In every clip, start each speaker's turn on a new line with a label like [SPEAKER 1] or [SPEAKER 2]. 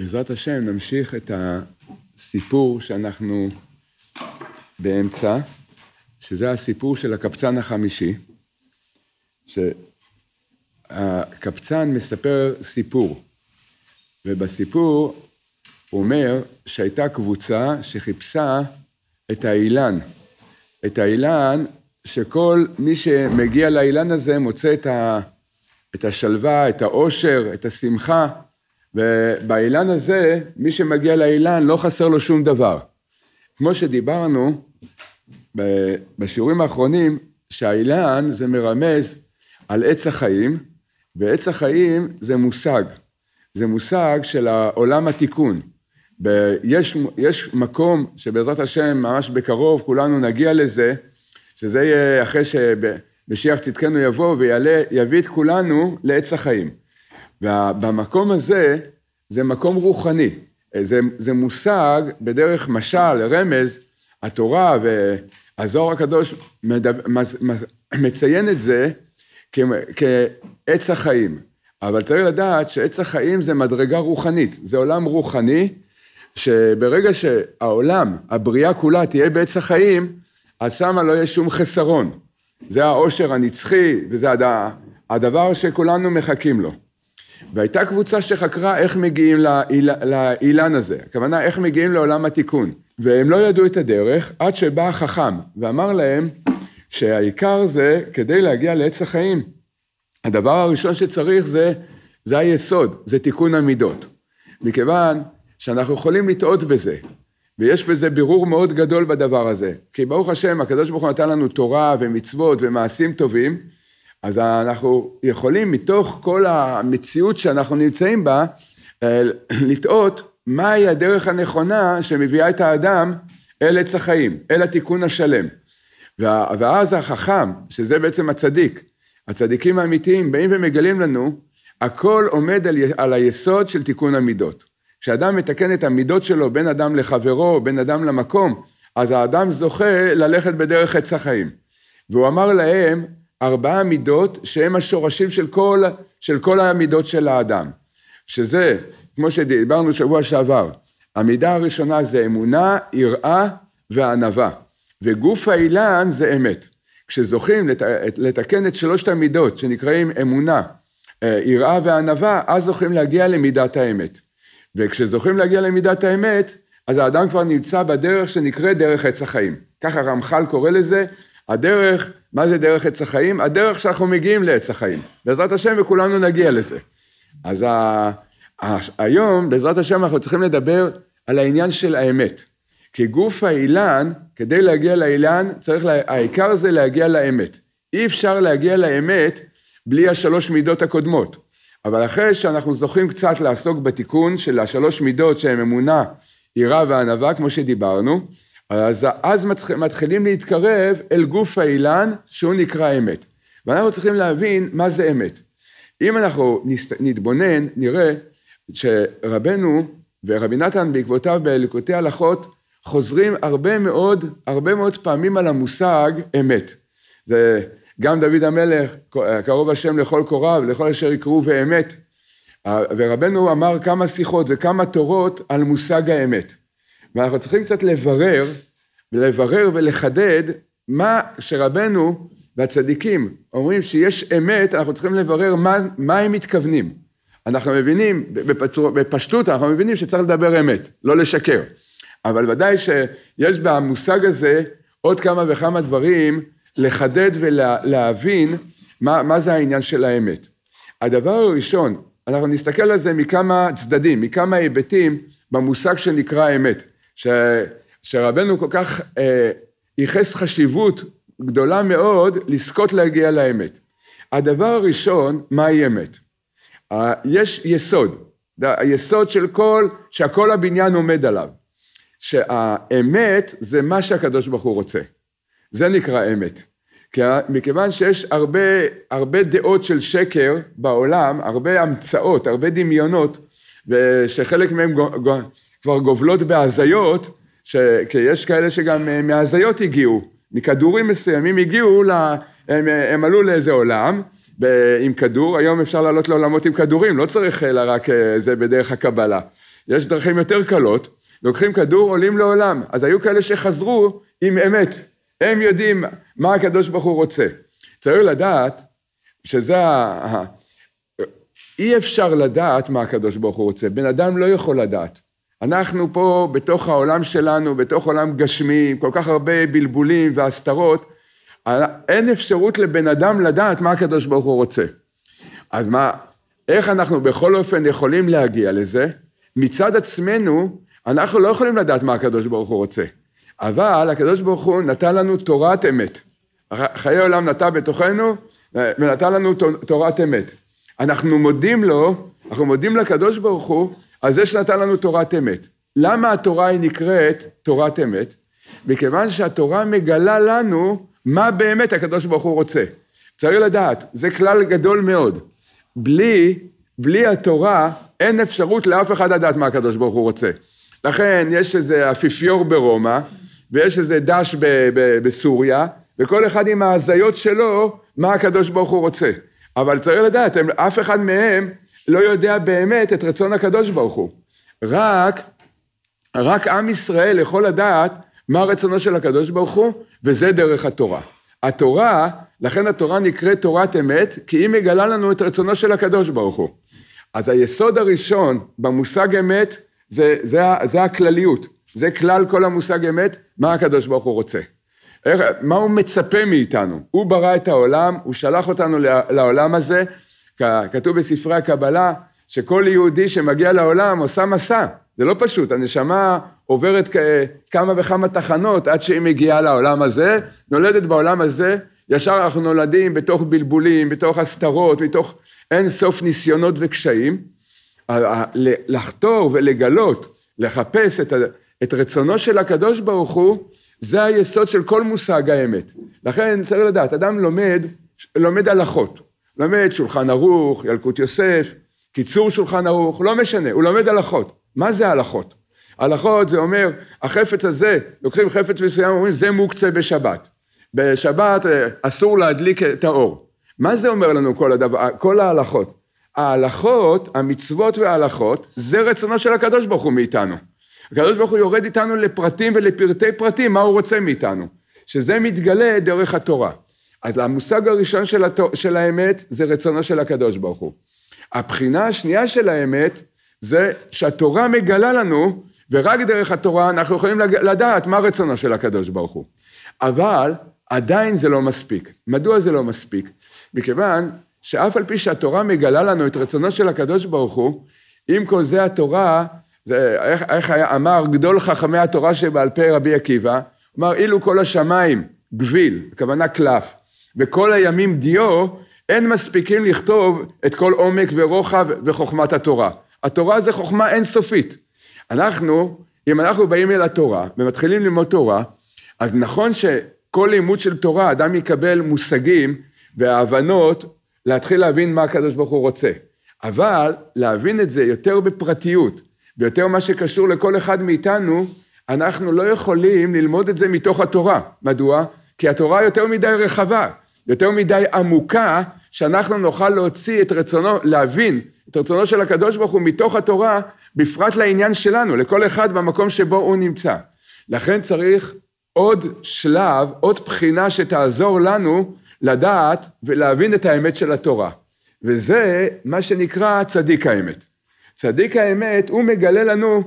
[SPEAKER 1] בעזרת השם נמשיך את הסיפור שאנחנו באמצע, שזה הסיפור של הקפצן החמישי, שהקפצן מספר סיפור, ובסיפור הוא אומר שהייתה קבוצה שחיפשה את האילן, את האילן שכל מי שמגיע לאילן הזה מוצא את, את השלווה, את האושר, את השמחה. ובאילן הזה, מי שמגיע לאילן לא חסר לו שום דבר. כמו שדיברנו בשיעורים האחרונים, שהאילן זה מרמז על עץ החיים, ועץ החיים זה מושג. זה מושג של עולם התיקון. יש, יש מקום שבעזרת השם, ממש בקרוב, כולנו נגיע לזה, שזה יהיה אחרי שמשיח צדקנו יבוא ויביא את כולנו לעץ החיים. ובמקום הזה, זה מקום רוחני. אה, זה, זה מושג בדרך משל, רמז, התורה והזוהר הקדוש מדבר, מציין את זה כ, כעץ החיים. אבל צריך לדעת שעץ החיים זה מדרגה רוחנית, זה עולם רוחני, שברגע שהעולם, הבריאה כולה תהיה בעץ החיים, אז שמה לא יהיה שום חסרון. זה העושר הנצחי, וזה הדבר שכולנו מחכים לו. והייתה קבוצה שחקרה איך מגיעים לאילן הזה, הכוונה איך מגיעים לעולם התיקון. והם לא ידעו את הדרך עד שבא החכם ואמר להם שהעיקר זה כדי להגיע לעץ החיים. הדבר הראשון שצריך זה, זה היסוד, זה תיקון המידות. מכיוון שאנחנו יכולים לטעות בזה, ויש בזה בירור מאוד גדול בדבר הזה. כי ברוך השם, הקדוש ברוך הוא נתן לנו תורה ומצוות ומעשים טובים, אז אנחנו יכולים מתוך כל המציאות שאנחנו נמצאים בה, אה, לטעות מהי הדרך הנכונה שמביאה את האדם אל עץ החיים, אל התיקון השלם. ואז החכם, שזה בעצם הצדיק, הצדיקים האמיתיים באים ומגלים לנו, הכל עומד על, על היסוד של תיקון המידות. כשאדם מתקן את המידות שלו בין אדם לחברו, בין אדם למקום, אז האדם זוכה ללכת בדרך עץ החיים. והוא אמר להם, ארבעה מידות שהם השורשים של כל, של כל המידות של האדם. שזה, כמו שדיברנו שבוע שעבר, המידה הראשונה זה אמונה, יראה וענווה. וגוף האילן זה אמת. כשזוכים לת... לתקן את שלושת המידות שנקראים אמונה, אה, יראה וענווה, אז זוכים להגיע למידת האמת. וכשזוכים להגיע למידת האמת, אז האדם כבר נמצא בדרך שנקראת דרך עץ החיים. ככה רמח"ל קורא לזה, הדרך מה זה דרך עץ החיים? הדרך שאנחנו מגיעים לעץ החיים. בעזרת השם וכולנו נגיע לזה. אז ה... היום, בעזרת השם, אנחנו צריכים לדבר על העניין של האמת. כי גוף האילן, כדי להגיע לאילן, צריך, לה... העיקר זה להגיע לאמת. אי אפשר להגיע לאמת בלי השלוש מידות הקודמות. אבל אחרי שאנחנו זוכים קצת לעסוק בתיקון של השלוש מידות שהן אמונה, יראה וענווה, כמו שדיברנו, אז, אז מתח, מתחילים להתקרב אל גוף האילן שהוא נקרא אמת. ואנחנו צריכים להבין מה זה אמת. אם אנחנו נתבונן, נראה שרבנו ורבי נתן בעקבותיו בלקוטי הלכות חוזרים הרבה מאוד, הרבה מאוד פעמים על המושג אמת. זה גם דוד המלך, קרוב השם לכל קוריו, לכל אשר יקראו באמת. ורבנו אמר כמה שיחות וכמה תורות על מושג האמת. ואנחנו צריכים קצת לברר, ולברר ולחדד מה שרבנו והצדיקים אומרים שיש אמת, אנחנו צריכים לברר מה, מה הם מתכוונים. אנחנו מבינים, בפצור, בפשטות אנחנו מבינים שצריך לדבר אמת, לא לשקר. אבל ודאי שיש במושג הזה עוד כמה וכמה דברים לחדד ולהבין מה, מה זה העניין של האמת. הדבר הראשון, אנחנו נסתכל על זה מכמה צדדים, מכמה היבטים במושג שנקרא אמת. ש, שרבנו כל כך אה, ייחס חשיבות גדולה מאוד לזכות להגיע לאמת. הדבר הראשון, מהי אמת? אה, יש יסוד, היסוד של כל, שהכל הבניין עומד עליו. שהאמת זה מה שהקדוש ברוך הוא רוצה. זה נקרא אמת. מכיוון שיש הרבה, הרבה דעות של שקר בעולם, הרבה המצאות, הרבה דמיונות, ושחלק מהם כבר גובלות בהזיות, ש... כי יש כאלה שגם אה, מהזיות הגיעו, מכדורים מסוימים הגיעו, לה... הם, אה, הם עלו לאיזה עולם ב... עם כדור, היום אפשר לעלות לעולמות עם כדורים, לא צריך אלא אה, רק זה בדרך הקבלה. יש דרכים יותר קלות, לוקחים כדור, עולים לעולם. אז היו כאלה שחזרו עם אמת, הם יודעים מה הקדוש ברוך הוא רוצה. צריך לדעת שזה ה... אי אפשר לדעת מה הקדוש ברוך הוא רוצה, בן אדם לא יכול לדעת. אנחנו פה בתוך העולם שלנו, בתוך עולם גשמי, עם כל כך הרבה בלבולים והסתרות, אה, אין אפשרות לבן אדם לדעת מה הקדוש ברוך הוא רוצה. אז מה, איך אנחנו בכל אופן יכולים להגיע לזה? מצד עצמנו, אנחנו לא יכולים לדעת מה הקדוש ברוך הוא רוצה. אבל הקדוש ברוך הוא נתן לנו תורת אמת. חיי עולם נטע בתוכנו אה, ונתן לנו תורת אמת. אנחנו מודים לו, אנחנו מודים לקדוש ברוך הוא אז זה שנתן לנו תורת אמת. למה התורה היא נקראת תורת אמת? מכיוון שהתורה מגלה לנו מה באמת הקדוש ברוך הוא רוצה. צריך לדעת, זה כלל גדול מאוד. בלי, בלי התורה אין אפשרות לאף אחד לדעת מה הקדוש ברוך הוא רוצה. לכן יש איזה אפיפיור ברומא, ויש איזה דש ב- ב- בסוריה, וכל אחד עם ההזיות שלו, מה הקדוש ברוך הוא רוצה. אבל צריך לדעת, אף אחד מהם לא יודע באמת את רצון הקדוש ברוך הוא. רק, רק עם ישראל יכול לדעת מה רצונו של הקדוש ברוך הוא, וזה דרך התורה. התורה, לכן התורה נקראת תורת אמת, כי היא מגלה לנו את רצונו של הקדוש ברוך הוא. אז היסוד הראשון במושג אמת, זה, זה, זה הכלליות. זה כלל כל המושג אמת, מה הקדוש ברוך הוא רוצה. איך, מה הוא מצפה מאיתנו? הוא ברא את העולם, הוא שלח אותנו לעולם הזה, כתוב בספרי הקבלה, שכל יהודי שמגיע לעולם עושה מסע. זה לא פשוט, הנשמה עוברת כמה וכמה תחנות עד שהיא מגיעה לעולם הזה, נולדת בעולם הזה, ישר אנחנו נולדים בתוך בלבולים, בתוך הסתרות, מתוך אין סוף ניסיונות וקשיים. לחתור ולגלות, לחפש את, את רצונו של הקדוש ברוך הוא, זה היסוד של כל מושג האמת. לכן צריך לדעת, אדם לומד, לומד הלכות. לומד שולחן ערוך, ילקוט יוסף, קיצור שולחן ערוך, לא משנה, הוא לומד הלכות. מה זה הלכות? הלכות זה אומר, החפץ הזה, לוקחים חפץ מסוים, אומרים זה מוקצה בשבת. בשבת אה, אסור להדליק את האור. מה זה אומר לנו כל הדבר, כל ההלכות? ההלכות, המצוות וההלכות, זה רצונו של הקדוש ברוך הוא מאיתנו. הקדוש ברוך הוא יורד איתנו לפרטים ולפרטי פרטים, מה הוא רוצה מאיתנו. שזה מתגלה דרך התורה. אז המושג הראשון של, התו, של האמת זה רצונו של הקדוש ברוך הוא. הבחינה השנייה של האמת זה שהתורה מגלה לנו, ורק דרך התורה אנחנו יכולים לדעת מה רצונו של הקדוש ברוך הוא. אבל עדיין זה לא מספיק. מדוע זה לא מספיק? מכיוון שאף על פי שהתורה מגלה לנו את רצונו של הקדוש ברוך הוא, עם כל זה התורה, זה, איך, איך היה, אמר גדול חכמי התורה שבעל פה רבי עקיבא, אמר אילו כל השמיים גביל, הכוונה קלף, וכל הימים דיו, אין מספיקים לכתוב את כל עומק ורוחב וחוכמת התורה. התורה זה חוכמה אינסופית. אנחנו, אם אנחנו באים אל התורה ומתחילים ללמוד תורה, אז נכון שכל לימוד של תורה, אדם יקבל מושגים והבנות להתחיל להבין מה הקדוש ברוך הוא רוצה. אבל להבין את זה יותר בפרטיות, ויותר מה שקשור לכל אחד מאיתנו, אנחנו לא יכולים ללמוד את זה מתוך התורה. מדוע? כי התורה יותר מדי רחבה. יותר מדי עמוקה, שאנחנו נוכל להוציא את רצונו, להבין את רצונו של הקדוש ברוך הוא מתוך התורה, בפרט לעניין שלנו, לכל אחד במקום שבו הוא נמצא. לכן צריך עוד שלב, עוד בחינה שתעזור לנו לדעת ולהבין את האמת של התורה. וזה מה שנקרא צדיק האמת. צדיק האמת, הוא מגלה לנו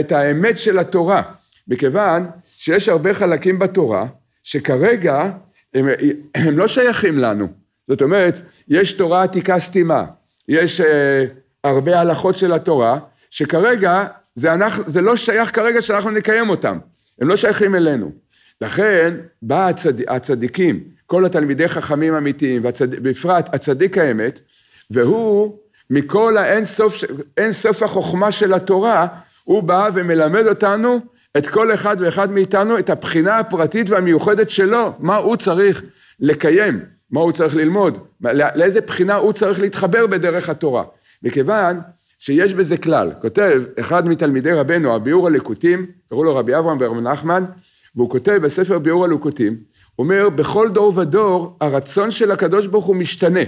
[SPEAKER 1] את האמת של התורה, מכיוון שיש הרבה חלקים בתורה שכרגע הם, הם לא שייכים לנו. זאת אומרת, יש תורה עתיקה סתימה, יש אה, הרבה הלכות של התורה, שכרגע זה, אנחנו, זה לא שייך כרגע שאנחנו נקיים אותם, הם לא שייכים אלינו. לכן בא הצד, הצדיקים, כל התלמידי חכמים אמיתיים, בפרט הצדיק האמת, והוא מכל האין סוף, אין סוף החוכמה של התורה, הוא בא ומלמד אותנו את כל אחד ואחד מאיתנו, את הבחינה הפרטית והמיוחדת שלו, מה הוא צריך לקיים, מה הוא צריך ללמוד, לא, לאיזה בחינה הוא צריך להתחבר בדרך התורה. מכיוון שיש בזה כלל, כותב אחד מתלמידי רבנו, הביאור הלקוטים, קראו לו רבי אברהם ורבי נחמן, והוא כותב בספר ביאור הלקוטים, הוא אומר, בכל דור ודור הרצון של הקדוש ברוך הוא משתנה.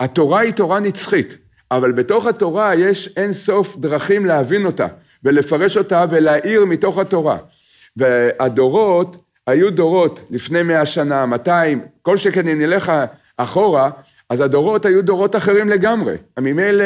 [SPEAKER 1] התורה היא תורה נצחית, אבל בתוך התורה יש אין סוף דרכים להבין אותה. ולפרש אותה ולהאיר מתוך התורה. והדורות, היו דורות לפני מאה שנה, מאתיים, כל שכן אם נלך אחורה, אז הדורות היו דורות אחרים לגמרי. ממילא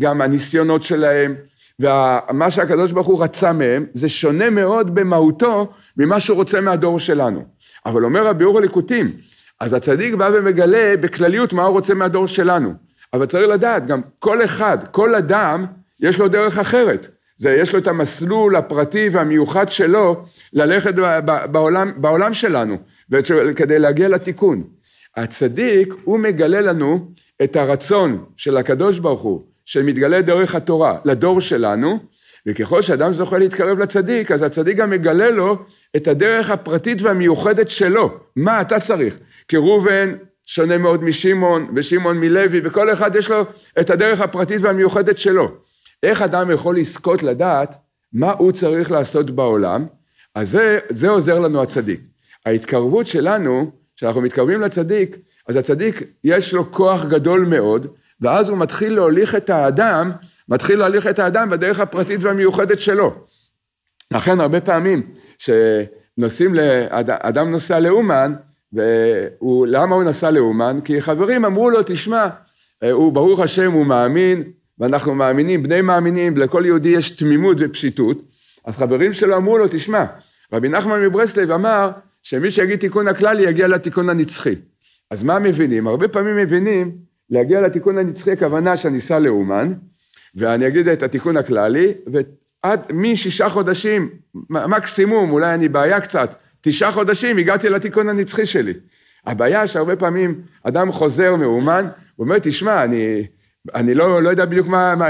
[SPEAKER 1] גם הניסיונות שלהם, ומה שהקדוש ברוך הוא רצה מהם, זה שונה מאוד במהותו ממה שהוא רוצה מהדור שלנו. אבל אומר רבי אור הליקוטים, אז הצדיק בא ומגלה בכלליות מה הוא רוצה מהדור שלנו. אבל צריך לדעת, גם כל אחד, כל אדם, יש לו דרך אחרת. זה, יש לו את המסלול הפרטי והמיוחד שלו ללכת בעולם, בעולם שלנו, כדי להגיע לתיקון. הצדיק, הוא מגלה לנו את הרצון של הקדוש ברוך הוא, שמתגלה דרך התורה, לדור שלנו, וככל שאדם זוכה להתקרב לצדיק, אז הצדיק גם מגלה לו את הדרך הפרטית והמיוחדת שלו. מה אתה צריך? כי ראובן שונה מאוד משמעון, ושמעון מלוי, וכל אחד יש לו את הדרך הפרטית והמיוחדת שלו. איך אדם יכול לזכות לדעת מה הוא צריך לעשות בעולם? אז זה, זה עוזר לנו הצדיק. ההתקרבות שלנו, כשאנחנו מתקרבים לצדיק, אז הצדיק יש לו כוח גדול מאוד, ואז הוא מתחיל להוליך את האדם, מתחיל להוליך את האדם בדרך הפרטית והמיוחדת שלו. לכן הרבה פעמים שנוסעים, לאד... אדם נוסע לאומן, ולמה הוא נסע לאומן? כי חברים אמרו לו, תשמע, אה, הוא ברוך השם, הוא מאמין, ואנחנו מאמינים, בני מאמינים, לכל יהודי יש תמימות ופשיטות, אז חברים שלו אמרו לו, תשמע, רבי נחמן מברסלב אמר שמי שיגיד תיקון הכלל יגיע לתיקון הנצחי. אז מה מבינים? הרבה פעמים מבינים להגיע לתיקון הנצחי, הכוונה שאני אסע לאומן, ואני אגיד את התיקון הכללי, ועד משישה חודשים, מקסימום, אולי אני בעיה קצת, תשעה חודשים הגעתי לתיקון הנצחי שלי. הבעיה שהרבה פעמים אדם חוזר מאומן, הוא אומר, תשמע, אני אני לא, לא יודע בדיוק מה, מה,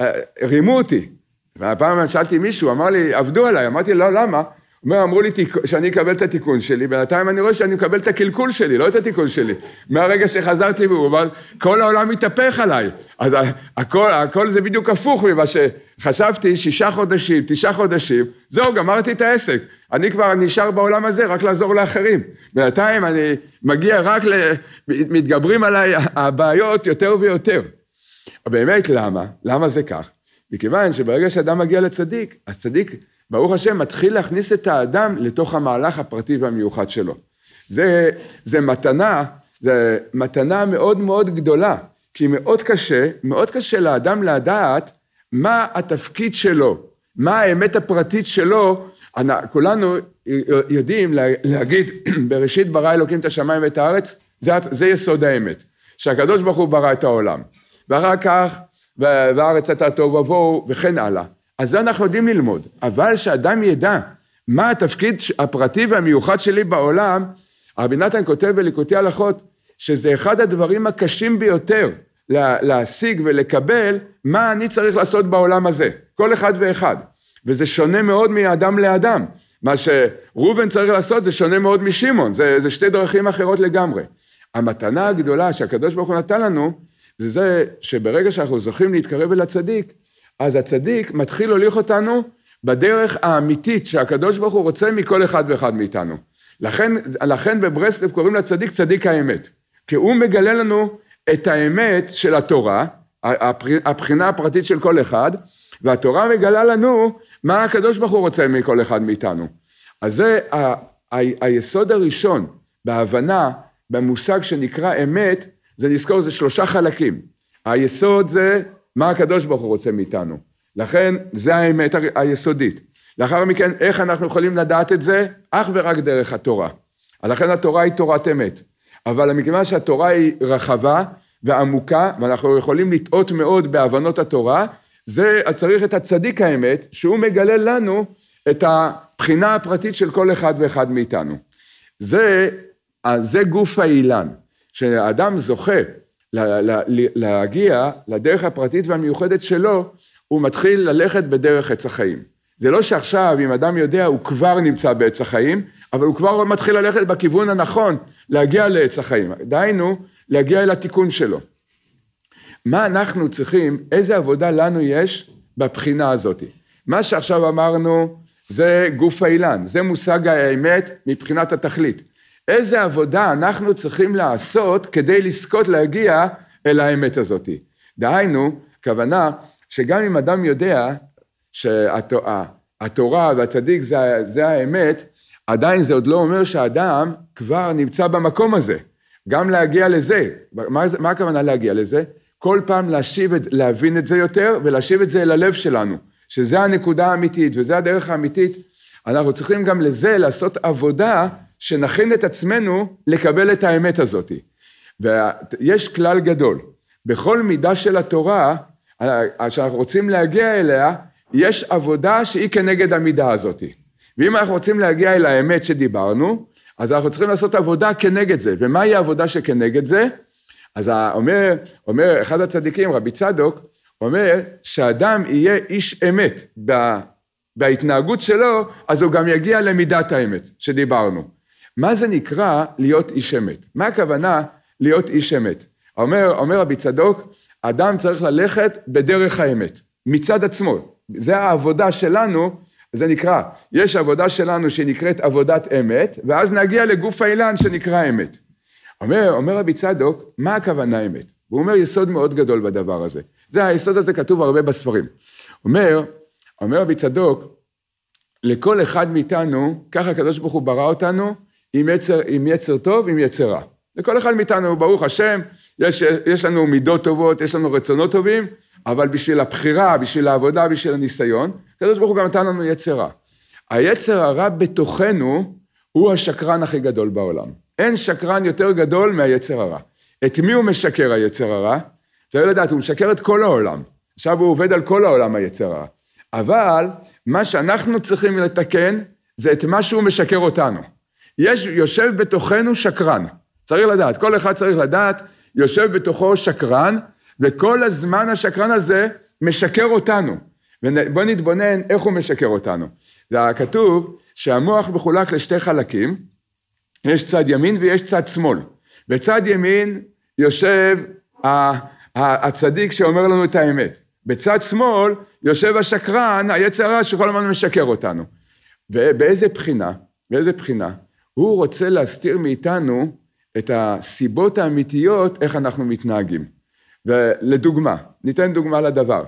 [SPEAKER 1] אה, רימו אותי. והפעם שאלתי מישהו, אמר לי, עבדו עליי, אמרתי, לא, למה? אומר, אמרו לי שאני אקבל את התיקון שלי, בינתיים אני רואה שאני מקבל את הקלקול שלי, לא את התיקון שלי. מהרגע שחזרתי, הוא אמר, כל העולם מתהפך עליי. אז הכל, הכל זה בדיוק הפוך ממה שחשבתי, שישה חודשים, תשעה חודשים, זהו, גמרתי את העסק. אני כבר נשאר בעולם הזה, רק לעזור לאחרים. בינתיים אני מגיע רק ל... מתגברים עליי הבעיות יותר ויותר. באמת למה? למה זה כך? מכיוון שברגע שאדם מגיע לצדיק, אז צדיק, ברוך השם, מתחיל להכניס את האדם לתוך המהלך הפרטי והמיוחד שלו. זה, זה מתנה, זה מתנה מאוד מאוד גדולה, כי מאוד קשה, מאוד קשה לאדם לדעת מה התפקיד שלו, מה האמת הפרטית שלו. כולנו יודעים להגיד, בראשית ברא אלוקים את השמיים ואת הארץ, זה, זה יסוד האמת, שהקדוש ברוך הוא ברא את העולם. ואחר כך, והארץ אתה תוהו ובוהו, וכן הלאה. אז זה אנחנו יודעים ללמוד, אבל שאדם ידע מה התפקיד הפרטי והמיוחד שלי בעולם, רבי נתן כותב בליקוטי הלכות, שזה אחד הדברים הקשים ביותר להשיג ולקבל, מה אני צריך לעשות בעולם הזה, כל אחד ואחד. וזה שונה מאוד מאדם לאדם. מה שראובן צריך לעשות זה שונה מאוד משמעון, זה, זה שתי דרכים אחרות לגמרי. המתנה הגדולה שהקדוש ברוך הוא נתן לנו, זה זה שברגע שאנחנו זוכים להתקרב אל הצדיק, אז הצדיק מתחיל להוליך אותנו בדרך האמיתית שהקדוש ברוך הוא רוצה מכל אחד ואחד מאיתנו. לכן, לכן בברסלב קוראים לצדיק צדיק האמת, כי הוא מגלה לנו את האמת של התורה, הבחינה הפרטית של כל אחד, והתורה מגלה לנו מה הקדוש ברוך הוא רוצה מכל אחד מאיתנו. אז זה ה- ה- היסוד הראשון בהבנה, במושג שנקרא אמת, זה נזכור, זה שלושה חלקים. היסוד זה מה הקדוש ברוך הוא רוצה מאיתנו. לכן, זה האמת היסודית. לאחר מכן, איך אנחנו יכולים לדעת את זה? אך ורק דרך התורה. לכן התורה היא תורת אמת. אבל מכיוון שהתורה היא רחבה ועמוקה, ואנחנו יכולים לטעות מאוד בהבנות התורה, זה, אז צריך את הצדיק האמת, שהוא מגלה לנו את הבחינה הפרטית של כל אחד ואחד מאיתנו. זה, זה גוף האילן. שהאדם זוכה להגיע לדרך הפרטית והמיוחדת שלו, הוא מתחיל ללכת בדרך עץ החיים. זה לא שעכשיו, אם אדם יודע, הוא כבר נמצא בעץ החיים, אבל הוא כבר מתחיל ללכת בכיוון הנכון, להגיע לעץ החיים. דהיינו, להגיע אל התיקון שלו. מה אנחנו צריכים, איזה עבודה לנו יש בבחינה הזאת. מה שעכשיו אמרנו, זה גוף האילן, זה מושג האמת מבחינת התכלית. איזה עבודה אנחנו צריכים לעשות כדי לזכות להגיע אל האמת הזאת. דהיינו, כוונה שגם אם אדם יודע שהתורה שהתור, והצדיק זה, זה האמת, עדיין זה עוד לא אומר שאדם כבר נמצא במקום הזה. גם להגיע לזה. מה, מה הכוונה להגיע לזה? כל פעם להשיב את, להבין את זה יותר ולהשיב את זה אל הלב שלנו, שזה הנקודה האמיתית וזה הדרך האמיתית. אנחנו צריכים גם לזה לעשות עבודה שנכין את עצמנו לקבל את האמת הזאת. ויש כלל גדול, בכל מידה של התורה, אה, אה, שאנחנו רוצים להגיע אליה, יש עבודה שהיא כנגד המידה הזאת. ואם אנחנו רוצים להגיע אל האמת שדיברנו, אז אנחנו צריכים לעשות עבודה כנגד זה. ומהי העבודה שכנגד זה? אז אומר, אומר אחד הצדיקים, רבי צדוק, אומר שאדם יהיה איש אמת בה, בהתנהגות שלו, אז הוא גם יגיע למידת האמת שדיברנו. מה זה נקרא להיות איש אמת? מה הכוונה להיות איש אמת? אומר, אומר רבי צדוק, אדם צריך ללכת בדרך האמת, מצד עצמו. זה העבודה שלנו, זה נקרא, יש עבודה שלנו שנקראת עבודת אמת, ואז נגיע לגוף האילן שנקרא אמת. אומר, אומר רבי צדוק, מה הכוונה אמת? והוא אומר יסוד מאוד גדול בדבר הזה. זה, היסוד הזה כתוב הרבה בספרים. אומר, אומר רבי צדוק, לכל אחד מאיתנו, ככה הקדוש ברוך הוא ברא אותנו, עם יצר, עם יצר טוב, עם יצר רע. לכל אחד מאיתנו, ברוך השם, יש, יש לנו מידות טובות, יש לנו רצונות טובים, אבל בשביל הבחירה, בשביל העבודה, בשביל הניסיון, הקדוש ברוך הוא גם נתן לנו יצר רע. היצר הרע בתוכנו הוא השקרן הכי גדול בעולם. אין שקרן יותר גדול מהיצר הרע. את מי הוא משקר, היצר הרע? צריך לא לדעת, הוא משקר את כל העולם. עכשיו הוא עובד על כל העולם, היצר הרע. אבל מה שאנחנו צריכים לתקן, זה את מה שהוא משקר אותנו. יש, יושב בתוכנו שקרן. צריך לדעת, כל אחד צריך לדעת, יושב בתוכו שקרן, וכל הזמן השקרן הזה משקר אותנו. ובוא נתבונן איך הוא משקר אותנו. זה כתוב שהמוח מחולק לשתי חלקים, יש צד ימין ויש צד שמאל. בצד ימין יושב הצדיק שאומר לנו את האמת. בצד שמאל יושב השקרן, היצר רע שכל הזמן משקר אותנו. ובאיזה בחינה, באיזה בחינה, הוא רוצה להסתיר מאיתנו את הסיבות האמיתיות איך אנחנו מתנהגים. ולדוגמה, ניתן דוגמה לדבר.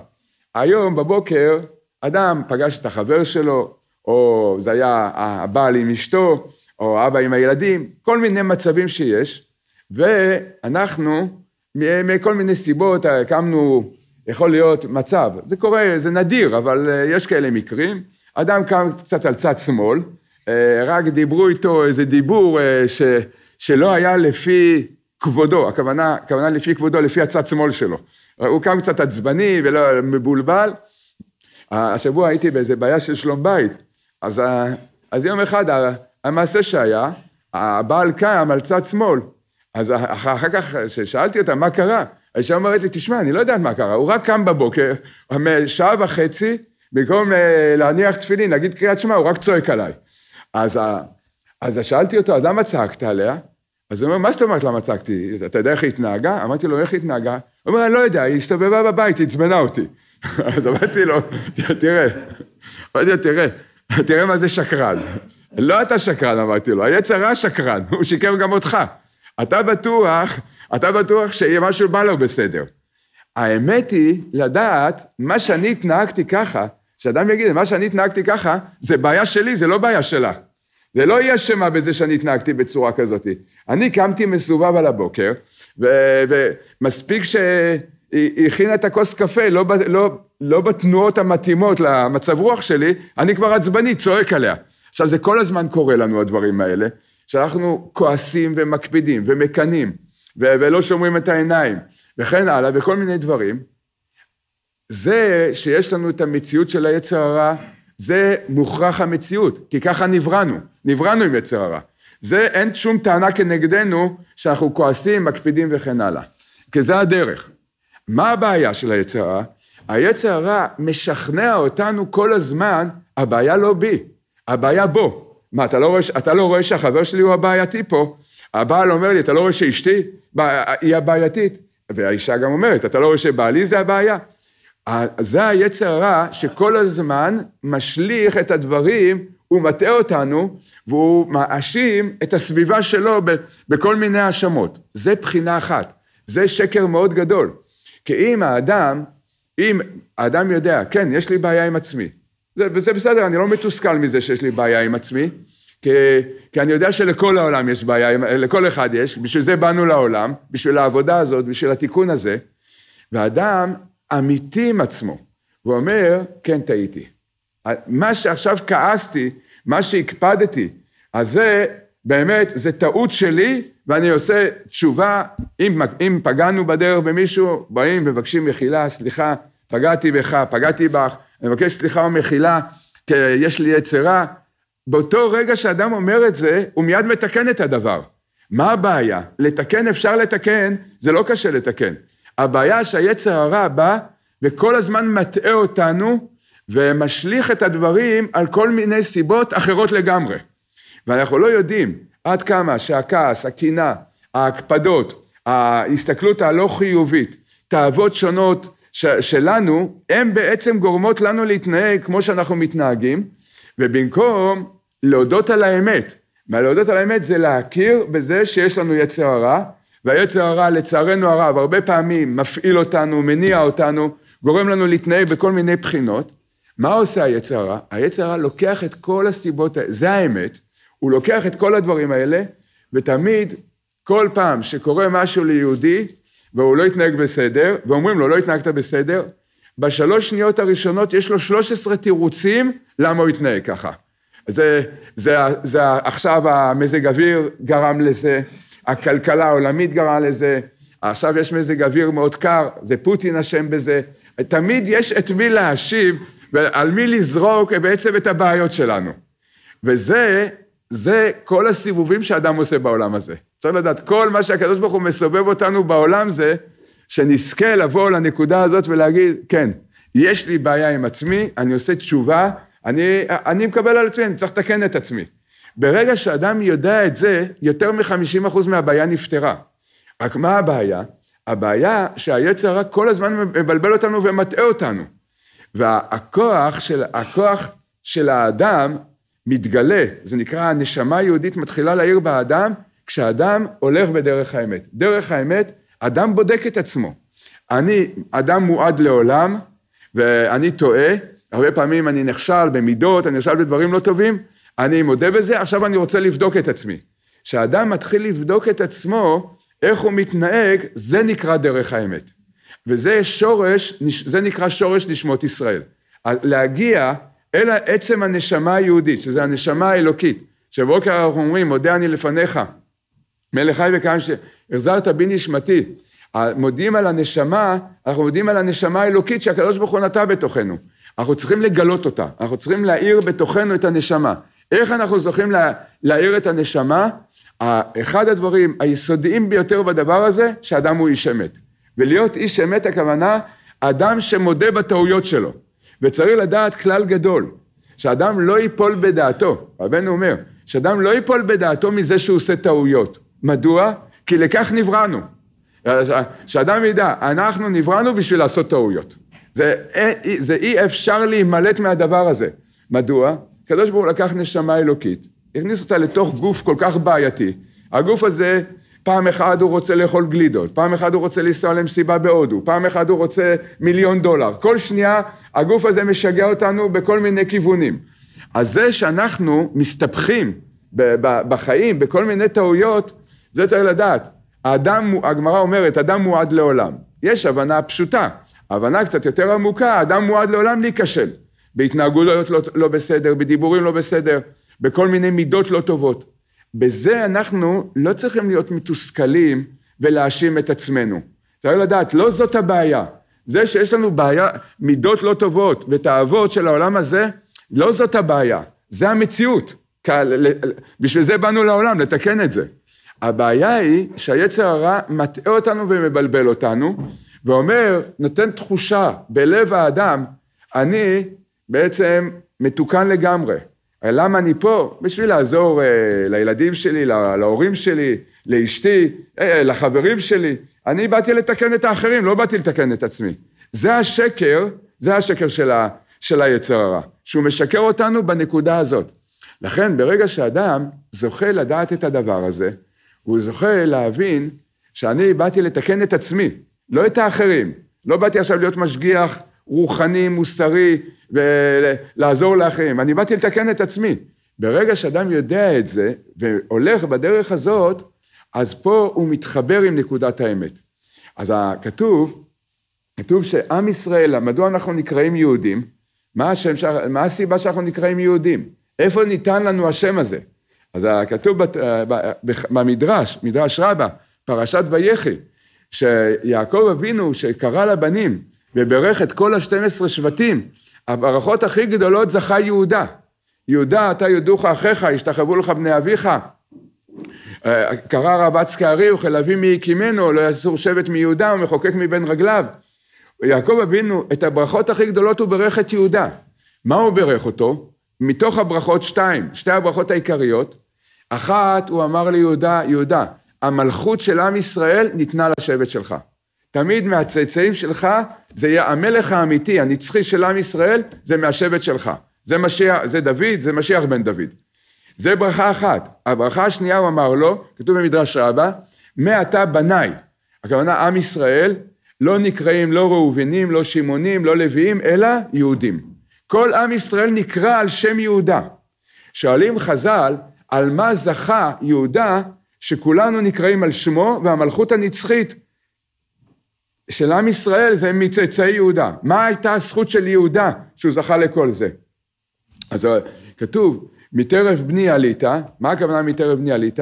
[SPEAKER 1] היום בבוקר אדם פגש את החבר שלו, או זה היה הבעל עם אשתו, או אבא עם הילדים, כל מיני מצבים שיש, ואנחנו, מכל מיני סיבות, הקמנו, יכול להיות מצב, זה קורה, זה נדיר, אבל אה, יש כאלה מקרים, אדם קם קצת על צד שמאל, אה, רק דיברו איתו איזה דיבור אה, ש, שלא היה לפי כבודו, הכוונה, הכוונה לפי כבודו, לפי הצד שמאל שלו. הוא קם קצת עצבני ולא מבולבל. השבוע הייתי באיזה בעיה של שלום בית, אז, אה, אז יום אחד המעשה שהיה, הבעל קם על צד שמאל, אז אחר, אחר כך, כששאלתי אותה מה קרה, האישה אומרת לי, תשמע, אני לא יודעת מה קרה, הוא רק קם בבוקר, שעה וחצי, במקום להניח תפילין, להגיד קריאת שמע, הוא רק צועק עליי. אז, ה, אז שאלתי אותו, אז למה צעקת עליה? אז הוא אומר, מה זאת אומרת למה צעקתי? אתה יודע איך היא התנהגה? אמרתי לו, איך היא התנהגה? הוא אומר, אני לא יודע, היא הסתובבה בבית, היא עצבנה אותי. אז אמרתי לו, תראה, אמרתי לו, תראה, תראה מה זה שקרן. לא אתה שקרן, אמרתי לו, היצרה שקרן, הוא שיקר גם אותך. אתה בטוח, אתה בטוח שיהיה משהו בא לו בסדר. האמת היא לדעת, מה שאני התנהגתי ככה, שאדם יגיד, מה שאני התנהגתי ככה, זה בעיה שלי, זה לא בעיה שלה. זה לא היא אשמה בזה שאני התנהגתי בצורה כזאת. אני קמתי מסובב על הבוקר, ומספיק שהיא הכינה את הכוס קפה, לא, לא, לא בתנועות המתאימות למצב רוח שלי, אני כבר עצבני, צועק עליה. עכשיו, זה כל הזמן קורה לנו, הדברים האלה, שאנחנו כועסים ומקפידים ומקנאים, ולא שומרים את העיניים, וכן הלאה, וכל מיני דברים. זה שיש לנו את המציאות של היצר הרע, זה מוכרח המציאות, כי ככה נבראנו, נבראנו עם יצר הרע. זה אין שום טענה כנגדנו שאנחנו כועסים, מקפידים וכן הלאה, כי זה הדרך. מה הבעיה של היצר הרע? היצר הרע משכנע אותנו כל הזמן, הבעיה לא בי, הבעיה בו. מה, אתה לא רואה, אתה לא רואה שהחבר שלי הוא הבעייתי פה? הבעל אומר לי, אתה לא רואה שאשתי היא הבעייתית? והאישה גם אומרת, אתה לא רואה שבעלי זה הבעיה? זה היצר הרע שכל הזמן משליך את הדברים, הוא מטעה אותנו, והוא מאשים את הסביבה שלו בכל מיני האשמות. זה בחינה אחת. זה שקר מאוד גדול. כי אם האדם, אם האדם יודע, כן, יש לי בעיה עם עצמי, וזה בסדר, אני לא מתוסכל מזה שיש לי בעיה עם עצמי, כי, כי אני יודע שלכל העולם יש בעיה, לכל אחד יש, בשביל זה באנו לעולם, בשביל העבודה הזאת, בשביל התיקון הזה. ואדם, אמיתי עם עצמו. הוא אומר, כן, טעיתי. מה שעכשיו כעסתי, מה שהקפדתי, אז זה באמת, זה טעות שלי, ואני עושה תשובה, אם, אם פגענו בדרך במישהו, באים ומבקשים מחילה, סליחה, פגעתי בך, פגעתי בך, אני מבקש סליחה ומחילה, כי יש לי יצרה. באותו רגע שאדם אומר את זה, הוא מיד מתקן את הדבר. מה הבעיה? לתקן אפשר לתקן, זה לא קשה לתקן. הבעיה שהיצר הרע בא וכל הזמן מטעה אותנו ומשליך את הדברים על כל מיני סיבות אחרות לגמרי. ואנחנו לא יודעים עד כמה שהכעס, הקינה, ההקפדות, ההסתכלות הלא חיובית, תאוות שונות ש- שלנו, הן בעצם גורמות לנו להתנהג כמו שאנחנו מתנהגים, ובמקום להודות על האמת, מה להודות על האמת זה להכיר בזה שיש לנו יצר הרע, והיצר הרע, לצערנו הרב, הרבה פעמים מפעיל אותנו, מניע אותנו, גורם לנו להתנהג בכל מיני בחינות. מה עושה היצר הרע? היצר הרע לוקח את כל הסיבות, זה האמת, הוא לוקח את כל הדברים האלה, ותמיד, כל פעם שקורה משהו ליהודי, והוא לא התנהג בסדר, ואומרים לו, לא התנהגת בסדר, בשלוש שניות הראשונות יש לו 13 תירוצים למה הוא התנהג ככה. זה, זה, זה עכשיו המזג אוויר גרם לזה, הכלכלה העולמית גרמה לזה, עכשיו יש מזג אוויר מאוד קר, זה פוטין אשם בזה, תמיד יש את מי להשיב ועל מי לזרוק בעצם את הבעיות שלנו. וזה, זה כל הסיבובים שאדם עושה בעולם הזה. צריך לדעת, כל מה שהקדוש ברוך הוא מסובב אותנו בעולם זה, שנזכה לבוא לנקודה הזאת ולהגיד, כן, יש לי בעיה עם עצמי, אני עושה תשובה, אני, אני מקבל על עצמי, אני צריך לתקן את עצמי. ברגע שאדם יודע את זה, יותר מ-50% מהבעיה נפתרה. רק מה הבעיה? הבעיה שהיצר רק כל הזמן מבלבל אותנו ומטעה אותנו. והכוח של, הכוח של האדם מתגלה, זה נקרא הנשמה היהודית מתחילה להעיר באדם, כשאדם הולך בדרך האמת. דרך האמת, אדם בודק את עצמו. אני אדם מועד לעולם, ואני טועה, הרבה פעמים אני נכשל במידות, אני נכשל בדברים לא טובים, אני מודה בזה, עכשיו אני רוצה לבדוק את עצמי. כשאדם מתחיל לבדוק את עצמו, איך הוא מתנהג, זה נקרא דרך האמת. וזה שורש, זה נקרא שורש נשמות ישראל. להגיע אל עצם הנשמה היהודית, שזה הנשמה האלוקית, שבבוקר אנחנו אומרים, מודה אני לפניך, מלך חי וקיים, שהחזרת בי נשמתי. מודים על הנשמה, אנחנו מודים על הנשמה האלוקית שהקדוש ברוך הוא נטע בתוכנו. אנחנו צריכים לגלות אותה, אנחנו צריכים להאיר בתוכנו את הנשמה. איך אנחנו זוכים להאיר את הנשמה? אחד הדברים היסודיים ביותר בדבר הזה, שאדם הוא איש אמת. ולהיות איש אמת הכוונה, אדם שמודה בטעויות שלו. וצריך לדעת כלל גדול, שאדם לא ייפול בדעתו, רבנו אומר, שאדם לא ייפול בדעתו מזה שהוא עושה טעויות. מדוע? כי לכך נבראנו. שאדם ידע, אנחנו נבראנו בשביל לעשות טעויות. זה, זה אי אפשר להימלט מהדבר הזה. מדוע? הקדוש ברוך הוא לקח נשמה אלוקית, הכניס אותה לתוך גוף כל כך בעייתי. הגוף הזה, פעם אחת הוא רוצה לאכול גלידות, פעם אחת הוא רוצה לנסוע למסיבה בהודו, פעם אחת הוא רוצה מיליון דולר. כל שנייה הגוף הזה משגע אותנו בכל מיני כיוונים. אז זה שאנחנו מסתבכים בחיים, בכל מיני טעויות, זה צריך לדעת. האדם, הגמרא אומרת, אדם מועד לעולם. יש הבנה פשוטה, הבנה קצת יותר עמוקה, אדם מועד לעולם להיכשל. בהתנהגויות לא, לא בסדר, בדיבורים לא בסדר, בכל מיני מידות לא טובות. בזה אנחנו לא צריכים להיות מתוסכלים ולהאשים את עצמנו. צריך לדעת, לא זאת הבעיה. זה שיש לנו בעיה, מידות לא טובות ותאוות של העולם הזה, לא זאת הבעיה, זה המציאות. בשביל זה באנו לעולם, לתקן את זה. הבעיה היא שהיצר הרע מטעה אותנו ומבלבל אותנו, ואומר, נותן תחושה בלב האדם, אני בעצם מתוקן לגמרי. למה אני פה? בשביל לעזור אה, לילדים שלי, לה, להורים שלי, לאשתי, אה, אה, לחברים שלי. אני באתי לתקן את האחרים, לא באתי לתקן את עצמי. זה השקר, זה השקר של, ה, של היצר הרע, שהוא משקר אותנו בנקודה הזאת. לכן, ברגע שאדם זוכה לדעת את הדבר הזה, הוא זוכה להבין שאני באתי לתקן את עצמי, לא את האחרים. לא באתי עכשיו להיות משגיח רוחני, מוסרי, ולעזור לאחרים. אני באתי לתקן את עצמי. ברגע שאדם יודע את זה, והולך בדרך הזאת, אז פה הוא מתחבר עם נקודת האמת. אז כתוב, כתוב שעם ישראל, מדוע אנחנו נקראים יהודים? מה, השם, מה הסיבה שאנחנו נקראים יהודים? איפה ניתן לנו השם הזה? אז כתוב במדרש, מדרש רבה, פרשת ויחי, שיעקב אבינו שקרא לבנים, וברך את כל השתים עשרה שבטים. הברכות הכי גדולות זכה יהודה. יהודה, אתה יודוך אחיך, השתחוו לך בני אביך. אה, קרא רבץ כארי מי הקימנו, לא יסור שבט מיהודה ומחוקק מבין רגליו. יעקב אבינו, את הברכות הכי גדולות הוא ברך את יהודה. מה הוא ברך אותו? מתוך הברכות שתיים, שתי הברכות העיקריות. אחת, הוא אמר ליהודה, יהודה, המלכות של עם ישראל ניתנה לשבט שלך. תמיד מהצאצאים שלך זה יהיה המלך האמיתי, הנצחי של עם ישראל, זה מהשבט שלך. זה משיח, זה דוד, זה משיח בן דוד. זה ברכה אחת. הברכה השנייה הוא אמר לו, כתוב במדרש רבה, מעתה בניי. הכוונה עם ישראל, לא נקראים לא ראובנים, לא שמעונים, לא לוויים, אלא יהודים. כל עם ישראל נקרא על שם יהודה. שואלים חז"ל, על מה זכה יהודה שכולנו נקראים על שמו והמלכות הנצחית של עם ישראל זה מצאצאי יהודה. מה הייתה הזכות של יהודה שהוא זכה לכל זה? אז אה, כתוב, מטרף בני עלית, מה הכוונה מטרף בני עלית?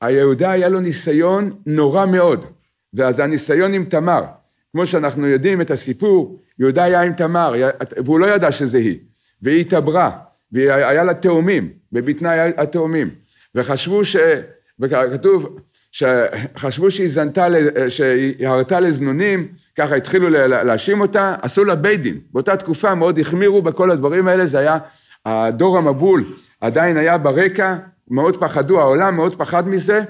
[SPEAKER 1] היהודה היה לו ניסיון נורא מאוד, ואז הניסיון עם תמר. כמו שאנחנו יודעים את הסיפור, יהודה היה עם תמר, והוא לא ידע שזה היא, והיא התעברה, והיה לה תאומים, בבטנה היה התאומים, וחשבו ש... וכתוב, שחשבו שהיא זנתה, שהיא הרתה לזנונים, ככה התחילו להאשים אותה, עשו לה בית דין. באותה תקופה מאוד החמירו בכל הדברים האלה, זה היה, הדור המבול עדיין היה ברקע, מאוד פחדו, העולם מאוד פחד מזה,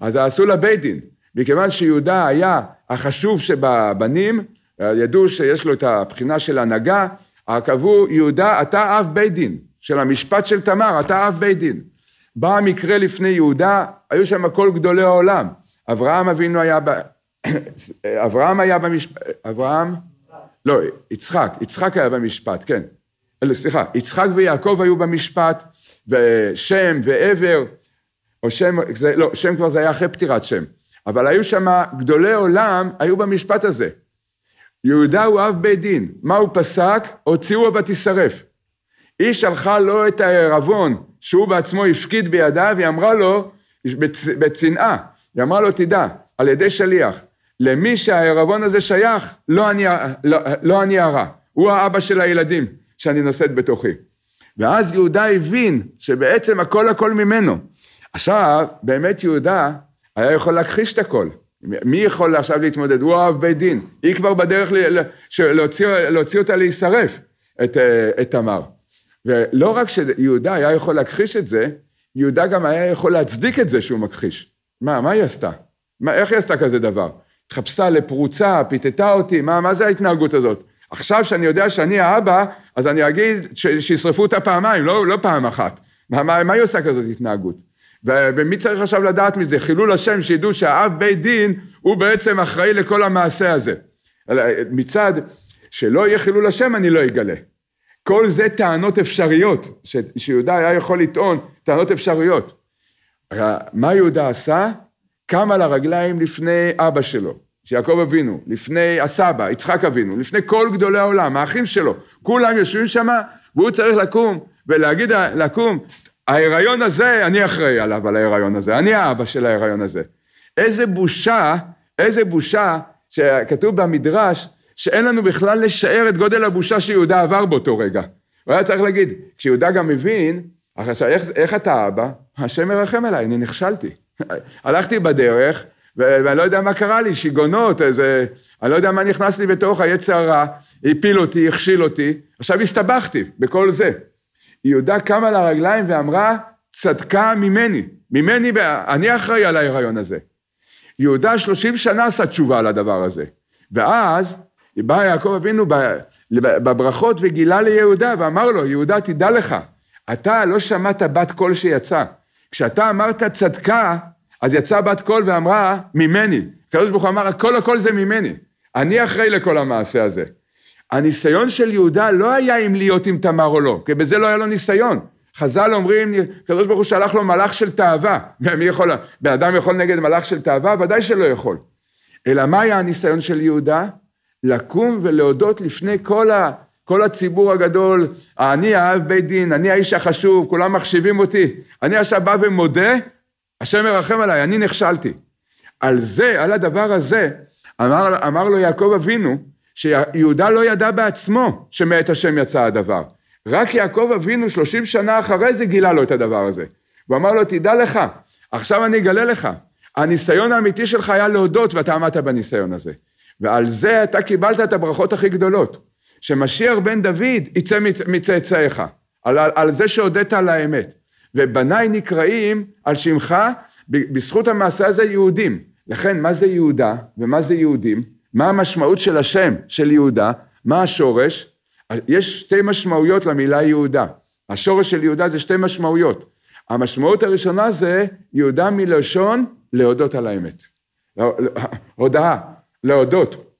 [SPEAKER 1] אז עשו לה בית דין. מכיוון שיהודה היה החשוב שבבנים, ידעו שיש לו את הבחינה של הנהגה, קבעו יהודה אתה אב בית דין, של המשפט של תמר, אתה אב בית דין. בא המקרה לפני יהודה, היו שם כל גדולי העולם. אברהם אבינו היה ב... אברהם היה במשפט... אברהם? לא, יצחק, יצחק היה במשפט, כן. אה, לא, סליחה, יצחק ויעקב היו במשפט, ושם ועבר, או שם, זה, לא, שם כבר זה היה אחרי פטירת שם, אבל היו שם גדולי עולם, היו במשפט הזה. יהודה הוא אב בית דין, מה הוא פסק? הוציאוה ותישרף. היא שלחה לו את הערבון שהוא בעצמו הפקיד בידיו, היא אמרה לו, בצנעה, היא אמרה לו, תדע, על ידי שליח, למי שהערבון הזה שייך, לא אני, לא, לא אני הרע, הוא האבא של הילדים שאני נושאת בתוכי. ואז יהודה הבין שבעצם הכל הכל ממנו. עכשיו, באמת יהודה היה יכול להכחיש את הכל. מי יכול עכשיו להתמודד? הוא אהב בית דין. היא כבר בדרך ל... להוציא, להוציא אותה להישרף, את, אה, את תמר. ולא רק שיהודה היה יכול להכחיש את זה, יהודה גם היה יכול להצדיק את זה שהוא מכחיש. מה, מה היא עשתה? מה, איך היא עשתה כזה דבר? התחפשה לפרוצה, פיתתה אותי, מה, מה זה ההתנהגות הזאת? עכשיו שאני יודע שאני האבא, אז אני אגיד ש, שישרפו אותה פעמיים, לא, לא פעם אחת. מה, מה, מה היא עושה כזאת התנהגות? ו, ומי צריך עכשיו לדעת מזה? חילול השם, שידעו שהאב בית דין הוא בעצם אחראי לכל המעשה הזה. מצד שלא יהיה חילול השם, אני לא אגלה. כל זה טענות אפשריות, ש, שיהודה היה יכול לטעון, טענות אפשריות. מה יהודה עשה? קם על הרגליים לפני אבא שלו, שיעקב אבינו, לפני הסבא, יצחק אבינו, לפני כל גדולי העולם, האחים שלו, כולם יושבים שם, והוא צריך לקום ולהגיד, לקום, ההיריון הזה, אני אחראי עליו, על ההיריון הזה, אני האבא של ההיריון הזה. איזה בושה, איזה בושה, שכתוב במדרש, שאין לנו בכלל לשער את גודל הבושה שיהודה עבר באותו רגע. הוא היה צריך להגיד, כשיהודה גם מבין, עכשיו, איך, איך אתה אבא? השם ירחם עליי, אני נכשלתי. הלכתי בדרך, ואני לא יודע מה קרה לי, שיגעונות, איזה... אני לא יודע מה נכנס לי בתוך היצר הרע, הפיל אותי, הכשיל אותי, עכשיו הסתבכתי בכל זה. יהודה קמה הרגליים ואמרה, צדקה ממני, ממני, אני אחראי על ההיריון הזה. יהודה שלושים שנה עשה תשובה על הדבר הזה. ואז בא יעקב אבינו בברכות וגילה ליהודה ואמר לו, יהודה תדע לך, אתה לא שמעת בת קול שיצא. כשאתה אמרת צדקה, אז יצאה בת קול ואמרה, ממני. הקדוש ברוך הוא אמר, הכל הכל זה ממני. אני אחראי לכל המעשה הזה. הניסיון של יהודה לא היה אם להיות עם תמר או לא, כי בזה לא היה לו ניסיון. חז"ל אומרים, הקדוש ברוך הוא שלח לו מלאך של תאווה. מי יכול, בן אדם יכול נגד מלאך של תאווה? ודאי שלא יכול. אלא מה היה הניסיון של יהודה? לקום ולהודות לפני כל, ה, כל הציבור הגדול, אני האב בית דין, אני האיש החשוב, כולם מחשיבים אותי, אני עכשיו בא ומודה, השם ירחם עליי, אני נכשלתי. על זה, על הדבר הזה, אמר, אמר לו יעקב אבינו, שיהודה לא ידע בעצמו שמאת השם יצא הדבר. רק יעקב אבינו שלושים שנה אחרי זה גילה לו את הדבר הזה. הוא אמר לו, תדע לך, עכשיו אני אגלה לך, הניסיון האמיתי שלך היה להודות ואתה עמדת בניסיון הזה. ועל זה אתה קיבלת את הברכות הכי גדולות, שמשיח בן דוד יצא מצאצאיך, על, על, על זה שהודית על האמת. ובניי נקראים על שמך, בזכות המעשה הזה יהודים. לכן, מה זה יהודה ומה זה יהודים? מה המשמעות של השם של יהודה? מה השורש? יש שתי משמעויות למילה יהודה. השורש של יהודה זה שתי משמעויות. המשמעות הראשונה זה יהודה מלשון להודות על האמת. לא, לא, הודאה, להודות.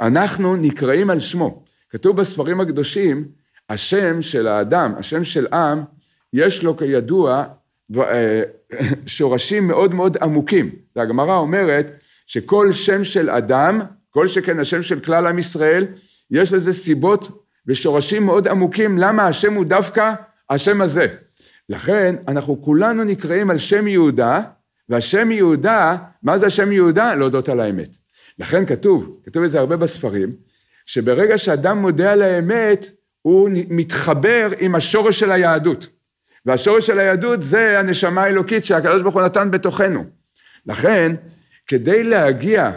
[SPEAKER 1] אנחנו נקראים על שמו. כתוב בספרים הקדושים, השם של האדם, השם של עם, יש לו כידוע אה, שורשים מאוד מאוד עמוקים. והגמרא אומרת שכל שם של אדם, כל שכן השם של כלל עם ישראל, יש לזה סיבות ושורשים מאוד עמוקים למה השם הוא דווקא השם הזה. לכן אנחנו כולנו נקראים על שם יהודה, והשם יהודה, מה זה השם יהודה? להודות על האמת. לכן כתוב, כתוב את זה הרבה בספרים, שברגע שאדם מודה על האמת, הוא מתחבר עם השורש של היהדות. והשורש של היהדות זה הנשמה האלוקית שהקדוש ברוך הוא נתן בתוכנו. לכן, כדי להגיע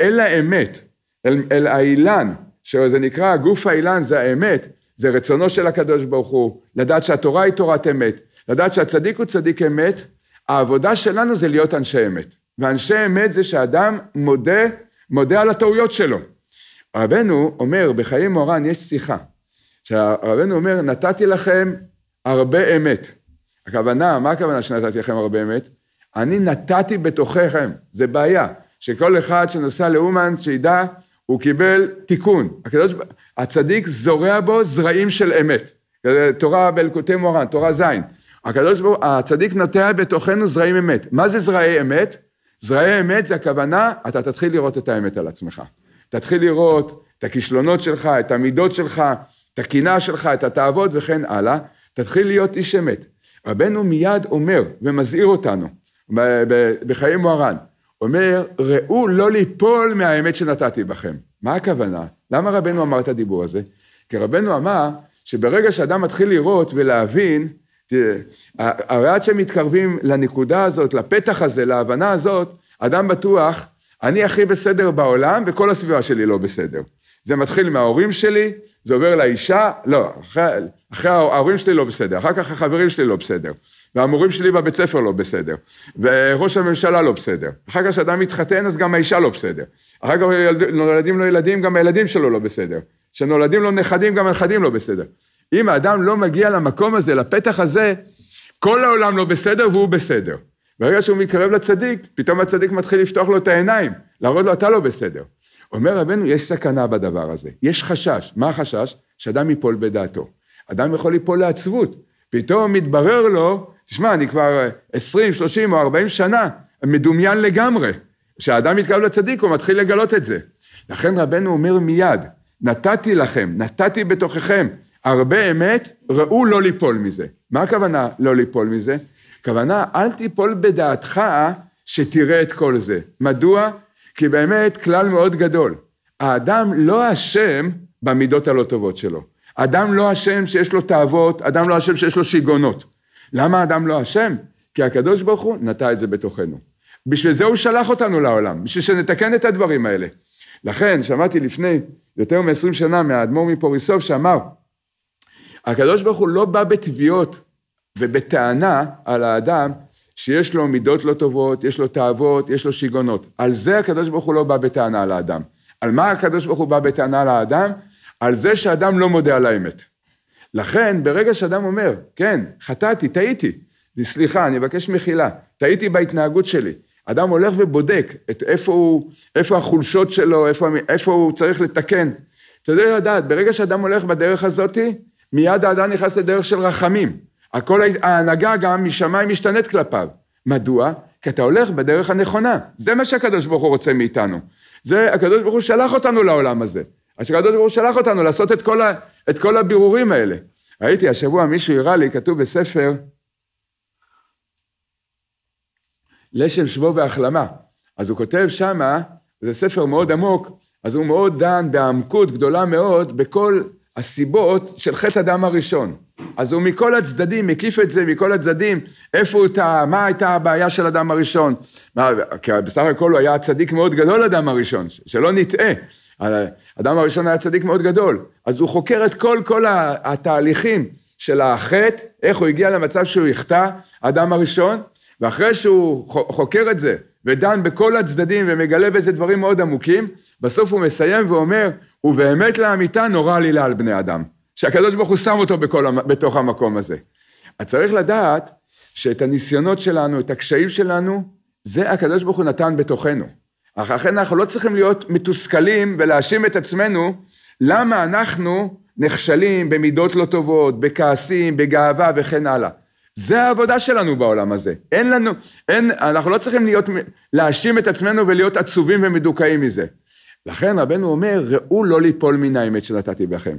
[SPEAKER 1] אל האמת, אל, אל האילן, שזה נקרא גוף האילן, זה האמת, זה רצונו של הקדוש ברוך הוא, לדעת שהתורה היא תורת אמת, לדעת שהצדיק הוא צדיק אמת, העבודה שלנו זה להיות אנשי אמת. ואנשי אמת זה שאדם מודה מודה על הטעויות שלו. רבנו אומר, בחיי מורן יש שיחה, שרבנו אומר, נתתי לכם הרבה אמת. הכוונה, מה הכוונה שנתתי לכם הרבה אמת? אני נתתי בתוככם, זה בעיה, שכל אחד שנוסע לאומן, שידע, הוא קיבל תיקון. הקדוש, הצדיק זורע בו זרעים של אמת. תורה בלקוטי מורן, תורה ז'. הקדוש ברוך הוא, הצדיק נוטע בתוכנו זרעים אמת. מה זה זרעי אמת? זרעי אמת זה הכוונה, אתה תתחיל לראות את האמת על עצמך. תתחיל לראות את הכישלונות שלך, את המידות שלך, את הקינה שלך, את התאוות וכן הלאה. תתחיל להיות איש אמת. רבנו מיד אומר ומזהיר אותנו בחיי מוהר"ן, אומר, ראו לא ליפול מהאמת שנתתי בכם. מה הכוונה? למה רבנו אמר את הדיבור הזה? כי רבנו אמר שברגע שאדם מתחיל לראות ולהבין תראה, הרי עד שמתקרבים לנקודה הזאת, לפתח הזה, להבנה הזאת, אדם בטוח, אני הכי בסדר בעולם וכל הסביבה שלי לא בסדר. זה מתחיל מההורים שלי, זה עובר לאישה, לא, אחרי, אחרי ההורים שלי לא בסדר, אחר כך החברים שלי לא בסדר, והמורים שלי בבית ספר לא בסדר, וראש הממשלה לא בסדר, אחר כך כשאדם מתחתן אז גם האישה לא בסדר, אחר כך נולדים לו ילדים, גם הילדים שלו לא בסדר, כשנולדים לו נכדים, גם הנכדים לא בסדר. אם האדם לא מגיע למקום הזה, לפתח הזה, כל העולם לא בסדר והוא בסדר. ברגע שהוא מתקרב לצדיק, פתאום הצדיק מתחיל לפתוח לו את העיניים, להראות לו, אתה לא בסדר. אומר רבנו, יש סכנה בדבר הזה, יש חשש. מה החשש? שאדם ייפול בדעתו. אדם יכול ליפול לעצבות. פתאום מתברר לו, תשמע, אני כבר 20, 30 או 40 שנה מדומיין לגמרי. כשהאדם מתקרב לצדיק, הוא מתחיל לגלות את זה. לכן רבנו אומר מיד, נתתי לכם, נתתי בתוככם הרבה אמת, ראו לא ליפול מזה. מה הכוונה לא ליפול מזה? הכוונה, אל תיפול בדעתך שתראה את כל זה. מדוע? כי באמת כלל מאוד גדול. האדם לא אשם במידות הלא טובות שלו. אדם לא אשם שיש לו תאוות, אדם לא אשם שיש לו שיגעונות. למה האדם לא אשם? כי הקדוש ברוך הוא נטע את זה בתוכנו. בשביל זה הוא שלח אותנו לעולם, בשביל שנתקן את הדברים האלה. לכן, שמעתי לפני יותר מ-20 שנה מהאדמו"ר מפוריסוב שאמר, הקדוש ברוך הוא לא בא בתביעות ובטענה על האדם שיש לו מידות לא טובות, יש לו תאוות, יש לו שיגעונות. על זה הקדוש ברוך הוא לא בא בטענה על האדם. על מה הקדוש ברוך הוא בא בטענה על האדם? על זה שאדם לא מודה על האמת. לכן, ברגע שאדם אומר, כן, חטאתי, טעיתי, סליחה, אני מבקש מחילה, טעיתי בהתנהגות שלי. אדם הולך ובודק את איפה הוא, איפה החולשות שלו, איפה, איפה הוא צריך לתקן. צריך לדעת, ברגע שאדם הולך בדרך הזאתי, מיד האדם נכנס לדרך של רחמים. הכל ההנהגה גם משמיים משתנית כלפיו. מדוע? כי אתה הולך בדרך הנכונה. זה מה שהקדוש ברוך הוא רוצה מאיתנו. זה, הקדוש ברוך הוא שלח אותנו לעולם הזה. אז הקדוש ברוך הוא שלח אותנו לעשות את כל, ה, את כל הבירורים האלה. ראיתי השבוע מישהו הראה לי, כתוב בספר, לשם שבו והחלמה. אז הוא כותב שמה, זה ספר מאוד עמוק, אז הוא מאוד דן בעמקות גדולה מאוד בכל הסיבות של חטא הדם הראשון. אז הוא מכל הצדדים, מקיף את זה מכל הצדדים, איפה הוא טעה, מה הייתה הבעיה של אדם הראשון. מה, כי בסך הכל הוא היה צדיק מאוד גדול, אדם הראשון, שלא נטעה. אדם אה, הראשון היה צדיק מאוד גדול. אז הוא חוקר את כל כל התהליכים של החטא, איך הוא הגיע למצב שהוא יחטא, אדם הראשון, ואחרי שהוא חוקר את זה, ודן בכל הצדדים ומגלה בזה דברים מאוד עמוקים, בסוף הוא מסיים ואומר, ובאמת לאמיתה נורא עלילה על בני אדם, שהקדוש ברוך הוא שם אותו בכל, בתוך המקום הזה. אז צריך לדעת שאת הניסיונות שלנו, את הקשיים שלנו, זה הקדוש ברוך הוא נתן בתוכנו. אך אכן אנחנו לא צריכים להיות מתוסכלים ולהאשים את עצמנו למה אנחנו נכשלים במידות לא טובות, בכעסים, בגאווה וכן הלאה. זה העבודה שלנו בעולם הזה. אין לנו, אין, אנחנו לא צריכים להיות, להאשים את עצמנו ולהיות עצובים ומדוכאים מזה. לכן רבנו אומר, ראו לא ליפול מן האמת שנתתי בכם.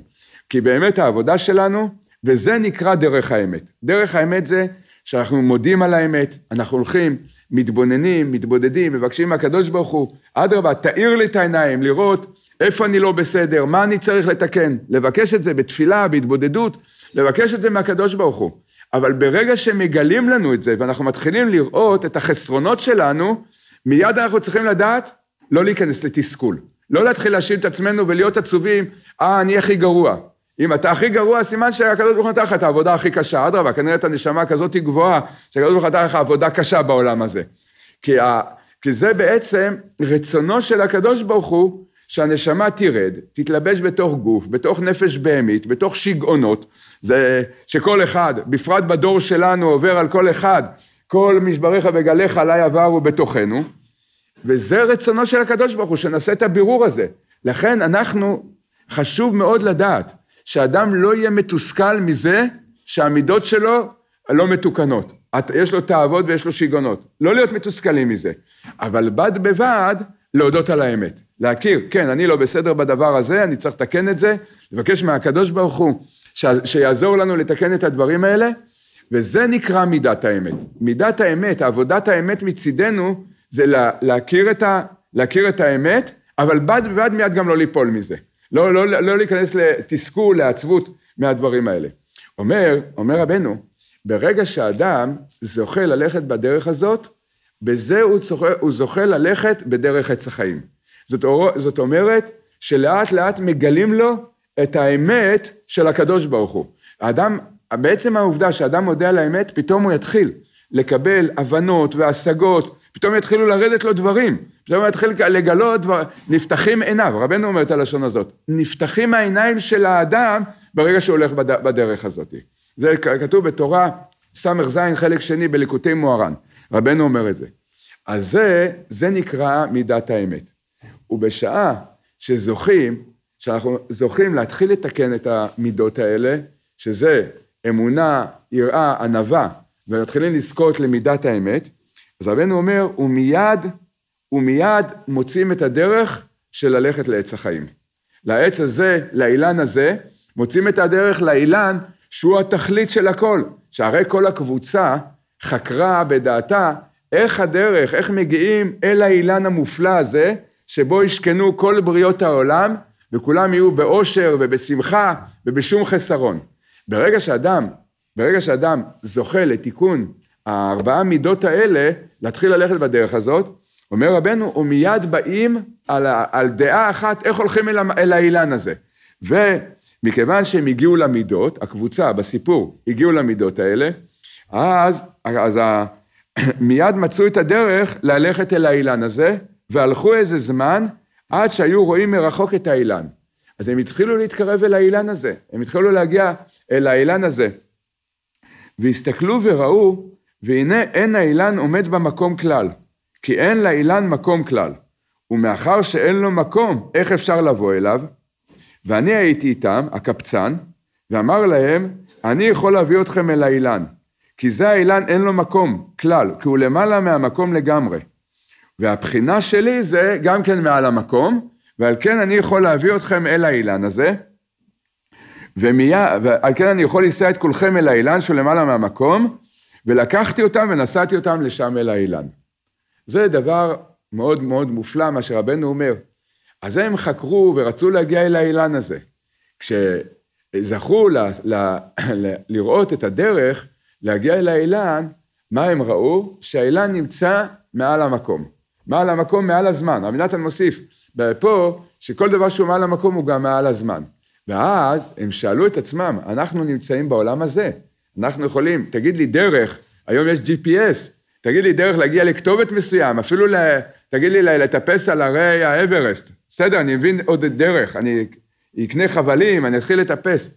[SPEAKER 1] כי באמת העבודה שלנו, וזה נקרא דרך האמת. דרך האמת זה שאנחנו מודים על האמת, אנחנו הולכים, מתבוננים, מתבודדים, מבקשים מהקדוש ברוך הוא, אדרבה, תאיר לי את העיניים, לראות איפה אני לא בסדר, מה אני צריך לתקן, לבקש את זה בתפילה, בהתבודדות, לבקש את זה מהקדוש ברוך הוא. אבל ברגע שמגלים לנו את זה, ואנחנו מתחילים לראות את החסרונות שלנו, מיד אנחנו צריכים לדעת לא להיכנס לתסכול. לא להתחיל להשאיר את עצמנו ולהיות עצובים, אה, אני הכי גרוע. אם אתה הכי גרוע, סימן שהקדוש ברוך הוא נתן לך את העבודה הכי קשה. אדרבה, כנראה את הנשמה כזאת גבוהה, שהקדוש ברוך הוא נתן לך עבודה קשה בעולם הזה. כי, ה... כי זה בעצם רצונו של הקדוש ברוך הוא, שהנשמה תרד, תתלבש בתוך גוף, בתוך נפש בהמית, בתוך שיגעונות, זה שכל אחד, בפרט בדור שלנו, עובר על כל אחד, כל משבריך וגליך עלי עברו בתוכנו, וזה רצונו של הקדוש ברוך הוא, שנעשה את הבירור הזה. לכן אנחנו, חשוב מאוד לדעת שאדם לא יהיה מתוסכל מזה שהמידות שלו לא מתוקנות. יש לו תאוות ויש לו שיגעונות. לא להיות מתוסכלים מזה. אבל בד בבד, להודות על האמת. להכיר, כן, אני לא בסדר בדבר הזה, אני צריך לתקן את זה. לבקש מהקדוש ברוך הוא ש... שיעזור לנו לתקן את הדברים האלה. וזה נקרא מידת האמת. מידת האמת, עבודת האמת מצידנו, זה לה, להכיר, את ה, להכיר את האמת, אבל בד בבד מיד גם לא ליפול מזה. לא, לא, לא, לא להיכנס לתסכול, לעצבות מהדברים האלה. אומר, אומר רבנו, ברגע שאדם זוכה ללכת בדרך הזאת, בזה הוא זוכה, הוא זוכה ללכת בדרך עץ החיים. זאת, זאת אומרת, שלאט לאט מגלים לו את האמת של הקדוש ברוך הוא. האדם, בעצם העובדה שאדם מודה על האמת, פתאום הוא יתחיל לקבל הבנות והשגות פתאום יתחילו לרדת לו דברים, פתאום יתחיל לגלות, דבר, נפתחים עיניו, רבנו אומר את הלשון הזאת, נפתחים העיניים של האדם ברגע שהוא הולך בדרך הזאת. זה כתוב בתורה ס"ז חלק שני בליקוטי מוהר"ן, רבנו אומר את זה. אז זה, זה נקרא מידת האמת. ובשעה שזוכים, שאנחנו זוכים להתחיל לתקן את המידות האלה, שזה אמונה, יראה, ענווה, ומתחילים לזכות למידת האמת, אז רבנו אומר, ומיד, ומיד מוצאים את הדרך של ללכת לעץ החיים. לעץ הזה, לאילן הזה, מוצאים את הדרך לאילן שהוא התכלית של הכל. שהרי כל הקבוצה חקרה בדעתה איך הדרך, איך מגיעים אל האילן המופלא הזה, שבו ישכנו כל בריאות העולם, וכולם יהיו באושר ובשמחה ובשום חסרון. ברגע שאדם, ברגע שאדם זוכה לתיקון הארבעה מידות האלה, להתחיל ללכת בדרך הזאת, אומר רבנו, ומיד באים על, ה, על דעה אחת איך הולכים אל, אל האילן הזה. ומכיוון שהם הגיעו למידות, הקבוצה בסיפור הגיעו למידות האלה, אז, אז ה, מיד מצאו את הדרך ללכת אל האילן הזה, והלכו איזה זמן עד שהיו רואים מרחוק את האילן. אז הם התחילו להתקרב אל האילן הזה, הם התחילו להגיע אל האילן הזה. והסתכלו וראו והנה אין האילן עומד במקום כלל, כי אין לאילן מקום כלל. ומאחר שאין לו מקום, איך אפשר לבוא אליו? ואני הייתי איתם, הקפצן, ואמר להם, אני יכול להביא אתכם אל האילן, כי זה האילן אין לו מקום, כלל, כי הוא למעלה מהמקום לגמרי. והבחינה שלי זה גם כן מעל המקום, ועל כן אני יכול להביא אתכם אל האילן הזה, ומיה, ועל כן אני יכול לנסוע את כולכם אל האילן שהוא למעלה מהמקום, ולקחתי אותם ונסעתי אותם לשם אל האילן. זה דבר מאוד מאוד מופלא, מה שרבנו אומר. אז הם חקרו ורצו להגיע אל האילן הזה. כשזכו ל, ל, ל, לראות את הדרך להגיע אל האילן, מה הם ראו? שהאילן נמצא מעל המקום. מעל המקום, מעל הזמן. רבי נתן מוסיף, פה, שכל דבר שהוא מעל המקום הוא גם מעל הזמן. ואז הם שאלו את עצמם, אנחנו נמצאים בעולם הזה, אנחנו יכולים, תגיד לי דרך, היום יש GPS, תגיד לי דרך להגיע לכתובת מסוים, אפילו ל... תגיד לי לטפס על הרי האברסט. בסדר, אני מבין עוד דרך, אני אקנה חבלים, אני אתחיל לטפס.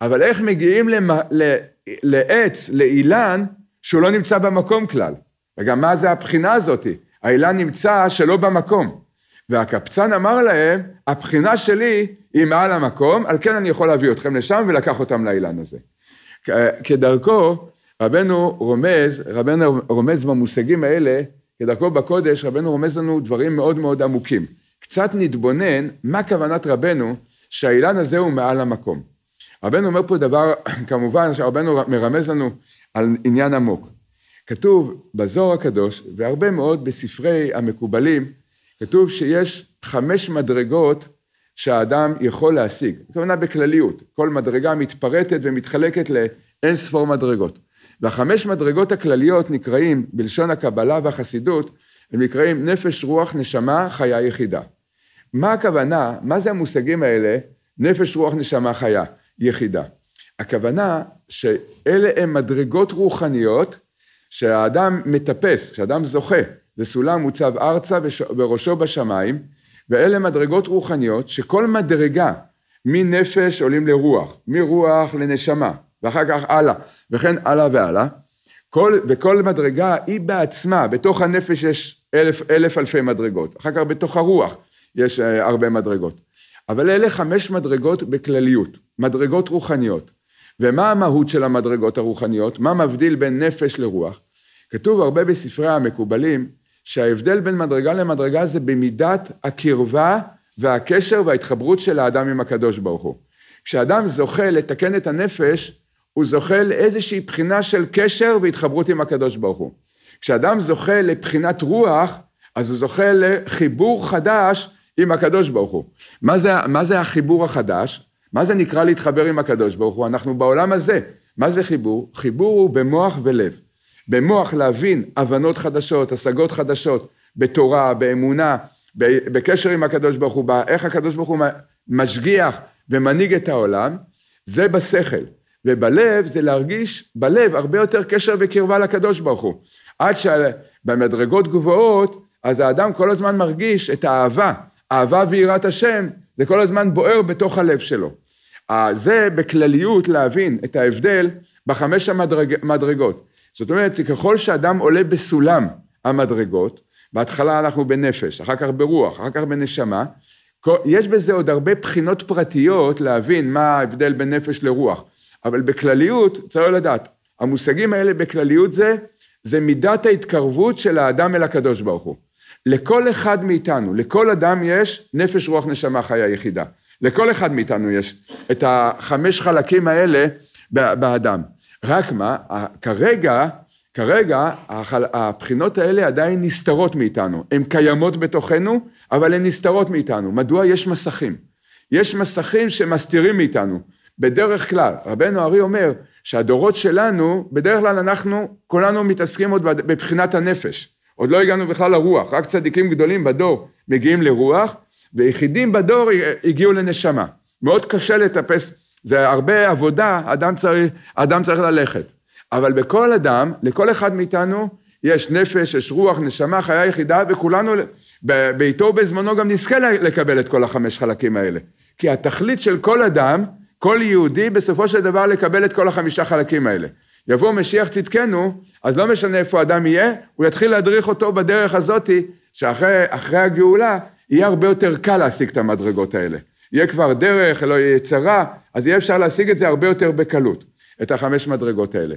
[SPEAKER 1] אבל איך מגיעים למ... ל... לעץ, לאילן, שהוא לא נמצא במקום כלל? וגם מה זה הבחינה הזאתי? האילן נמצא שלא במקום. והקפצן אמר להם, הבחינה שלי היא מעל המקום, על כן אני יכול להביא אתכם לשם ולקח אותם לאילן הזה. כדרכו, רבנו רומז, רבנו רומז במושגים האלה, כדרכו בקודש, רבנו רומז לנו דברים מאוד מאוד עמוקים. קצת נתבונן מה כוונת רבנו שהאילן הזה הוא מעל המקום. רבנו אומר פה דבר, כמובן שרבנו מרמז לנו על עניין עמוק. כתוב בזוהר הקדוש, והרבה מאוד בספרי המקובלים, כתוב שיש חמש מדרגות שהאדם יכול להשיג. הכוונה בכלליות, כל מדרגה מתפרטת ומתחלקת לאין ספור מדרגות. והחמש מדרגות הכלליות נקראים, בלשון הקבלה והחסידות, הם נקראים נפש, רוח, נשמה, חיה יחידה. מה הכוונה, מה זה המושגים האלה, נפש, רוח, נשמה, חיה, יחידה? הכוונה שאלה הן מדרגות רוחניות שהאדם מטפס, שהאדם זוכה. זה סולם מוצב ארצה וראשו בשמיים, ואלה מדרגות רוחניות שכל מדרגה מנפש עולים לרוח, מרוח לנשמה, ואחר כך הלאה, וכן הלאה והלאה. כל, וכל מדרגה היא בעצמה, בתוך הנפש יש אלף, אלף אלפי מדרגות, אחר כך בתוך הרוח יש אה, הרבה מדרגות. אבל אלה חמש מדרגות בכלליות, מדרגות רוחניות. ומה המהות של המדרגות הרוחניות? מה מבדיל בין נפש לרוח? כתוב הרבה בספרי המקובלים, שההבדל בין מדרגה למדרגה זה במידת הקרבה והקשר וההתחברות של האדם עם הקדוש ברוך הוא. כשאדם זוכה לתקן את הנפש, הוא זוכה לאיזושהי בחינה של קשר והתחברות עם הקדוש ברוך הוא. כשאדם זוכה לבחינת רוח, אז הוא זוכה לחיבור חדש עם הקדוש ברוך הוא. מה זה, מה זה החיבור החדש? מה זה נקרא להתחבר עם הקדוש ברוך הוא? אנחנו בעולם הזה. מה זה חיבור? חיבור הוא במוח ולב. במוח להבין הבנות חדשות, השגות חדשות, בתורה, באמונה, בקשר עם הקדוש ברוך הוא, איך הקדוש ברוך הוא משגיח ומנהיג את העולם, זה בשכל. ובלב זה להרגיש בלב הרבה יותר קשר וקרבה לקדוש ברוך הוא. עד שבמדרגות גבוהות, אז האדם כל הזמן מרגיש את האהבה, אהבה ויראת השם, זה כל הזמן בוער בתוך הלב שלו. זה בכלליות להבין את ההבדל בחמש המדרגות. זאת אומרת, ככל שאדם עולה בסולם המדרגות, בהתחלה אנחנו בנפש, אחר כך ברוח, אחר כך בנשמה, יש בזה עוד הרבה בחינות פרטיות להבין מה ההבדל בין נפש לרוח, אבל בכלליות צריך לדעת, המושגים האלה בכלליות זה, זה מידת ההתקרבות של האדם אל הקדוש ברוך הוא. לכל אחד מאיתנו, לכל אדם יש נפש, רוח, נשמה, חיה יחידה. לכל אחד מאיתנו יש את החמש חלקים האלה באדם. רק מה, כרגע, כרגע הבחינות האלה עדיין נסתרות מאיתנו. הן קיימות בתוכנו, אבל הן נסתרות מאיתנו. מדוע? יש מסכים. יש מסכים שמסתירים מאיתנו. בדרך כלל, רבנו ארי אומר שהדורות שלנו, בדרך כלל אנחנו כולנו מתעסקים עוד בבחינת הנפש. עוד לא הגענו בכלל לרוח, רק צדיקים גדולים בדור מגיעים לרוח, ויחידים בדור הגיעו לנשמה. מאוד קשה לטפס זה הרבה עבודה, אדם צריך, אדם צריך ללכת. אבל בכל אדם, לכל אחד מאיתנו, יש נפש, יש רוח, נשמה, חיה יחידה, וכולנו בעיתו ובזמנו גם נזכה לקבל את כל החמש חלקים האלה. כי התכלית של כל אדם, כל יהודי, בסופו של דבר לקבל את כל החמישה חלקים האלה. יבוא משיח צדקנו, אז לא משנה איפה אדם יהיה, הוא יתחיל להדריך אותו בדרך הזאתי, שאחרי הגאולה יהיה הרבה יותר קל להשיג את המדרגות האלה. יהיה כבר דרך, לא יהיה צרה, אז יהיה אפשר להשיג את זה הרבה יותר בקלות, את החמש מדרגות האלה.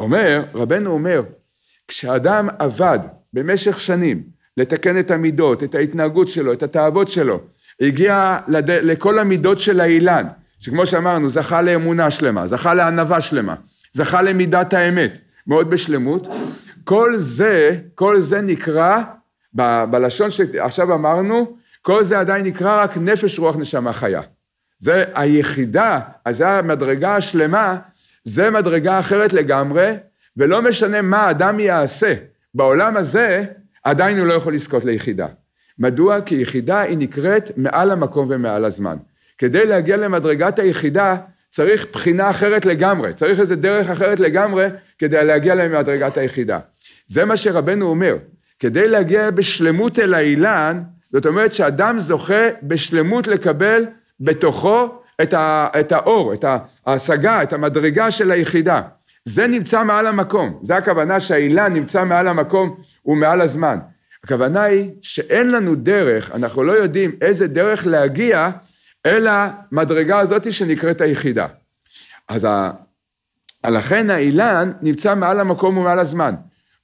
[SPEAKER 1] אומר, רבנו אומר, כשאדם עבד במשך שנים לתקן את המידות, את ההתנהגות שלו, את התאוות שלו, הגיע לד... לכל המידות של האילן, שכמו שאמרנו, זכה לאמונה שלמה, זכה לענווה שלמה, זכה למידת האמת, מאוד בשלמות. כל זה, כל זה נקרא, ב... בלשון שעכשיו אמרנו, כל זה עדיין נקרא רק נפש רוח נשמה חיה. זה היחידה, אז זה המדרגה השלמה, זה מדרגה אחרת לגמרי, ולא משנה מה אדם יעשה בעולם הזה, עדיין הוא לא יכול לזכות ליחידה. מדוע? כי יחידה היא נקראת מעל המקום ומעל הזמן. כדי להגיע למדרגת היחידה, צריך בחינה אחרת לגמרי, צריך איזה דרך אחרת לגמרי כדי להגיע למדרגת היחידה. זה מה שרבנו אומר, כדי להגיע בשלמות אל האילן, זאת אומרת שאדם זוכה בשלמות לקבל בתוכו את, ה, את האור, את ההשגה, את המדרגה של היחידה. זה נמצא מעל המקום, זה הכוונה שהעילה נמצא מעל המקום ומעל הזמן. הכוונה היא שאין לנו דרך, אנחנו לא יודעים איזה דרך להגיע אל המדרגה הזאת שנקראת היחידה. אז ה... לכן האילן נמצא מעל המקום ומעל הזמן.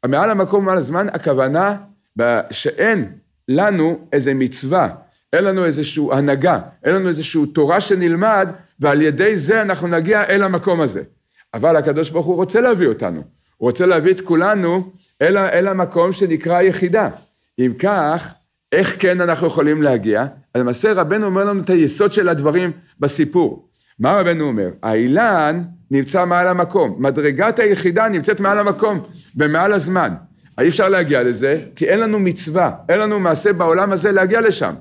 [SPEAKER 1] מעל המקום ומעל הזמן הכוונה שאין לנו איזה מצווה, אין לנו איזושהי הנהגה, אין לנו איזושהי תורה שנלמד, ועל ידי זה אנחנו נגיע אל המקום הזה. אבל הקדוש ברוך הוא רוצה להביא אותנו, הוא רוצה להביא את כולנו אל, אל המקום שנקרא היחידה. אם כך, איך כן אנחנו יכולים להגיע? אז למעשה רבנו אומר לנו את היסוד של הדברים בסיפור. מה רבנו אומר? האילן נמצא מעל המקום, מדרגת היחידה נמצאת מעל המקום ומעל הזמן. אי אפשר להגיע לזה, כי אין לנו מצווה, אין לנו מעשה בעולם הזה להגיע לשם.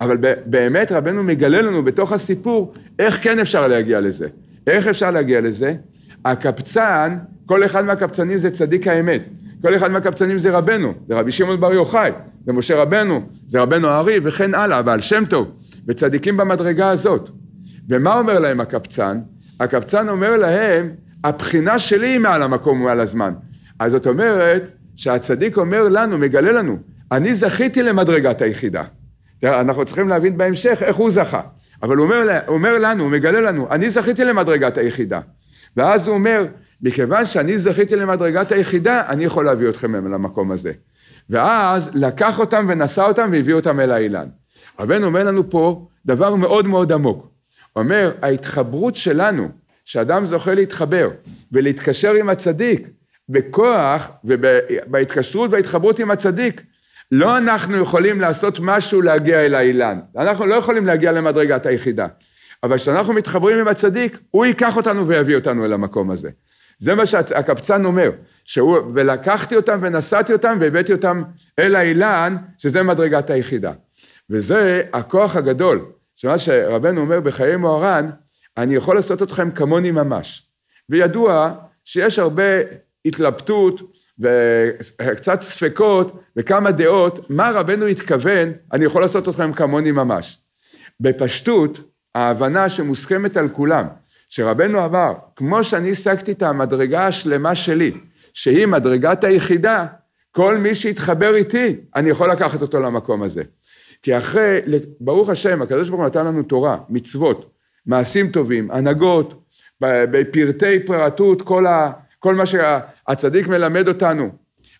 [SPEAKER 1] אבל באמת רבנו מגלה לנו בתוך הסיפור איך כן אפשר להגיע לזה. איך אפשר להגיע לזה? הקבצן, כל אחד מהקבצנים זה צדיק האמת. כל אחד מהקבצנים זה רבנו, זה רבי שמעון בר יוחאי, זה משה רבנו, זה רבנו הארי וכן הלאה, בעל שם טוב, וצדיקים במדרגה הזאת. ומה אומר להם הקבצן? הקבצן אומר להם, הבחינה שלי היא מעל המקום ומעל הזמן. אז זאת אומרת, שהצדיק אומר לנו, מגלה לנו, אני זכיתי למדרגת היחידה. אנחנו צריכים להבין בהמשך איך הוא זכה. אבל הוא אומר, אומר לנו, הוא מגלה לנו, אני זכיתי למדרגת היחידה. ואז הוא אומר, מכיוון שאני זכיתי למדרגת היחידה, אני יכול להביא אתכם למקום הזה. ואז לקח אותם ונשא אותם והביא אותם אל האילן. רבנו אומר לנו פה דבר מאוד מאוד עמוק. אומר, ההתחברות שלנו, שאדם זוכה להתחבר ולהתקשר עם הצדיק, בכוח ובהתקשרות וההתחברות עם הצדיק. לא אנחנו יכולים לעשות משהו להגיע אל האילן. אנחנו לא יכולים להגיע למדרגת היחידה. אבל כשאנחנו מתחברים עם הצדיק, הוא ייקח אותנו ויביא אותנו אל המקום הזה. זה מה שהקבצן אומר, שהוא, ולקחתי אותם ונשאתי אותם והבאתי אותם אל האילן, שזה מדרגת היחידה. וזה הכוח הגדול, שמה שרבנו אומר בחיי מוהר"ן, אני יכול לעשות אתכם כמוני ממש. וידוע שיש הרבה התלבטות וקצת ספקות וכמה דעות, מה רבנו התכוון, אני יכול לעשות אתכם כמוני ממש. בפשטות, ההבנה שמוסכמת על כולם, שרבנו אמר, כמו שאני השגתי את המדרגה השלמה שלי, שהיא מדרגת היחידה, כל מי שיתחבר איתי, אני יכול לקחת אותו למקום הזה. כי אחרי, ברוך השם, הקדוש ברוך הוא נתן לנו תורה, מצוות, מעשים טובים, הנהגות, בפרטי פרטות, כל, ה, כל מה ש... הצדיק מלמד אותנו.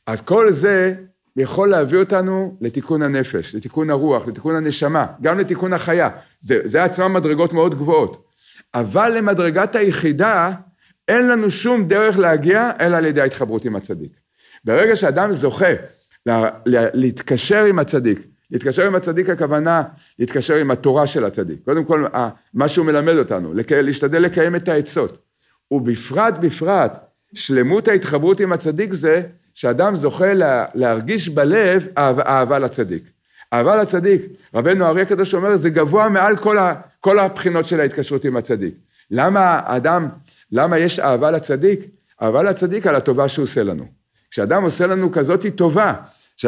[SPEAKER 1] אז כל זה יכול להביא אותנו לתיקון הנפש, לתיקון הרוח, לתיקון הנשמה, גם לתיקון החיה. זה, זה עצמם מדרגות מאוד גבוהות. אבל למדרגת היחידה, אין לנו שום דרך להגיע, אלא על ידי ההתחברות עם הצדיק. ברגע שאדם זוכה לה, לה, להתקשר עם הצדיק, להתקשר עם הצדיק הכוונה להתקשר עם התורה של הצדיק. קודם כל, מה שהוא מלמד אותנו, להשתדל לקיים את העצות. ובפרט בפרט שלמות ההתחברות עם הצדיק זה שאדם זוכה לה, להרגיש בלב אהבה, אהבה לצדיק. אהבה לצדיק, רבנו אריה הקדוש אומר, זה גבוה מעל כל, ה, כל הבחינות של ההתקשרות עם הצדיק. למה אדם, למה יש אהבה לצדיק? אהבה לצדיק על הטובה שהוא עושה לנו. כשאדם עושה לנו כזאת טובה, ש...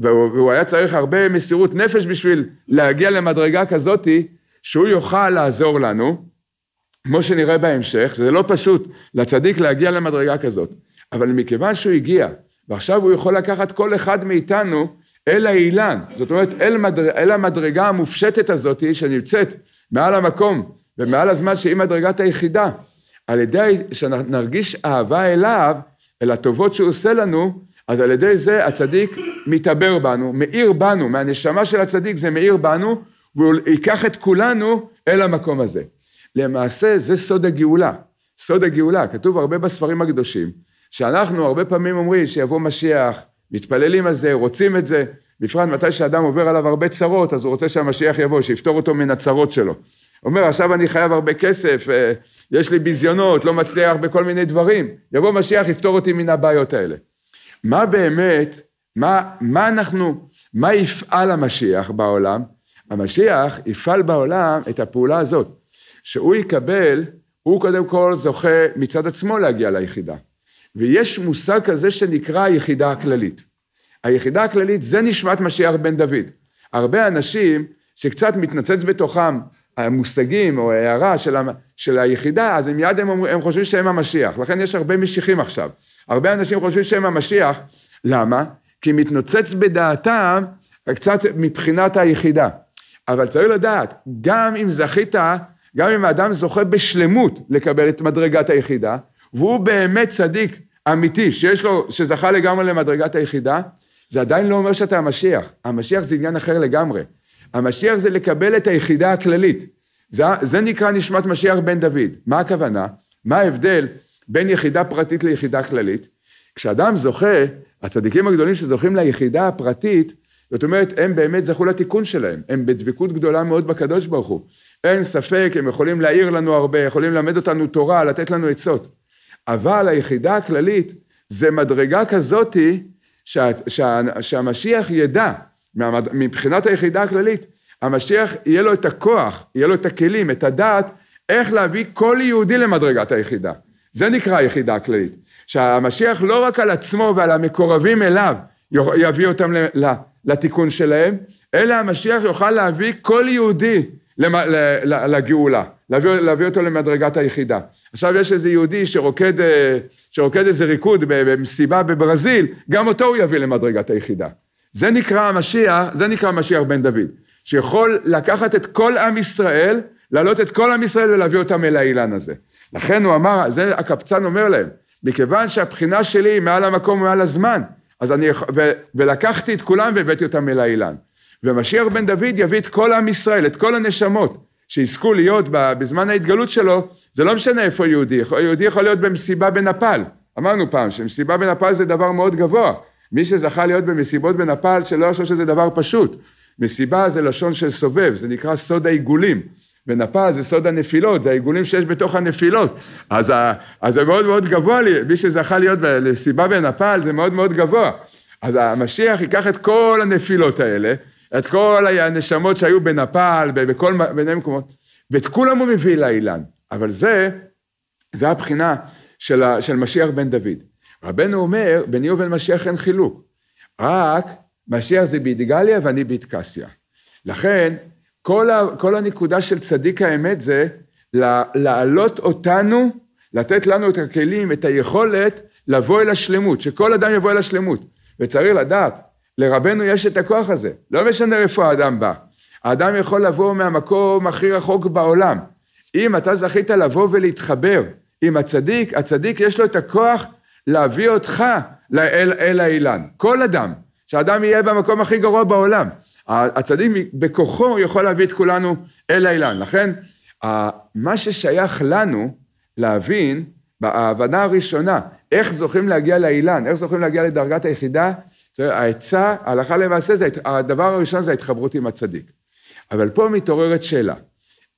[SPEAKER 1] והוא היה צריך הרבה מסירות נפש בשביל להגיע למדרגה כזאתי, שהוא יוכל לעזור לנו, כמו שנראה בהמשך, זה לא פשוט לצדיק להגיע למדרגה כזאת, אבל מכיוון שהוא הגיע, ועכשיו הוא יכול לקחת כל אחד מאיתנו אל האילן, זאת אומרת אל, מדר... אל המדרגה המופשטת הזאת שנמצאת מעל המקום ומעל הזמן שהיא מדרגת היחידה, על ידי שנרגיש אהבה אליו, אל הטובות שהוא עושה לנו, אז על ידי זה הצדיק מתעבר בנו, מאיר בנו, מהנשמה של הצדיק זה מאיר בנו, והוא ייקח את כולנו אל המקום הזה. למעשה זה סוד הגאולה, סוד הגאולה, כתוב הרבה בספרים הקדושים, שאנחנו הרבה פעמים אומרים שיבוא משיח, מתפללים על זה, רוצים את זה, בפרט מתי שאדם עובר עליו הרבה צרות, אז הוא רוצה שהמשיח יבוא, שיפטור אותו מן הצרות שלו. אומר, עכשיו אני חייב הרבה כסף, אה, יש לי ביזיונות, לא מצליח בכל מיני דברים, יבוא משיח, יפטור אותי מן הבעיות האלה. מה באמת, מה, מה אנחנו, מה יפעל המשיח בעולם? המשיח יפעל בעולם את הפעולה הזאת. שהוא יקבל, הוא קודם כל זוכה מצד עצמו להגיע ליחידה. ויש מושג כזה שנקרא היחידה הכללית. היחידה הכללית זה נשמת משיח בן דוד. הרבה אנשים שקצת מתנצץ בתוכם המושגים או ההערה של, ה, של היחידה, אז מיד הם, הם חושבים שהם המשיח. לכן יש הרבה משיחים עכשיו. הרבה אנשים חושבים שהם המשיח. למה? כי מתנוצץ בדעתם קצת מבחינת היחידה. אבל צריך לדעת, גם אם זכית גם אם האדם זוכה בשלמות לקבל את מדרגת היחידה, והוא באמת צדיק אמיתי, שיש לו, שזכה לגמרי למדרגת היחידה, זה עדיין לא אומר שאתה המשיח. המשיח זה עניין אחר לגמרי. המשיח זה לקבל את היחידה הכללית. זה, זה נקרא נשמת משיח בן דוד. מה הכוונה? מה ההבדל בין יחידה פרטית ליחידה כללית? כשאדם זוכה, הצדיקים הגדולים שזוכים ליחידה הפרטית, זאת אומרת, הם באמת זכו לתיקון שלהם, הם בדבקות גדולה מאוד בקדוש ברוך הוא. אין ספק, הם יכולים להעיר לנו הרבה, יכולים ללמד אותנו תורה, לתת לנו עצות. אבל היחידה הכללית, זה מדרגה כזאתי, שה, שה, שהמשיח ידע, מבחינת היחידה הכללית, המשיח יהיה לו את הכוח, יהיה לו את הכלים, את הדעת, איך להביא כל יהודי למדרגת היחידה. זה נקרא היחידה הכללית. שהמשיח לא רק על עצמו ועל המקורבים אליו, יביא אותם ל... לתיקון שלהם, אלא המשיח יוכל להביא כל יהודי לגאולה, להביא, להביא אותו למדרגת היחידה. עכשיו יש איזה יהודי שרוקד, אה, שרוקד איזה ריקוד במסיבה בברזיל, גם אותו הוא יביא למדרגת היחידה. זה נקרא המשיח, זה נקרא משיח בן דוד, שיכול לקחת את כל עם ישראל, להעלות את כל עם ישראל ולהביא אותם אל האילן הזה. לכן הוא אמר, זה הקבצן אומר להם, מכיוון שהבחינה שלי היא מעל המקום ומעל הזמן, אז אני, ו, ולקחתי את כולם והבאתי אותם אל האילן. ומשיח בן דוד יביא את כל עם ישראל, את כל הנשמות שיזכו להיות בזמן ההתגלות שלו, זה לא משנה איפה יהודי, יהודי יכול להיות במסיבה בנפאל, אמרנו פעם שמסיבה בנפאל זה דבר מאוד גבוה, מי שזכה להיות במסיבות בנפאל שלא יחשוב שזה דבר פשוט, מסיבה זה לשון של סובב, זה נקרא סוד העיגולים, ונפה זה סוד הנפילות, זה העיגולים שיש בתוך הנפילות. אז, ה, אז זה מאוד מאוד גבוה, לי, מי שזכה להיות לסיבה בנפל זה מאוד מאוד גבוה. אז המשיח ייקח את כל הנפילות האלה, את כל הנשמות שהיו בנפל, בכל מיני מקומות, ואת כולם הוא מביא לאילן. אבל זה, זה הבחינה של, ה, של משיח בן דוד. רבנו אומר, ביני ובין משיח אין חילוק. רק משיח זה באידגליה ואני באידקסיה. לכן, כל, ה, כל הנקודה של צדיק האמת זה להעלות אותנו, לתת לנו את הכלים, את היכולת לבוא אל השלמות, שכל אדם יבוא אל השלמות. וצריך לדעת, לרבנו יש את הכוח הזה, לא משנה איפה האדם בא. האדם יכול לבוא מהמקום הכי רחוק בעולם. אם אתה זכית לבוא ולהתחבר עם הצדיק, הצדיק יש לו את הכוח להביא אותך אל, אל האילן, כל אדם. שאדם יהיה במקום הכי גרוע בעולם. הצדיק בכוחו יכול להביא את כולנו אל האילן. לכן, מה ששייך לנו להבין, בהבנה הראשונה, איך זוכים להגיע לאילן, איך זוכים להגיע לדרגת היחידה, העצה, ההלכה למעשה, זה, הדבר הראשון זה ההתחברות עם הצדיק. אבל פה מתעוררת שאלה.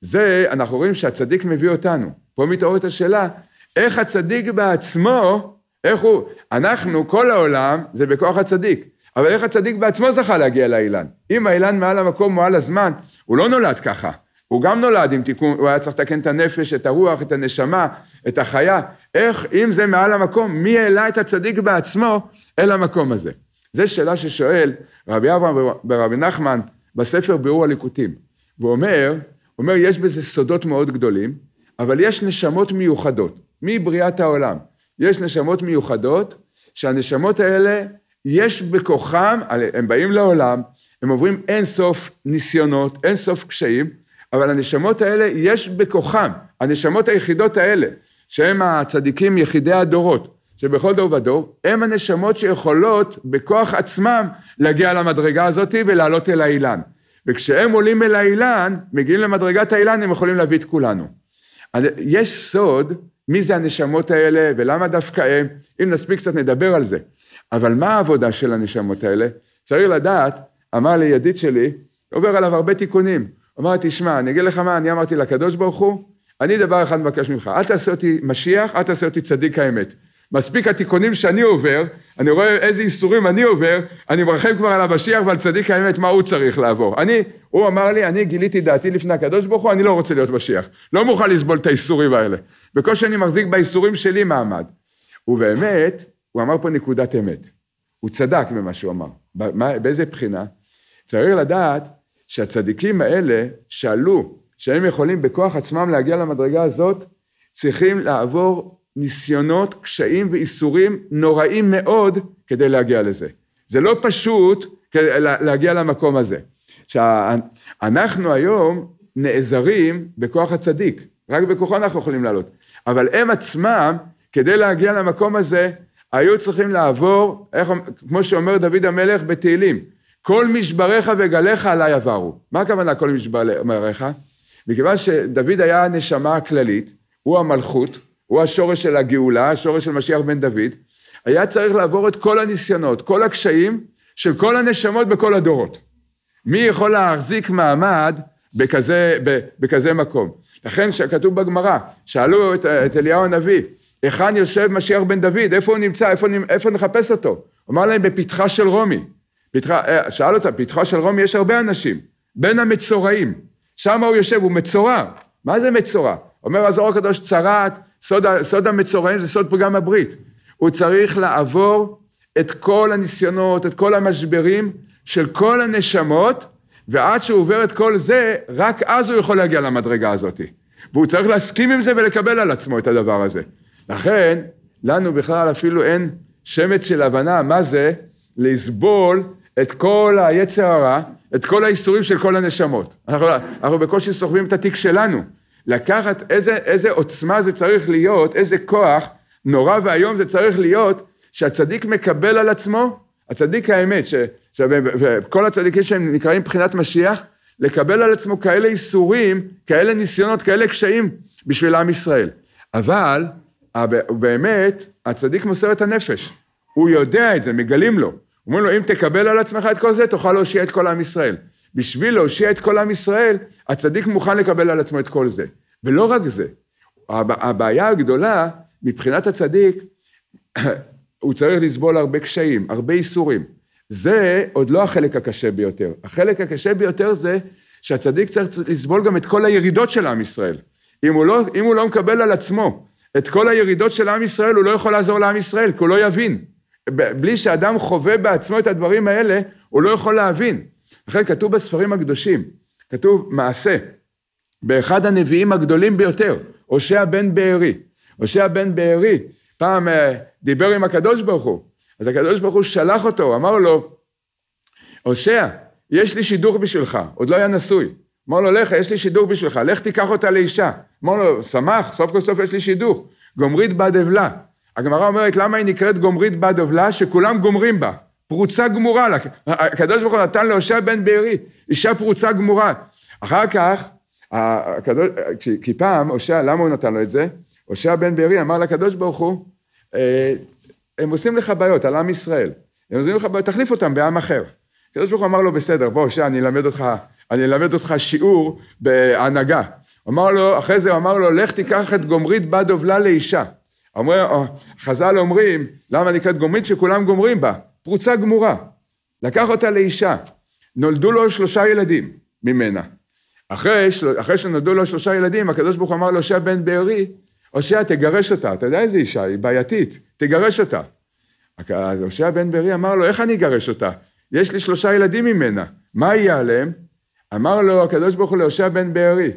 [SPEAKER 1] זה, אנחנו רואים שהצדיק מביא אותנו. פה מתעוררת השאלה, איך הצדיק בעצמו, איך הוא, אנחנו, כל העולם, זה בכוח הצדיק. אבל איך הצדיק בעצמו זכה להגיע לאילן? אם האילן מעל המקום או הזמן, הוא לא נולד ככה. הוא גם נולד עם תיקון, הוא היה צריך לתקן את הנפש, את הרוח, את הנשמה, את החיה. איך, אם זה מעל המקום, מי העלה את הצדיק בעצמו אל המקום הזה? זו שאלה ששואל רבי אברהם ורבי נחמן בספר ביאור הליקוטים. והוא אומר, אומר, יש בזה סודות מאוד גדולים, אבל יש נשמות מיוחדות, מבריאת העולם. יש נשמות מיוחדות, שהנשמות האלה יש בכוחם, הם באים לעולם, הם עוברים אין סוף ניסיונות, אין סוף קשיים, אבל הנשמות האלה, יש בכוחם, הנשמות היחידות האלה, שהם הצדיקים יחידי הדורות, שבכל דור ודור, הם הנשמות שיכולות בכוח עצמם להגיע למדרגה הזאת ולעלות אל האילן. וכשהם עולים אל האילן, מגיעים למדרגת האילן, הם יכולים להביא את כולנו. יש סוד מי זה הנשמות האלה ולמה דווקא הם, אם נספיק קצת נדבר על זה. אבל מה העבודה של הנשמות האלה? צריך לדעת, אמר לי ידיד שלי, עובר עליו הרבה תיקונים. אמר לי, תשמע, אני אגיד לך מה, אני אמרתי לקדוש ברוך הוא, אני דבר אחד מבקש ממך, אל תעשה אותי משיח, אל תעשה אותי צדיק האמת. מספיק התיקונים שאני עובר, אני רואה איזה איסורים אני עובר, אני מרחם כבר על המשיח ועל צדיק האמת, מה הוא צריך לעבור. אני, הוא אמר לי, אני גיליתי דעתי לפני הקדוש ברוך הוא, אני לא רוצה להיות משיח. לא מוכן לסבול את האיסורים האלה. בקושי אני מחזיק באיסורים שלי מעמד. ובאמת, הוא אמר פה נקודת אמת. הוא צדק במה שהוא אמר. מה, באיזה בחינה? צריך לדעת שהצדיקים האלה שאלו, שהם יכולים בכוח עצמם להגיע למדרגה הזאת, צריכים לעבור ניסיונות, קשיים ואיסורים נוראים מאוד כדי להגיע לזה. זה לא פשוט להגיע למקום הזה. שאנחנו היום נעזרים בכוח הצדיק, רק בכוחו אנחנו יכולים לעלות. אבל הם עצמם, כדי להגיע למקום הזה, היו צריכים לעבור, איך, כמו שאומר דוד המלך בתהילים, כל משבריך וגליך עליי עברו. מה הכוונה כל משבריך? מכיוון שדוד היה הנשמה הכללית, הוא המלכות, הוא השורש של הגאולה, השורש של משיח בן דוד, היה צריך לעבור את כל הניסיונות, כל הקשיים של כל הנשמות בכל הדורות. מי יכול להחזיק מעמד בכזה, בכזה מקום? לכן כתוב בגמרא, שאלו את, את אליהו הנביא, היכן יושב משיח בן דוד? איפה הוא נמצא? איפה, איפה נחפש אותו? אמר להם, בפתחה של רומי. פתחה, אה, שאל אותה, בפתחה של רומי יש הרבה אנשים, בין המצורעים. שם הוא יושב, הוא מצורע. מה זה מצורע? אומר הזוהר הקדוש, צרעת, סוד, סוד המצורעים זה סוד פגם הברית. הוא צריך לעבור את כל הניסיונות, את כל המשברים של כל הנשמות, ועד שהוא עובר את כל זה, רק אז הוא יכול להגיע למדרגה הזאת. והוא צריך להסכים עם זה ולקבל על עצמו את הדבר הזה. לכן, לנו בכלל אפילו אין שמץ של הבנה מה זה לסבול את כל היצר הרע, את כל האיסורים של כל הנשמות. אנחנו, אנחנו בקושי סוחבים את התיק שלנו. לקחת איזה, איזה עוצמה זה צריך להיות, איזה כוח נורא ואיום זה צריך להיות, שהצדיק מקבל על עצמו, הצדיק האמת, ש, ש, וכל הצדיקים שהם נקראים מבחינת משיח, לקבל על עצמו כאלה איסורים, כאלה ניסיונות, כאלה קשיים בשביל עם ישראל. אבל אה, באמת, הצדיק מוסר את הנפש. הוא יודע את זה, מגלים לו. אומרים לו, אם תקבל על עצמך את כל זה, תוכל להושיע את כל עם ישראל. בשביל להושיע את כל עם ישראל, הצדיק מוכן לקבל על עצמו את כל זה. ולא רק זה, הבעיה הגדולה, מבחינת הצדיק, הוא צריך לסבול הרבה קשיים, הרבה איסורים. זה עוד לא החלק הקשה ביותר. החלק הקשה ביותר זה שהצדיק צריך לסבול גם את כל הירידות של עם ישראל. אם הוא לא, אם הוא לא מקבל על עצמו את כל הירידות של עם ישראל, הוא לא יכול לעזור לעם ישראל, כי הוא לא יבין. בלי שאדם חווה בעצמו את הדברים האלה, הוא לא יכול להבין. לכן כתוב בספרים הקדושים, כתוב מעשה, באחד הנביאים הגדולים ביותר, הושע בן בארי. הושע בן בארי פעם אה, דיבר עם הקדוש ברוך הוא, אז הקדוש ברוך הוא שלח אותו, אמר לו, הושע, יש לי שידוך בשבילך, עוד לא היה נשוי. אמר לו, לך, יש לי שידוך בשבילך, לך תיקח אותה לאישה. אמר לו, שמח, סוף כל סוף יש לי שידוך, גומרית בד אבלה. הגמרא אומרת, למה היא נקראת גומרית בד אבלה? שכולם גומרים בה. פרוצה גמורה הקדוש ברוך הוא נתן להושע בן בארי, אישה פרוצה גמורה. אחר כך, הקדוש, כי, כי פעם, הושע, למה הוא נתן לו את זה? הושע בן בארי אמר לקדוש ברוך הוא, אה, הם עושים לך בעיות על עם ישראל. הם עושים לך בעיות, תחליף אותם בעם אחר. הקדוש ברוך הוא אמר לו, בסדר, בוא, הושע, אני אלמד אותך, אני אלמד אותך שיעור בהנהגה. אמר לו, אחרי זה הוא אמר לו, לך תיקח את גומרית בת דובלה לאישה. אומר, אה, חז"ל אומרים, למה נקראת גומרית? שכולם גומרים בה, פרוצה גמורה. לקח אותה לאישה, נולדו לו שלושה ילדים ממנה. אחרי, אחרי שנולדו לו שלושה ילדים, הקדוש ברוך הוא אמר להושע בן בארי, הושע, תגרש אותה. אתה יודע איזה אישה, היא בעייתית, תגרש אותה. אז הושע בן בארי אמר לו, איך אני אגרש אותה? יש לי שלושה ילדים ממנה, מה יהיה עליהם? אמר לו הקדוש ברוך הוא להושע בן בארי,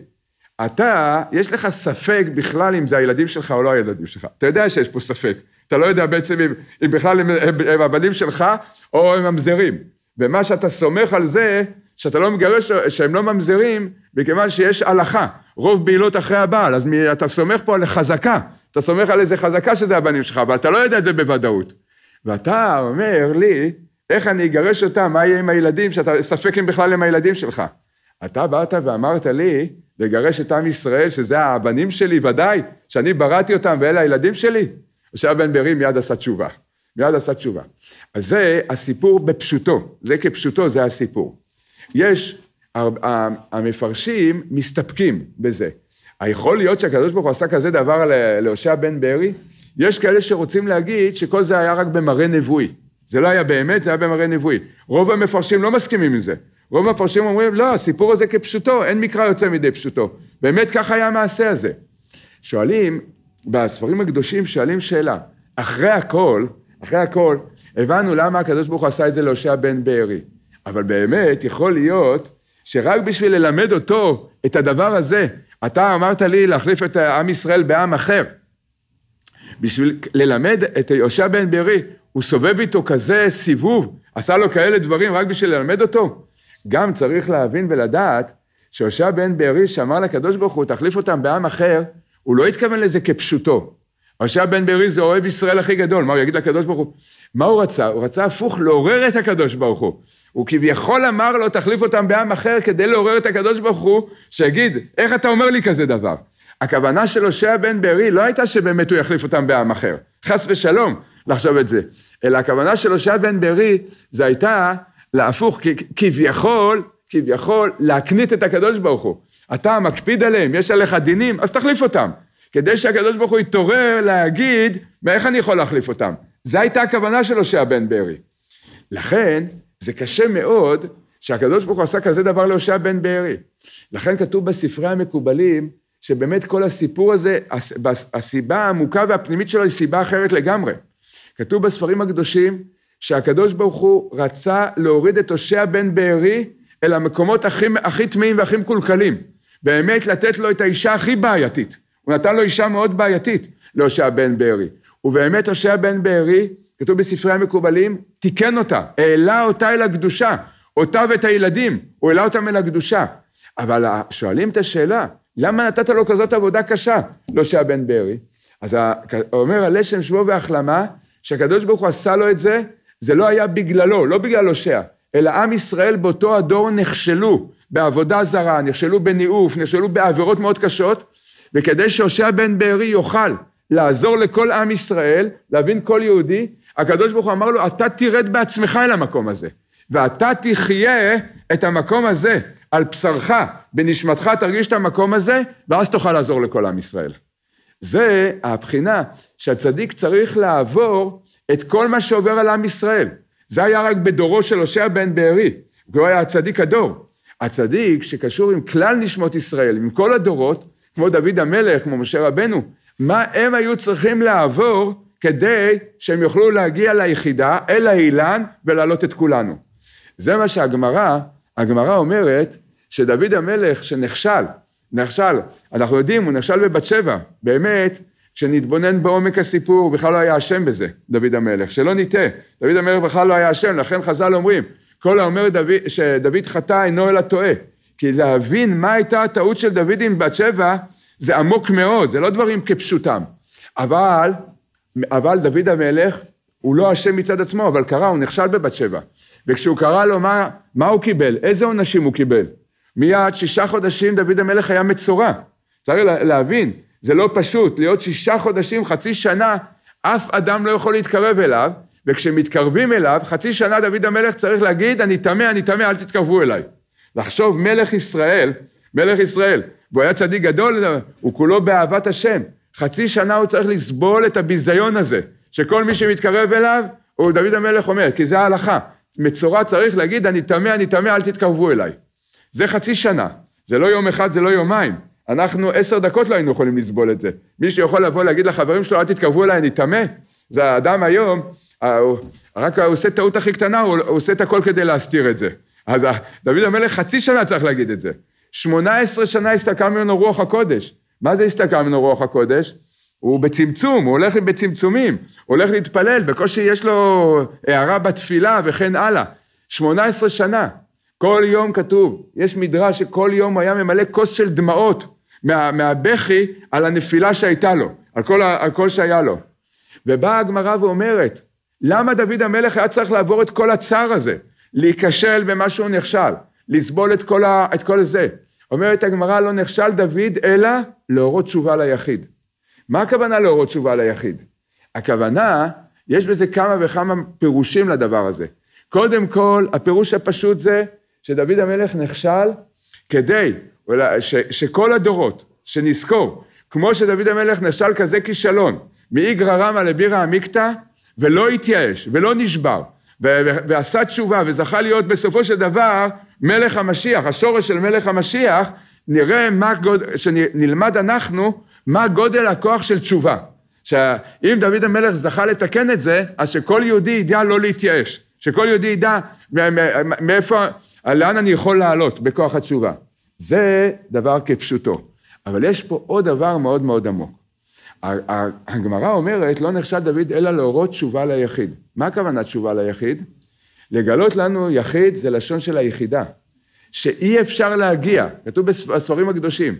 [SPEAKER 1] אתה, יש לך ספק בכלל אם זה הילדים שלך או לא הילדים שלך. אתה יודע שיש פה ספק. אתה לא יודע בעצם אם, אם בכלל הם, הם, הם הבנים שלך או הם ממזרים. ומה שאתה סומך על זה, שאתה לא מגרש, שהם לא ממזרים, מכיוון שיש הלכה. רוב בעילות אחרי הבעל, אז אתה סומך פה על חזקה. אתה סומך על איזה חזקה שזה הבנים שלך, אבל אתה לא יודע את זה בוודאות. ואתה אומר לי, איך אני אגרש אותם, מה יהיה עם הילדים, שאתה ספק אם בכלל הם הילדים שלך. אתה באת ואמרת לי לגרש את עם ישראל, שזה הבנים שלי, ודאי, שאני בראתי אותם ואלה הילדים שלי. משה בן ברי מיד עשה תשובה. מיד עשה תשובה. אז זה הסיפור בפשוטו, זה כפשוטו, זה הסיפור. יש, המפרשים מסתפקים בזה. היכול להיות שהקדוש ברוך הוא עשה כזה דבר להושע בן ברי? יש כאלה שרוצים להגיד שכל זה היה רק במראה נבואי. זה לא היה באמת, זה היה במראה נבואי. רוב המפרשים לא מסכימים עם זה. רוב המפרשים אומרים, לא, הסיפור הזה כפשוטו, אין מקרא יוצא מידי פשוטו. באמת ככה היה המעשה הזה. שואלים, בספרים הקדושים שואלים שאלה, אחרי הכל, אחרי הכל, הבנו למה הקדוש ברוך הוא עשה את זה להושע בן בארי. אבל באמת, יכול להיות שרק בשביל ללמד אותו את הדבר הזה, אתה אמרת לי להחליף את עם ישראל בעם אחר. בשביל ללמד את יהושע בן בארי, הוא סובב איתו כזה סיבוב, עשה לו כאלה דברים רק בשביל ללמד אותו? גם צריך להבין ולדעת שהושע בן בארי שאמר לקדוש ברוך הוא, תחליף אותם בעם אחר, הוא לא התכוון לזה כפשוטו. הושע בן בארי זה אוהב ישראל הכי גדול, מה הוא יגיד לקדוש ברוך הוא? מה הוא רצה? הוא רצה הפוך, לעורר את הקדוש ברוך הוא. הוא כביכול אמר לו, תחליף אותם בעם אחר כדי לעורר את הקדוש ברוך הוא, שיגיד, איך אתה אומר לי כזה דבר? הכוונה של הושע בן בארי לא הייתה שבאמת הוא יחליף אותם בעם אחר, חס ושלום לחשוב את זה, אלא הכוונה של הושע בן בארי זה הייתה להפוך כביכול, כביכול, להקנית את הקדוש ברוך הוא. אתה מקפיד עליהם, יש עליך דינים, אז תחליף אותם. כדי שהקדוש ברוך הוא יתעורר להגיד, מאיך אני יכול להחליף אותם? זו הייתה הכוונה של הושע בן בארי. לכן, זה קשה מאוד שהקדוש ברוך הוא עשה כזה דבר להושע בן בארי. לכן כתוב בספרי המקובלים, שבאמת כל הסיפור הזה, הסיבה העמוקה והפנימית שלו היא סיבה אחרת לגמרי. כתוב בספרים הקדושים, שהקדוש ברוך הוא רצה להוריד את הושע בן בארי אל המקומות הכי, הכי טמאים והכי מקולקלים. באמת לתת לו את האישה הכי בעייתית. הוא נתן לו אישה מאוד בעייתית להושע בן בארי. ובאמת הושע בן בארי, כתוב בספרי המקובלים, תיקן אותה, העלה אותה אל הקדושה, אותה ואת הילדים, הוא העלה אותם אל הקדושה. אבל שואלים את השאלה, למה נתת לו כזאת עבודה קשה, להושע בן בארי? אז אומר הלשם שבו והחלמה, שהקדוש ברוך הוא עשה לו את זה זה לא היה בגללו, לא בגלל הושע, אלא עם ישראל באותו הדור נכשלו בעבודה זרה, נכשלו בניאוף, נכשלו בעבירות מאוד קשות, וכדי שהושע בן בארי יוכל לעזור לכל עם ישראל, להבין כל יהודי, הקדוש ברוך הוא אמר לו, אתה תרד בעצמך אל המקום הזה, ואתה תחיה את המקום הזה על בשרך, בנשמתך תרגיש את המקום הזה, ואז תוכל לעזור לכל עם ישראל. זה הבחינה שהצדיק צריך לעבור את כל מה שעובר על עם ישראל. זה היה רק בדורו של הושע בן בארי, הוא היה הצדיק הדור. הצדיק שקשור עם כלל נשמות ישראל, עם כל הדורות, כמו דוד המלך, כמו משה רבנו, מה הם היו צריכים לעבור כדי שהם יוכלו להגיע ליחידה, אל האילן, ולהעלות את כולנו. זה מה שהגמרא, הגמרא אומרת שדוד המלך שנכשל, נכשל, אנחנו יודעים, הוא נכשל בבת שבע, באמת, כשנתבונן בעומק הסיפור, הוא בכלל לא היה אשם בזה, דוד המלך, שלא נטעה, דוד המלך בכלל לא היה אשם, לכן חז"ל אומרים, כל האומר דוד, שדוד חטא אינו אלא טועה, כי להבין מה הייתה הטעות של דוד עם בת שבע, זה עמוק מאוד, זה לא דברים כפשוטם. אבל, אבל דוד המלך, הוא לא אשם מצד עצמו, אבל קרא, הוא נכשל בבת שבע. וכשהוא קרא לו, מה, מה הוא קיבל? איזה עונשים הוא קיבל? מיד שישה חודשים דוד המלך היה מצורע. צריך להבין, זה לא פשוט, להיות שישה חודשים, חצי שנה, אף אדם לא יכול להתקרב אליו, וכשמתקרבים אליו, חצי שנה דוד המלך צריך להגיד, אני טמא, אני טמא, אל תתקרבו אליי. לחשוב, מלך ישראל, מלך ישראל, והוא היה צדיק גדול, הוא כולו באהבת השם. חצי שנה הוא צריך לסבול את הביזיון הזה, שכל מי שמתקרב אליו, הוא דוד המלך אומר, כי זה ההלכה. מצורע צריך להגיד, אני טמא, אני טמא, אל תתקרבו אליי. זה חצי שנה, זה לא יום אחד, זה לא יומיים. אנחנו עשר דקות לא היינו יכולים לסבול את זה. מישהו יכול לבוא להגיד לחברים שלו, אל תתקרבו אליי, אני טמא? זה האדם היום, רק הוא עושה טעות הכי קטנה, הוא עושה את הכל כדי להסתיר את זה. אז דוד המלך חצי שנה צריך להגיד את זה. שמונה עשרה שנה הסתכל ממנו רוח הקודש. מה זה הסתכל ממנו רוח הקודש? הוא בצמצום, הוא הולך בצמצומים, הוא הולך להתפלל, בקושי יש לו הערה בתפילה וכן הלאה. שמונה עשרה שנה, כל יום כתוב, יש מדרש שכל יום היה ממלא כוס של דמעות מה, מהבכי על הנפילה שהייתה לו, על כל, על כל שהיה לו. ובאה הגמרא ואומרת, למה דוד המלך היה צריך לעבור את כל הצער הזה? להיכשל במה שהוא נכשל, לסבול את כל, ה, את כל זה. אומרת הגמרא, לא נכשל דוד, אלא להורות תשובה ליחיד. מה הכוונה להורות תשובה ליחיד? הכוונה, יש בזה כמה וכמה פירושים לדבר הזה. קודם כל, הפירוש הפשוט זה שדוד המלך נכשל כדי ש, שכל הדורות, שנזכור, כמו שדוד המלך נשל כזה כישלון, מאיגרא רמא לבירא עמיקתא, ולא התייאש, ולא נשבר, ו- ו- ועשה תשובה, וזכה להיות בסופו של דבר מלך המשיח, השורש של מלך המשיח, נראה מה גודל, שנלמד אנחנו, מה גודל הכוח של תשובה. שאם דוד המלך זכה לתקן את זה, אז שכל יהודי ידע לא להתייאש, שכל יהודי ידע מאיפה, לאן אני יכול לעלות בכוח התשובה. זה דבר כפשוטו. אבל יש פה עוד דבר מאוד מאוד עמוק. הגמרא אומרת, לא נחשד דוד אלא להורות תשובה ליחיד. מה הכוונה תשובה ליחיד? לגלות לנו יחיד זה לשון של היחידה, שאי אפשר להגיע, כתוב בספרים הקדושים,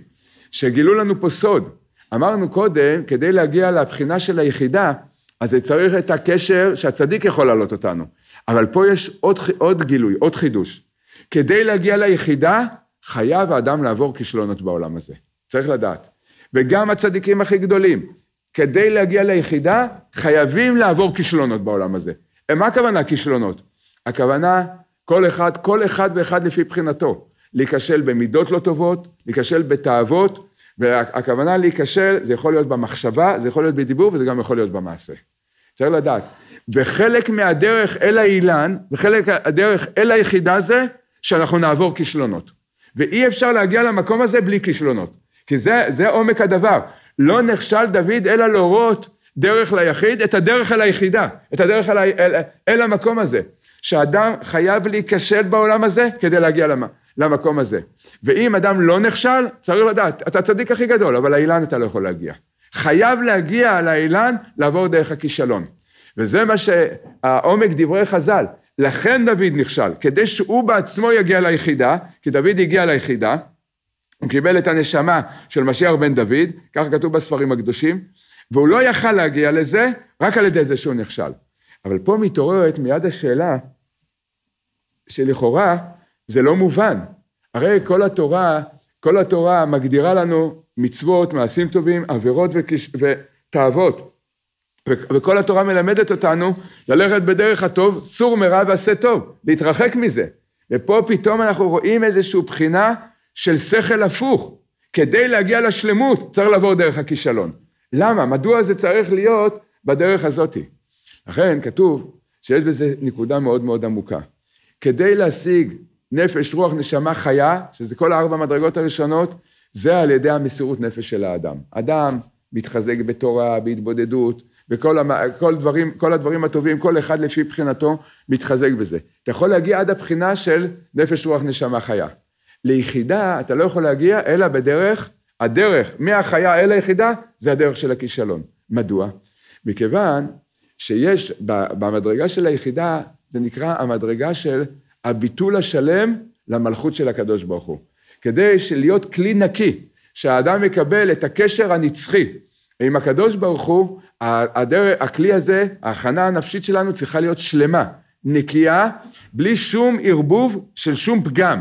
[SPEAKER 1] שגילו לנו פה סוד. אמרנו קודם, כדי להגיע לבחינה של היחידה, אז זה צריך את הקשר שהצדיק יכול להעלות אותנו. אבל פה יש עוד, עוד גילוי, עוד חידוש. כדי להגיע ליחידה, חייב האדם לעבור כישלונות בעולם הזה, צריך לדעת. וגם הצדיקים הכי גדולים, כדי להגיע ליחידה, חייבים לעבור כישלונות בעולם הזה. אה, מה הכוונה כישלונות? הכוונה, כל אחד, כל אחד ואחד לפי בחינתו. להיכשל במידות לא טובות, להיכשל בתאוות, והכוונה להיכשל, זה יכול להיות במחשבה, זה יכול להיות בדיבור, וזה גם יכול להיות במעשה. צריך לדעת. וחלק מהדרך אל האילן, וחלק הדרך אל היחידה זה, שאנחנו נעבור כישלונות. ואי אפשר להגיע למקום הזה בלי כישלונות, כי זה, זה עומק הדבר. לא נכשל דוד אלא להורות דרך ליחיד, את הדרך אל היחידה, את הדרך אל, אל, אל המקום הזה. שאדם חייב להיכשל בעולם הזה כדי להגיע למה. למקום הזה. ואם אדם לא נכשל, צריך לדעת, אתה הצדיק הכי גדול, אבל לאילן אתה לא יכול להגיע. חייב להגיע לאילן, לעבור דרך הכישלון. וזה מה שהעומק דברי חז"ל, לכן דוד נכשל, כדי שהוא בעצמו יגיע ליחידה, כי דוד הגיע ליחידה, הוא קיבל את הנשמה של משיח בן דוד, כך כתוב בספרים הקדושים, והוא לא יכל להגיע לזה רק על ידי זה שהוא נכשל. אבל פה מתעוררת מיד השאלה, שלכאורה זה לא מובן. הרי כל התורה, כל התורה מגדירה לנו מצוות, מעשים טובים, עבירות ותאוות. וכל התורה מלמדת אותנו ללכת בדרך הטוב, סור מרע ועשה טוב, להתרחק מזה. ופה פתאום אנחנו רואים איזושהי בחינה של שכל הפוך. כדי להגיע לשלמות צריך לעבור דרך הכישלון. למה? מדוע זה צריך להיות בדרך הזאתי? לכן כתוב שיש בזה נקודה מאוד מאוד עמוקה. כדי להשיג נפש, רוח, נשמה, חיה, שזה כל הארבע המדרגות הראשונות, זה על ידי המסירות נפש של האדם. אדם מתחזק בתורה, בהתבודדות, וכל המ... כל דברים, כל הדברים הטובים, כל אחד לפי בחינתו מתחזק בזה. אתה יכול להגיע עד הבחינה של נפש רוח נשמה חיה. ליחידה אתה לא יכול להגיע אלא בדרך, הדרך מהחיה אל היחידה זה הדרך של הכישלון. מדוע? מכיוון שיש במדרגה של היחידה, זה נקרא המדרגה של הביטול השלם למלכות של הקדוש ברוך הוא. כדי להיות כלי נקי, שהאדם יקבל את הקשר הנצחי עם הקדוש ברוך הוא, הדרך, הכלי הזה, ההכנה הנפשית שלנו צריכה להיות שלמה, נקייה, בלי שום ערבוב של שום פגם.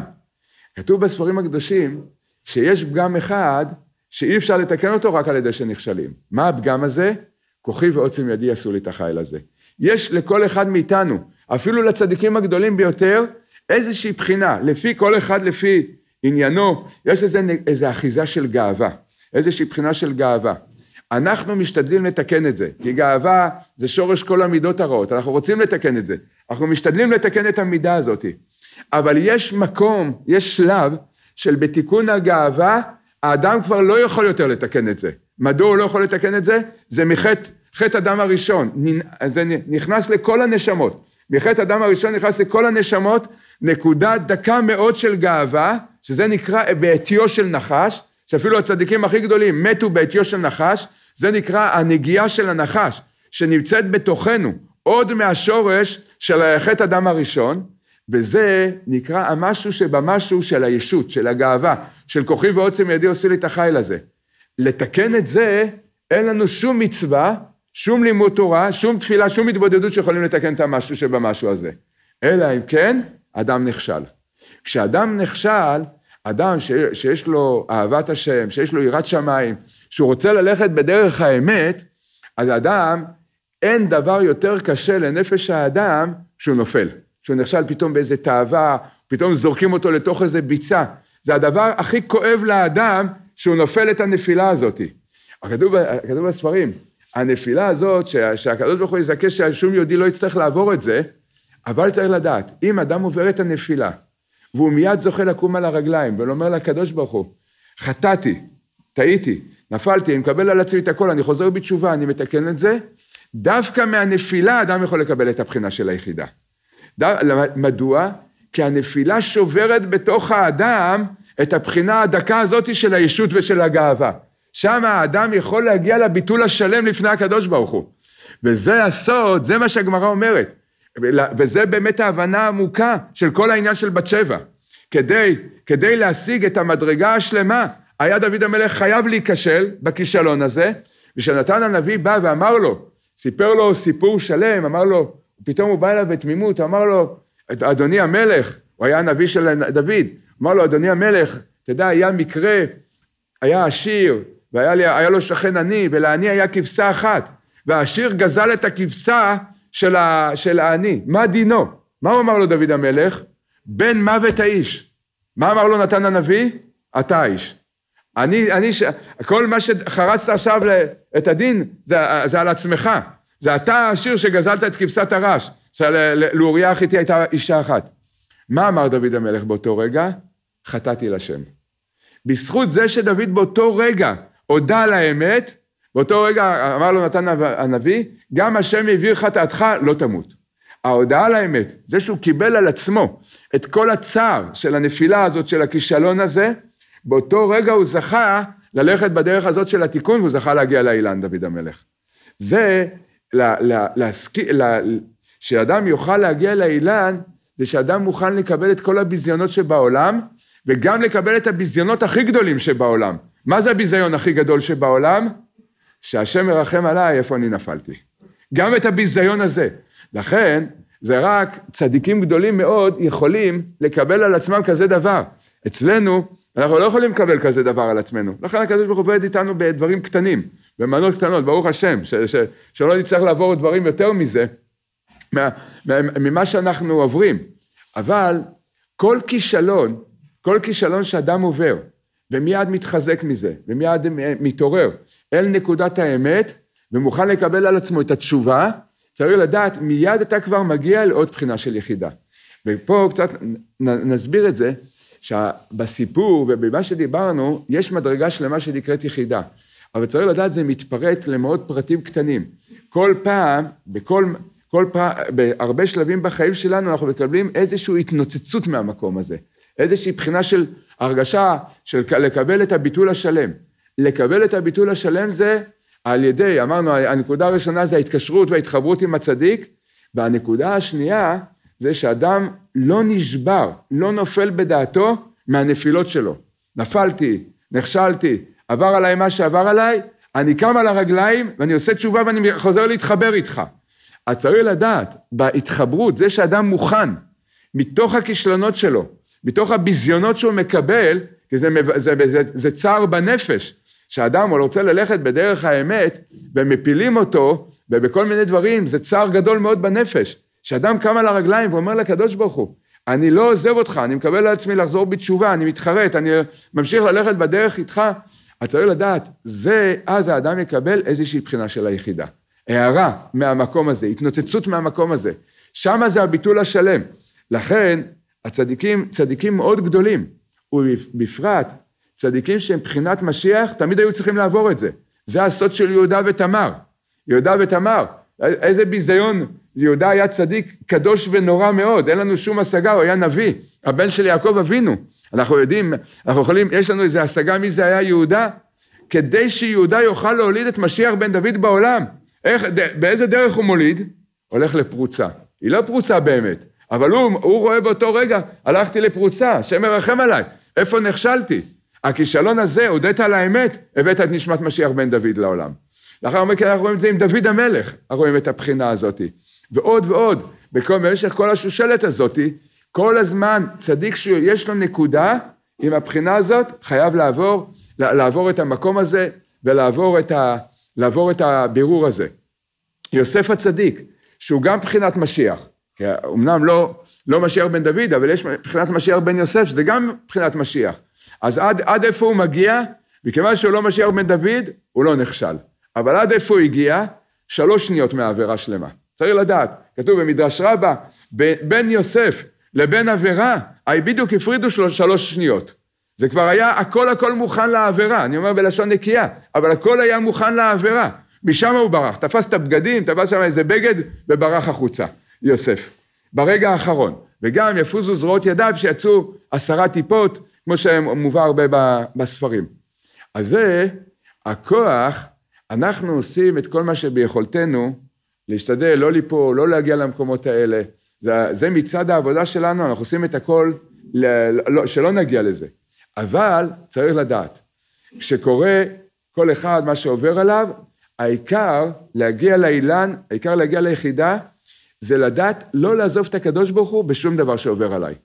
[SPEAKER 1] כתוב בספרים הקדושים שיש פגם אחד שאי אפשר לתקן אותו רק על ידי שנכשלים. מה הפגם הזה? כוחי ועוצם ידי עשו לי את החיל הזה. יש לכל אחד מאיתנו, אפילו לצדיקים הגדולים ביותר, איזושהי בחינה, לפי כל אחד לפי עניינו, יש איזה, איזה אחיזה של גאווה, איזושהי בחינה של גאווה. אנחנו משתדלים לתקן את זה, כי גאווה זה שורש כל המידות הרעות, אנחנו רוצים לתקן את זה, אנחנו משתדלים לתקן את המידה הזאת, אבל יש מקום, יש שלב של בתיקון הגאווה, האדם כבר לא יכול יותר לתקן את זה. מדוע הוא לא יכול לתקן את זה? זה מחטא, חטא אדם הראשון, זה נכנס לכל הנשמות, מחטא אדם הראשון נכנס לכל הנשמות, נקודה דקה מאוד של גאווה, שזה נקרא בעטיו של נחש, שאפילו הצדיקים הכי גדולים מתו בעטיו של נחש, זה נקרא הנגיעה של הנחש, שנמצאת בתוכנו, עוד מהשורש של חטא הדם הראשון, וזה נקרא המשהו שבמשהו של הישות, של הגאווה, של כוחי ועוצם ידי עושה לי את החיל הזה. לתקן את זה, אין לנו שום מצווה, שום לימוד תורה, שום תפילה, שום התבודדות שיכולים לתקן את המשהו שבמשהו הזה. אלא אם כן, אדם נכשל. כשאדם נכשל, אדם ש, שיש לו אהבת השם, שיש לו יראת שמיים, שהוא רוצה ללכת בדרך האמת, אז אדם, אין דבר יותר קשה לנפש האדם שהוא נופל, שהוא נכשל פתאום באיזה תאווה, פתאום זורקים אותו לתוך איזה ביצה. זה הדבר הכי כואב לאדם שהוא נופל את הנפילה הזאת. כתוב, בספרים, הנפילה הזאת, שהקדוש ברוך הוא יזכה ששום יהודי לא יצטרך לעבור את זה, אבל צריך לדעת, אם אדם עובר את הנפילה, והוא מיד זוכה לקום על הרגליים, ולומר לקדוש ברוך הוא, חטאתי, טעיתי, נפלתי, אני מקבל על עצמי את הכל, אני חוזר בתשובה, אני מתקן את זה. דווקא מהנפילה אדם יכול לקבל את הבחינה של היחידה. דו, מדוע? כי הנפילה שוברת בתוך האדם את הבחינה הדקה הזאת של הישות ושל הגאווה. שם האדם יכול להגיע לביטול השלם לפני הקדוש ברוך הוא. וזה הסוד, זה מה שהגמרא אומרת. וזה באמת ההבנה העמוקה של כל העניין של בת שבע. כדי, כדי להשיג את המדרגה השלמה, היה דוד המלך חייב להיכשל בכישלון הזה, ושנתן הנביא בא ואמר לו, סיפר לו סיפור שלם, אמר לו, פתאום הוא בא אליו בתמימות, אמר לו, אדוני המלך, הוא היה הנביא של דוד, אמר לו, אדוני המלך, אתה יודע, היה מקרה, היה עשיר, והיה לי, לו שכן עני, ולעני היה כבשה אחת, והעשיר גזל את הכבשה של, ה, של האני, מה דינו? מה הוא אמר לו דוד המלך? בן מוות האיש. מה אמר לו נתן הנביא? אתה האיש. אני, אני, ש... כל מה שחרצת עכשיו את הדין, זה, זה על עצמך. זה אתה השיר שגזלת את כבשת הרש. לאוריה החיתי הייתה אישה אחת. מה אמר דוד המלך באותו רגע? חטאתי לשם. בזכות זה שדוד באותו רגע הודה על האמת, באותו רגע אמר לו נתן הנביא, גם השם העביר לך תעתך, לא תמות. ההודעה לאמת, זה שהוא קיבל על עצמו את כל הצער של הנפילה הזאת, של הכישלון הזה, באותו רגע הוא זכה ללכת בדרך הזאת של התיקון, והוא זכה להגיע לאילן, דוד המלך. זה, לה, לה, להסקי, לה, שאדם יוכל להגיע לאילן, זה שאדם מוכן לקבל את כל הביזיונות שבעולם, וגם לקבל את הביזיונות הכי גדולים שבעולם. מה זה הביזיון הכי גדול שבעולם? שהשם מרחם עליי, איפה אני נפלתי. גם את הביזיון הזה. לכן, זה רק צדיקים גדולים מאוד יכולים לקבל על עצמם כזה דבר. אצלנו, אנחנו לא יכולים לקבל כזה דבר על עצמנו. לכן הקדוש ברוך הוא עובד איתנו בדברים קטנים, במנות קטנות, ברוך השם, ש- ש- שלא נצטרך לעבור דברים יותר מזה, מה, מה, ממה שאנחנו עוברים. אבל כל כישלון, כל כישלון שאדם עובר, ומיד מתחזק מזה, ומיד מתעורר, אל נקודת האמת, ומוכן לקבל על עצמו את התשובה, צריך לדעת, מיד אתה כבר מגיע לעוד בחינה של יחידה. ופה קצת נסביר את זה, שבסיפור ובמה שדיברנו, יש מדרגה שלמה שנקראת יחידה. אבל צריך לדעת, זה מתפרט למאות פרטים קטנים. כל פעם, בכל, כל פעם, בהרבה שלבים בחיים שלנו, אנחנו מקבלים איזושהי התנוצצות מהמקום הזה. איזושהי בחינה של הרגשה של לקבל את הביטול השלם. לקבל את הביטול השלם זה על ידי, אמרנו, הנקודה הראשונה זה ההתקשרות וההתחברות עם הצדיק, והנקודה השנייה זה שאדם לא נשבר, לא נופל בדעתו מהנפילות שלו. נפלתי, נכשלתי, עבר עליי מה שעבר עליי, אני קם על הרגליים ואני עושה תשובה ואני חוזר להתחבר איתך. אז צריך לדעת, בהתחברות, זה שאדם מוכן, מתוך הכישלונות שלו, מתוך הביזיונות שהוא מקבל, כי זה, זה, זה, זה, זה צער בנפש, שאדם רוצה ללכת בדרך האמת, ומפילים אותו, ובכל מיני דברים, זה צער גדול מאוד בנפש. שאדם קם על הרגליים ואומר לקדוש ברוך הוא, אני לא עוזב אותך, אני מקבל לעצמי לחזור בתשובה, אני מתחרט, אני ממשיך ללכת בדרך איתך. אתה צריך לדעת, זה, אז האדם יקבל איזושהי בחינה של היחידה. הערה מהמקום הזה, התנוצצות מהמקום הזה. שמה זה הביטול השלם. לכן, הצדיקים, צדיקים מאוד גדולים, ובפרט צדיקים שהם מבחינת משיח, תמיד היו צריכים לעבור את זה. זה הסוד של יהודה ותמר. יהודה ותמר, איזה ביזיון, יהודה היה צדיק קדוש ונורא מאוד, אין לנו שום השגה, הוא היה נביא, הבן של יעקב אבינו. אנחנו יודעים, אנחנו יכולים, יש לנו איזה השגה מי זה היה יהודה, כדי שיהודה יוכל להוליד את משיח בן דוד בעולם. איך, באיזה דרך הוא מוליד? הולך לפרוצה. היא לא פרוצה באמת, אבל הוא, הוא רואה באותו רגע, הלכתי לפרוצה, השם ירחם עליי, איפה נכשלתי? הכישלון הזה, הודית על האמת, הבאת את נשמת משיח בן דוד לעולם. לאחר מכן אנחנו רואים את זה עם דוד המלך, אנחנו רואים את הבחינה הזאת. ועוד ועוד, בכל, במשך כל השושלת הזאת, כל הזמן צדיק שיש לו נקודה עם הבחינה הזאת, חייב לעבור, לעבור את המקום הזה ולעבור את, ה, לעבור את הבירור הזה. יוסף הצדיק, שהוא גם בחינת משיח, אמנם לא, לא משיח בן דוד, אבל יש בחינת משיח בן יוסף, שזה גם בחינת משיח. אז עד, עד איפה הוא מגיע? מכיוון שהוא לא משיח בן דוד, הוא לא נכשל. אבל עד איפה הוא הגיע? שלוש שניות מהעבירה שלמה. צריך לדעת, כתוב במדרש רבה, בין יוסף לבין עבירה, בדיוק הפרידו שלוש, שלוש שניות. זה כבר היה הכל הכל מוכן לעבירה, אני אומר בלשון נקייה, אבל הכל היה מוכן לעבירה. משם הוא ברח, תפס את הבגדים, תפס שם איזה בגד וברח החוצה, יוסף. ברגע האחרון, וגם יפוזו זרועות ידיו שיצאו עשרה טיפות כמו שמובא הרבה בספרים. אז זה הכוח, אנחנו עושים את כל מה שביכולתנו, להשתדל, לא ליפול, לא להגיע למקומות האלה. זה, זה מצד העבודה שלנו, אנחנו עושים את הכל ל, לא, שלא נגיע לזה. אבל צריך לדעת, כשקורה כל אחד מה שעובר עליו, העיקר להגיע לאילן, העיקר להגיע ליחידה, זה לדעת לא לעזוב את הקדוש ברוך הוא בשום דבר שעובר עליי.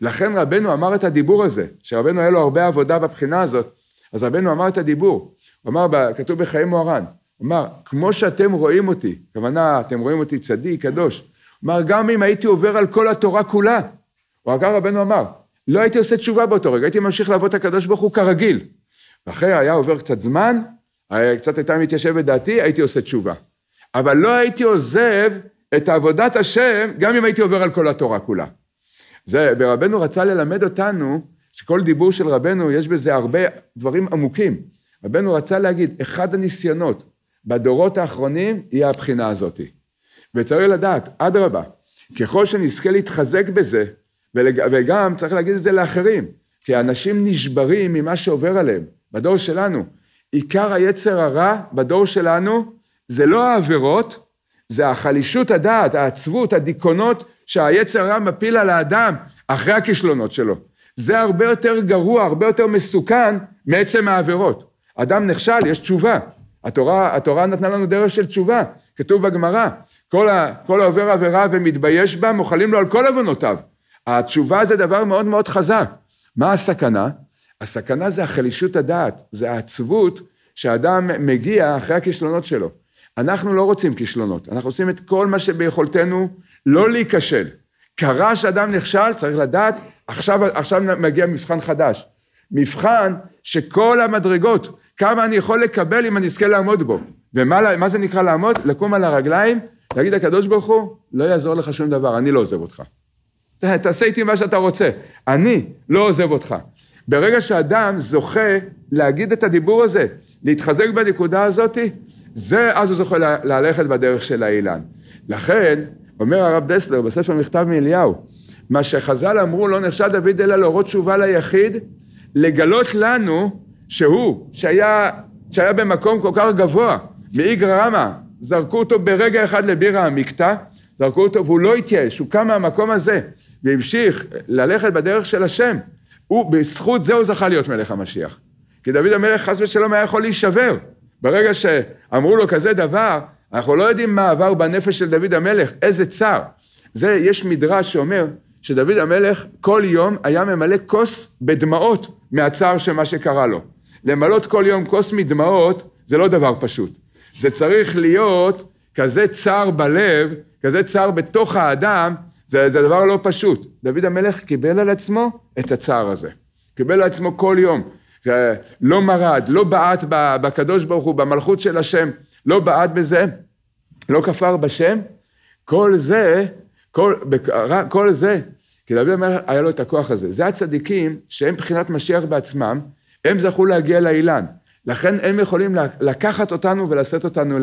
[SPEAKER 1] לכן רבנו אמר את הדיבור הזה, שרבנו היה לו הרבה עבודה בבחינה הזאת, אז רבנו אמר את הדיבור, הוא אמר, כתוב בחיי מוהר"ן, הוא אמר, כמו שאתם רואים אותי, כוונה, אתם רואים אותי צדיק, קדוש, הוא אמר, גם אם הייתי עובר על כל התורה כולה, הוא אגב רבנו אמר, לא הייתי עושה תשובה באותו רגע, הייתי ממשיך לעבוד את הקדוש ברוך הוא כרגיל. ואחרי היה עובר קצת זמן, קצת הייתה מתיישבת דעתי, הייתי עושה תשובה. אבל לא הייתי עוזב את עבודת השם, גם אם הייתי עובר על כל התורה כולה. זה, ורבנו רצה ללמד אותנו שכל דיבור של רבנו יש בזה הרבה דברים עמוקים. רבנו רצה להגיד, אחד הניסיונות בדורות האחרונים יהיה הבחינה הזאת. וצריך לדעת, אדרבה, ככל שנזכה להתחזק בזה, ולג... וגם צריך להגיד את זה לאחרים, כי אנשים נשברים ממה שעובר עליהם, בדור שלנו. עיקר היצר הרע בדור שלנו זה לא העבירות, זה החלישות הדעת, העצבות, הדיכאונות שהיצר הרע מפיל על האדם אחרי הכישלונות שלו. זה הרבה יותר גרוע, הרבה יותר מסוכן מעצם העבירות. אדם נכשל, יש תשובה. התורה, התורה נתנה לנו דרך של תשובה. כתוב בגמרא, כל, ה, כל העובר עבירה ומתבייש בה, מוחלים לו על כל עוונותיו. התשובה זה דבר מאוד מאוד חזק. מה הסכנה? הסכנה זה החלישות הדעת, זה העצבות שאדם מגיע אחרי הכישלונות שלו. אנחנו לא רוצים כישלונות, אנחנו עושים את כל מה שביכולתנו לא להיכשל. קרה שאדם נכשל, צריך לדעת, עכשיו, עכשיו מגיע מבחן חדש. מבחן שכל המדרגות, כמה אני יכול לקבל אם אני אזכה לעמוד בו. ומה זה נקרא לעמוד? לקום על הרגליים, להגיד לקדוש ברוך הוא, לא יעזור לך שום דבר, אני לא עוזב אותך. תעשה איתי מה שאתה רוצה, אני לא עוזב אותך. ברגע שאדם זוכה להגיד את הדיבור הזה, להתחזק בנקודה הזאת, זה אז הוא זוכה ללכת בדרך של האילן. לכן, אומר הרב דסלר בספר מכתב מאליהו, מה שחז"ל אמרו לא נחשב דוד אלא להורות תשובה ליחיד, לגלות לנו שהוא, שהיה, שהיה במקום כל כך גבוה, מאיגרא רמא, זרקו אותו ברגע אחד לבירה המקטע, זרקו אותו והוא לא התייאש, הוא קם מהמקום הזה והמשיך ללכת בדרך של השם. הוא, בזכות זה הוא זכה להיות מלך המשיח. כי דוד המלך חס ושלום היה יכול להישבר. ברגע שאמרו לו כזה דבר, אנחנו לא יודעים מה עבר בנפש של דוד המלך, איזה צער. זה, יש מדרש שאומר שדוד המלך כל יום היה ממלא כוס בדמעות מהצער של מה שקרה לו. למלות כל יום כוס מדמעות זה לא דבר פשוט. זה צריך להיות כזה צער בלב, כזה צער בתוך האדם, זה, זה דבר לא פשוט. דוד המלך קיבל על עצמו את הצער הזה. קיבל על עצמו כל יום. לא מרד, לא בעט בקדוש ברוך הוא, במלכות של השם, לא בעט בזה. לא כפר בשם, כל זה, כל, כל זה, כי דוד המלך היה לו את הכוח הזה. זה הצדיקים שהם מבחינת משיח בעצמם, הם זכו להגיע לאילן. לכן הם יכולים לקחת אותנו ולשאת אותנו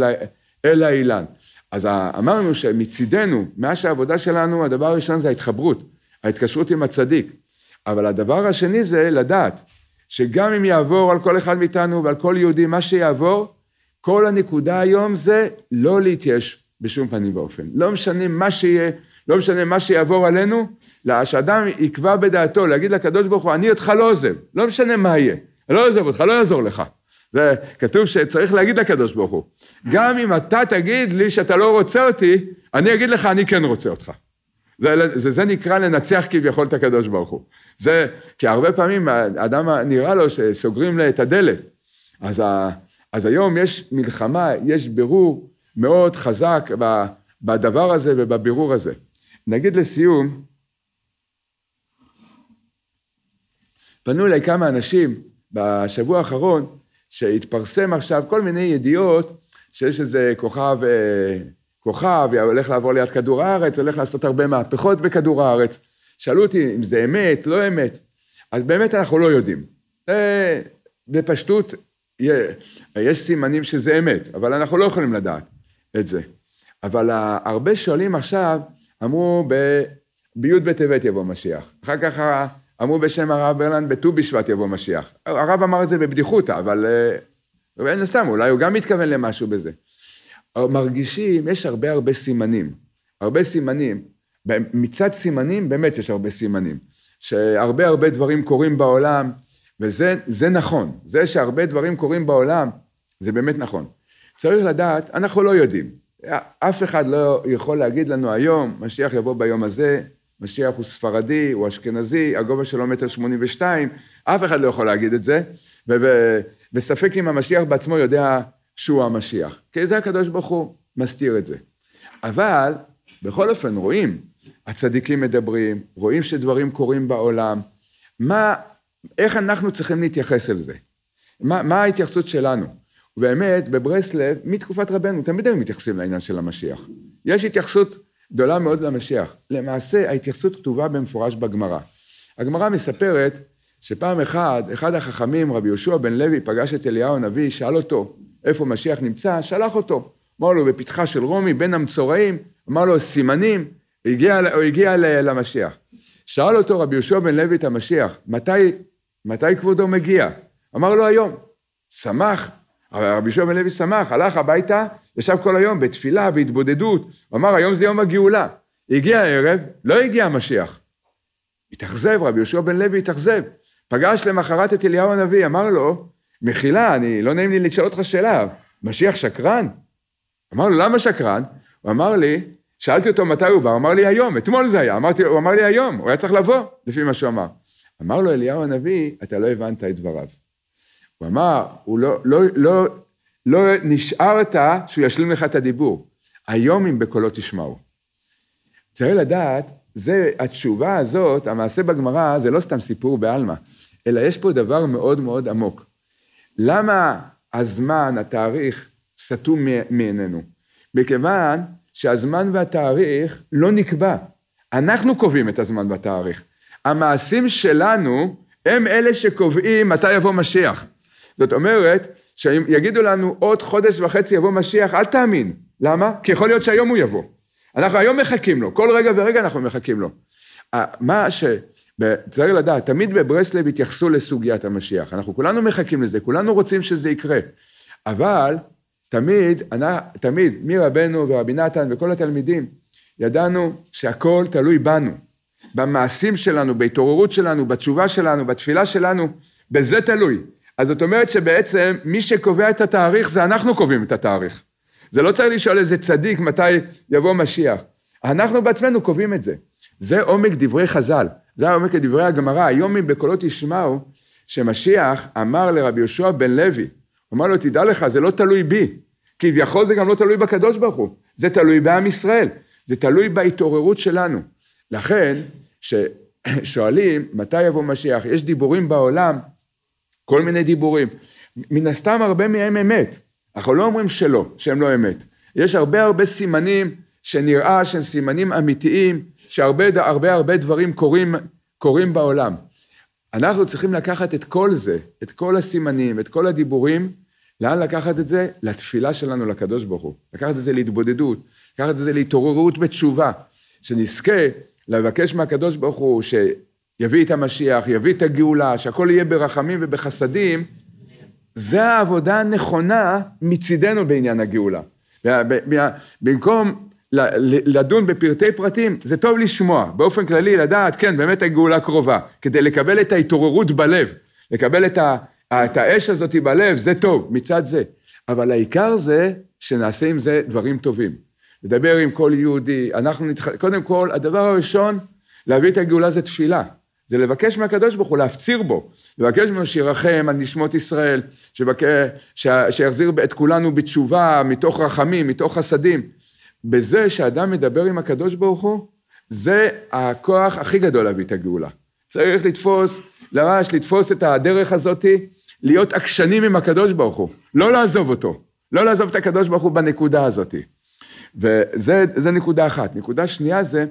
[SPEAKER 1] אל האילן. אז אמרנו שמצידנו, מאז שהעבודה שלנו, הדבר הראשון זה ההתחברות, ההתקשרות עם הצדיק. אבל הדבר השני זה לדעת שגם אם יעבור על כל אחד מאיתנו ועל כל יהודי מה שיעבור, כל הנקודה היום זה לא להתייאש בשום פנים ואופן. לא משנה מה שיהיה, לא משנה מה שיעבור עלינו, שאדם יקבע בדעתו, להגיד לקדוש ברוך הוא, אני אותך לא עוזב, לא משנה מה יהיה, לא עוזב אותך, לא יעזור לך. זה כתוב שצריך להגיד לקדוש ברוך הוא, גם אם אתה תגיד לי שאתה לא רוצה אותי, אני אגיד לך, אני כן רוצה אותך. זה, זה, זה נקרא לנצח כביכול את הקדוש ברוך הוא. זה, כי הרבה פעמים האדם נראה לו שסוגרים לו את הדלת, אז ה... אז היום יש מלחמה, יש בירור מאוד חזק בדבר הזה ובבירור הזה. נגיד לסיום, פנו אליי כמה אנשים בשבוע האחרון, שהתפרסם עכשיו כל מיני ידיעות שיש איזה כוכב, אה, כוכב, הולך לעבור ליד כדור הארץ, הולך לעשות הרבה מהפכות בכדור הארץ. שאלו אותי אם זה אמת, לא אמת. אז באמת אנחנו לא יודעים. אה, בפשטות, יש סימנים שזה אמת, אבל אנחנו לא יכולים לדעת את זה. אבל הרבה שואלים עכשיו, אמרו ב... בי' בטבת יבוא משיח. אחר כך אה, אמרו בשם הרב ברלנד, בט"ו בשבט יבוא משיח. הרב אמר את זה בבדיחותא, אבל אה, מן סתם, אולי הוא גם מתכוון למשהו בזה. מרגישים, יש הרבה הרבה סימנים. הרבה סימנים. מצד סימנים, באמת יש הרבה סימנים. שהרבה הרבה דברים קורים בעולם, וזה נכון, זה שהרבה דברים קורים בעולם, זה באמת נכון. צריך לדעת, אנחנו לא יודעים, אף אחד לא יכול להגיד לנו היום, משיח יבוא ביום הזה, משיח הוא ספרדי, הוא אשכנזי, הגובה שלו מטר שמונים ושתיים, אף אחד לא יכול להגיד את זה, וספק אם המשיח בעצמו יודע שהוא המשיח, כי זה הקדוש ברוך הוא מסתיר את זה. אבל בכל אופן רואים, הצדיקים מדברים, רואים שדברים קורים בעולם, מה איך אנחנו צריכים להתייחס אל זה? מה, מה ההתייחסות שלנו? ובאמת, בברסלב, מתקופת רבנו, תמיד היו מתייחסים לעניין של המשיח. יש התייחסות גדולה מאוד למשיח. למעשה, ההתייחסות כתובה במפורש בגמרא. הגמרא מספרת שפעם אחת, אחד החכמים, רבי יהושע בן לוי, פגש את אליהו הנביא, שאל אותו איפה משיח נמצא, שלח אותו. אמר לו, בפתחה של רומי, בין המצורעים, אמר לו, סימנים, הגיע, הוא הגיע למשיח. שאל אותו רבי יהושע בן לוי את המשיח, מתי מתי כבודו מגיע? אמר לו היום. שמח, רבי שלום בן לוי שמח, הלך הביתה, ישב כל היום בתפילה, בהתבודדות, אמר היום זה יום הגאולה. הגיע הערב, לא הגיע המשיח. התאכזב, רבי יהושע בן לוי התאכזב. פגש למחרת את אליהו הנביא, אמר לו, מחילה, אני, לא נעים לי לשאול אותך שאלה, משיח שקרן? אמר לו, למה שקרן? הוא אמר לי, שאלתי אותו מתי הוא בא, הוא אמר לי היום, אתמול זה היה, אמרתי, הוא אמר לי היום, הוא היה צריך לבוא, לפי מה שהוא אמר. אמר לו אליהו הנביא, אתה לא הבנת את דבריו. הוא אמר, הוא לא, לא, לא, לא נשארת שהוא ישלים לך את הדיבור. היום אם בקולו תשמעו. צריך לדעת, זה, התשובה הזאת, המעשה בגמרא, זה לא סתם סיפור בעלמא, אלא יש פה דבר מאוד מאוד עמוק. למה הזמן, התאריך, סתום מעינינו? מכיוון שהזמן והתאריך לא נקבע. אנחנו קובעים את הזמן והתאריך. המעשים שלנו הם אלה שקובעים מתי יבוא משיח. זאת אומרת, שאם יגידו לנו עוד חודש וחצי יבוא משיח, אל תאמין. למה? כי יכול להיות שהיום הוא יבוא. אנחנו היום מחכים לו, כל רגע ורגע אנחנו מחכים לו. מה ש... צריך לדעת, תמיד בברסלב התייחסו לסוגיית המשיח. אנחנו כולנו מחכים לזה, כולנו רוצים שזה יקרה. אבל תמיד, תמיד, מרבנו ורבי נתן וכל התלמידים, ידענו שהכל תלוי בנו. במעשים שלנו, בהתעוררות שלנו, בתשובה שלנו, בתפילה שלנו, בזה תלוי. אז זאת אומרת שבעצם מי שקובע את התאריך זה אנחנו קובעים את התאריך. זה לא צריך לשאול איזה צדיק מתי יבוא משיח. אנחנו בעצמנו קובעים את זה. זה עומק דברי חז"ל, זה עומק דברי הגמרא, היום אם בקולות ישמעו שמשיח אמר לרבי יהושע בן לוי, הוא אמר לו תדע לך זה לא תלוי בי, כביכול זה גם לא תלוי בקדוש ברוך הוא, זה תלוי בעם ישראל, זה תלוי בהתעוררות שלנו. לכן ששואלים מתי יבוא משיח, יש דיבורים בעולם, כל מיני דיבורים, מן הסתם הרבה מהם אמת, אנחנו לא אומרים שלא, שהם לא אמת, יש הרבה הרבה סימנים שנראה שהם סימנים אמיתיים, שהרבה הרבה הרבה דברים קורים, קורים בעולם. אנחנו צריכים לקחת את כל זה, את כל הסימנים, את כל הדיבורים, לאן לקחת את זה? לתפילה שלנו לקדוש ברוך הוא. לקחת את זה להתבודדות, לקחת את זה להתעוררות בתשובה, שנזכה לבקש מהקדוש ברוך הוא שיביא את המשיח, יביא את הגאולה, שהכל יהיה ברחמים ובחסדים, זה העבודה הנכונה מצידנו בעניין הגאולה. במקום לדון בפרטי פרטים, זה טוב לשמוע, באופן כללי לדעת, כן, באמת הגאולה קרובה, כדי לקבל את ההתעוררות בלב, לקבל את, ה, את האש הזאת בלב, זה טוב, מצד זה. אבל העיקר זה שנעשה עם זה דברים טובים. לדבר עם כל יהודי, אנחנו נתח... קודם כל, הדבר הראשון, להביא את הגאולה זה תפילה. זה לבקש מהקדוש ברוך הוא, להפציר בו, לבקש ממנו שירחם על נשמות ישראל, שבק... ש... שיחזיר את כולנו בתשובה, מתוך רחמים, מתוך חסדים. בזה שאדם מדבר עם הקדוש ברוך הוא, זה הכוח הכי גדול להביא את הגאולה. צריך לתפוס, לרש, לתפוס את הדרך הזאתי, להיות עקשנים עם הקדוש ברוך הוא, לא לעזוב אותו, לא לעזוב את הקדוש ברוך הוא בנקודה הזאתי. וזה נקודה אחת. נקודה שנייה זה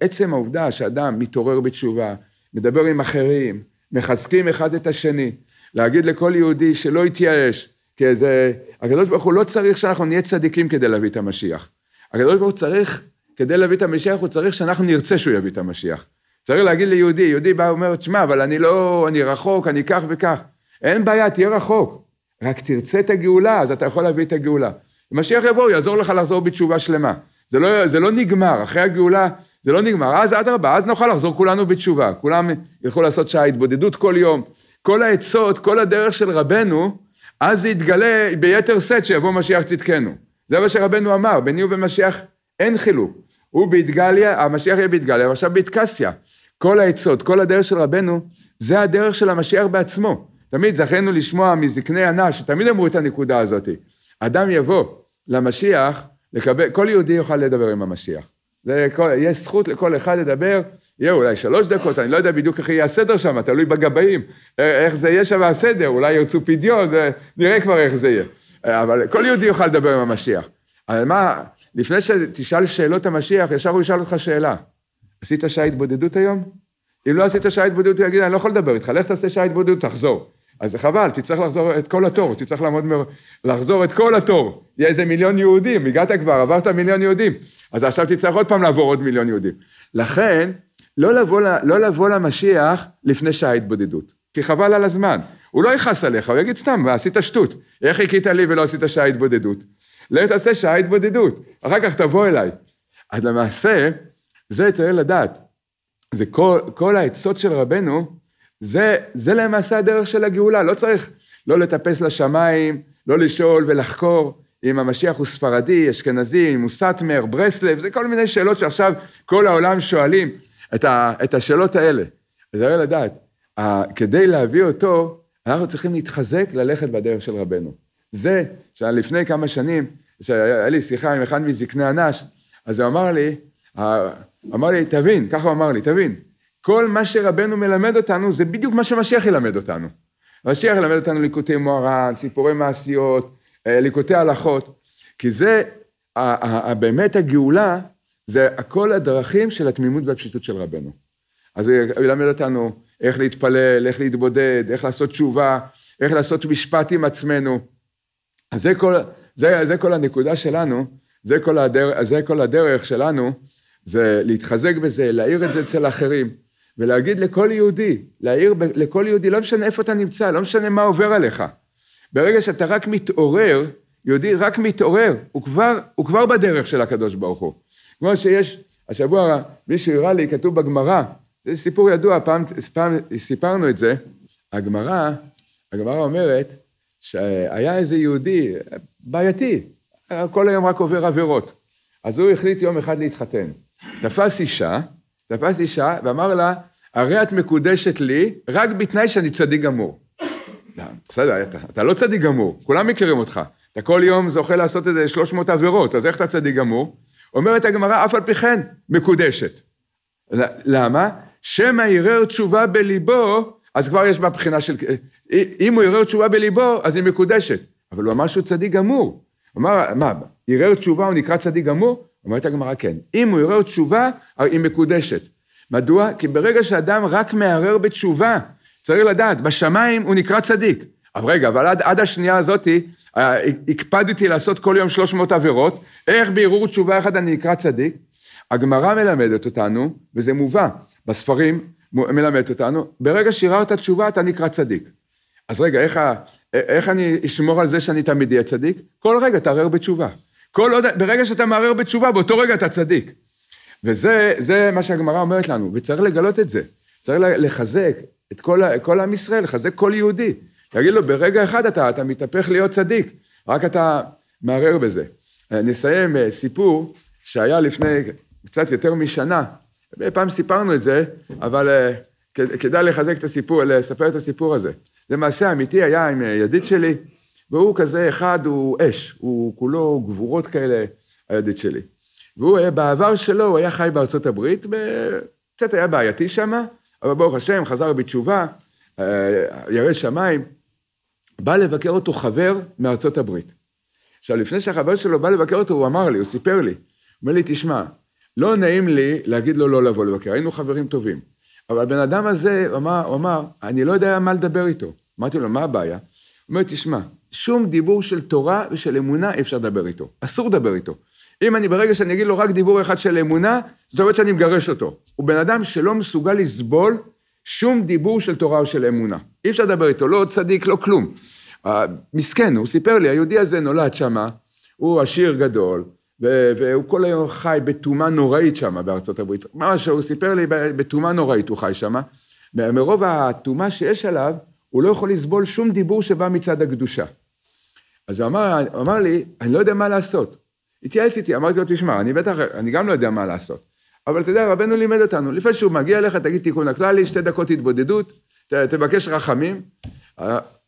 [SPEAKER 1] עצם העובדה שאדם מתעורר בתשובה, מדבר עם אחרים, מחזקים אחד את השני, להגיד לכל יהודי שלא יתייאש, כי זה, הקדוש ברוך הוא לא צריך שאנחנו נהיה צדיקים כדי להביא את המשיח. הקדוש ברוך הוא צריך, כדי להביא את המשיח, הוא צריך שאנחנו נרצה שהוא יביא את המשיח. צריך להגיד ליהודי, יהודי בא ואומר, שמע, אבל אני לא, אני רחוק, אני כך וכך. אין בעיה, תהיה רחוק. רק תרצה את הגאולה, אז אתה יכול להביא את הגאולה. משיח יבוא, הוא יעזור לך לחזור בתשובה שלמה. זה לא, זה לא נגמר, אחרי הגאולה זה לא נגמר. אז אדרבה, אז נוכל לחזור כולנו בתשובה. כולם ילכו לעשות שעה התבודדות כל יום. כל העצות, כל הדרך של רבנו, אז זה יתגלה ביתר שאת שיבוא משיח צדקנו. זה מה שרבנו אמר, ביני ובמשיח אין חילוק. הוא באתגליה, המשיח יהיה באתגליה, ועכשיו באתקסיה. כל העצות, כל הדרך של רבנו, זה הדרך של המשיח בעצמו. תמיד זכינו לשמוע מזקני ענה, שתמיד אמרו את הנקודה הזאת. אדם יבוא למשיח, לקבל, כל יהודי יוכל לדבר עם המשיח. לכל, יש זכות לכל אחד לדבר, יהיה אולי שלוש דקות, אני לא יודע בדיוק איך יהיה הסדר שם, תלוי בגבאים, אה, איך זה יהיה שם הסדר, אולי ירצו פדיון, אה, נראה כבר איך זה יהיה. אה, אבל כל יהודי יוכל לדבר עם המשיח. אבל מה, לפני שתשאל שאלות המשיח, ישר הוא ישאל אותך שאלה. עשית שעה התבודדות היום? אם לא עשית שעה התבודדות, הוא יגיד, אני לא יכול לדבר איתך, לך תעשה שעה התבודדות, תחזור. אז זה חבל, תצטרך לחזור את כל התור, תצטרך לעמוד, מ... לחזור את כל התור. יהיה איזה מיליון יהודים, הגעת כבר, עברת מיליון יהודים, אז עכשיו תצטרך עוד פעם לעבור עוד מיליון יהודים. לכן, לא לבוא, לא לבוא למשיח לפני שההתבודדות, כי חבל על הזמן. הוא לא יכעס עליך, הוא יגיד סתם, עשית שטות. איך הכית לי ולא עשית שעה התבודדות? לא תעשה שעה התבודדות, אחר כך תבוא אליי. אז למעשה, זה צריך לדעת. זה כל, כל העצות של רבנו, זה, זה למעשה הדרך של הגאולה, לא צריך לא לטפס לשמיים, לא לשאול ולחקור אם המשיח הוא ספרדי, אשכנזי, אם הוא סאטמר, ברסלב, זה כל מיני שאלות שעכשיו כל העולם שואלים את, ה, את השאלות האלה. אז הרי לדעת, כדי להביא אותו, אנחנו צריכים להתחזק ללכת בדרך של רבנו. זה שלפני כמה שנים, שהיה לי שיחה עם אחד מזקני אנש, אז הוא אמר לי, אמר לי, תבין, ככה הוא אמר לי, תבין, כל מה שרבנו מלמד אותנו, זה בדיוק מה שמשיח ילמד אותנו. משיח ילמד אותנו ליקוטי מוהר"ן, סיפורי מעשיות, אה, ליקוטי הלכות, כי זה באמת הגאולה, זה הכל הדרכים של התמימות והפשיטות של רבנו. אז הוא ילמד אותנו איך להתפלל, איך להתבודד, איך לעשות תשובה, איך לעשות משפט עם עצמנו. אז זה כל, זה, זה כל הנקודה שלנו, זה כל, הדר, זה כל הדרך שלנו, זה להתחזק בזה, להעיר את זה אצל אחרים. ולהגיד לכל יהודי, להעיר לכל יהודי, לא משנה איפה אתה נמצא, לא משנה מה עובר עליך. ברגע שאתה רק מתעורר, יהודי רק מתעורר, הוא כבר, הוא כבר בדרך של הקדוש ברוך הוא. כמו שיש, השבוע מישהו הראה לי, כתוב בגמרא, זה סיפור ידוע, פעם, פעם סיפרנו את זה, הגמרא, הגמרא אומרת שהיה איזה יהודי בעייתי, כל היום רק עובר עבירות. אז הוא החליט יום אחד להתחתן. תפס אישה, תפס אישה ואמר לה, הרי את מקודשת לי רק בתנאי שאני צדיק גמור. לא, בסדר, אתה, אתה לא צדיק גמור, כולם מכירים אותך. אתה כל יום זוכה לעשות איזה 300 עבירות, אז איך אתה צדיק גמור? אומרת הגמרא, אף על פי כן, מקודשת. למה? שמא ערער תשובה בליבו, אז כבר יש בה בחינה של... אה, אם הוא ערער תשובה בליבו, אז היא מקודשת. אבל הוא אמר שהוא צדיק גמור. הוא אמר, מה, ערער תשובה הוא נקרא צדיק גמור? אומרת הגמרא כן. אם הוא עורר תשובה, היא מקודשת. מדוע? כי ברגע שאדם רק מערער בתשובה, צריך לדעת, בשמיים הוא נקרא צדיק. אבל רגע, אבל עד, עד השנייה הזאתי, אה, הקפדתי לעשות כל יום 300 עבירות, איך בערעור תשובה אחת אני נקרא צדיק? הגמרא מלמדת אותנו, וזה מובא בספרים, מלמדת אותנו, ברגע שערערת תשובה אתה נקרא צדיק. אז רגע, איך, איך אני אשמור על זה שאני תמיד אהיה צדיק? כל רגע תערער בתשובה. כל עוד, ברגע שאתה מערער בתשובה, באותו רגע אתה צדיק. וזה מה שהגמרא אומרת לנו, וצריך לגלות את זה. צריך לחזק את כל, כל עם ישראל, לחזק כל יהודי. להגיד לו, ברגע אחד אתה, אתה מתהפך להיות צדיק, רק אתה מערער בזה. אה, נסיים אה, סיפור שהיה לפני קצת יותר משנה. פעם סיפרנו את זה, אבל אה, כדאי לחזק את הסיפור, לספר את הסיפור הזה. זה מעשה אמיתי, היה עם ידיד שלי, והוא כזה אחד, הוא אש, הוא כולו גבורות כאלה, הילדת שלי. והוא, היה אה, בעבר שלו, הוא היה חי בארצות הברית, קצת היה בעייתי שם, אבל ברוך השם, חזר בתשובה, אה, ירא שמיים. בא לבקר אותו חבר מארצות הברית. עכשיו, לפני שהחבר שלו בא לבקר אותו, הוא אמר לי, הוא סיפר לי, הוא אומר לי, תשמע, לא נעים לי להגיד לו לא לבוא לבקר, היינו חברים טובים. אבל הבן אדם הזה, הוא אמר, הוא אמר, אני לא יודע מה לדבר איתו. אמרתי לו, מה הבעיה? הוא אומר, תשמע, שום דיבור של תורה ושל אמונה אי אפשר לדבר איתו. אסור לדבר איתו. אם אני, ברגע שאני אגיד לו רק דיבור אחד של אמונה, זאת אומרת שאני מגרש אותו. הוא בן אדם שלא מסוגל לסבול שום דיבור של תורה או של אמונה. אי אפשר לדבר איתו, לא צדיק, לא כלום. מסכן, הוא סיפר לי, היהודי הזה נולד שמה, הוא עשיר גדול, והוא כל היום חי בטומאה נוראית שמה בארצות הברית. ממש, הוא סיפר לי, בטומאה נוראית הוא חי שמה. מרוב הטומאה שיש עליו, הוא לא יכול לסבול שום דיבור שבא מצד הקדושה. אז הוא אמר, הוא אמר לי, אני לא יודע מה לעשות. התייעץ איתי, אמרתי לו, תשמע, אני בטח, אני גם לא יודע מה לעשות. אבל אתה יודע, רבנו לימד אותנו, לפני שהוא מגיע אליך, תגיד תיקון הכללי, שתי דקות התבודדות, ת, תבקש רחמים.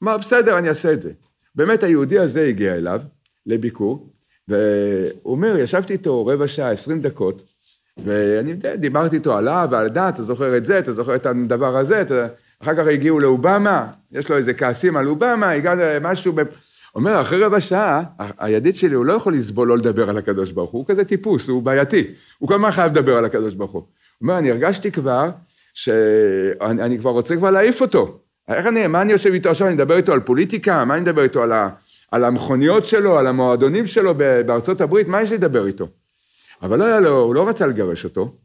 [SPEAKER 1] אמר, בסדר, אני אעשה את זה. באמת, היהודי הזה הגיע אליו לביקור, והוא אומר, ישבתי איתו רבע שעה, עשרים דקות, ואני יודע, דיברתי איתו עליו ועל דת, אתה זוכר את זה, אתה זוכר את הדבר הזה, אתה... אחר כך הגיעו לאובמה, יש לו איזה כעסים על אובמה, הגענו למשהו... אומר, אחרי רבע שעה, הידיד שלי, הוא לא יכול לסבול לא לדבר על הקדוש ברוך הוא, הוא כזה טיפוס, הוא בעייתי. הוא כל הזמן חייב לדבר על הקדוש ברוך הוא. הוא אומר, אני הרגשתי כבר, שאני כבר רוצה כבר להעיף אותו. איך אני, מה אני יושב איתו עכשיו, אני מדבר איתו על פוליטיקה, מה אני מדבר איתו על, ה, על המכוניות שלו, על המועדונים שלו בארצות הברית, מה יש לי לדבר איתו? אבל לא היה לו, הוא לא רצה לגרש אותו,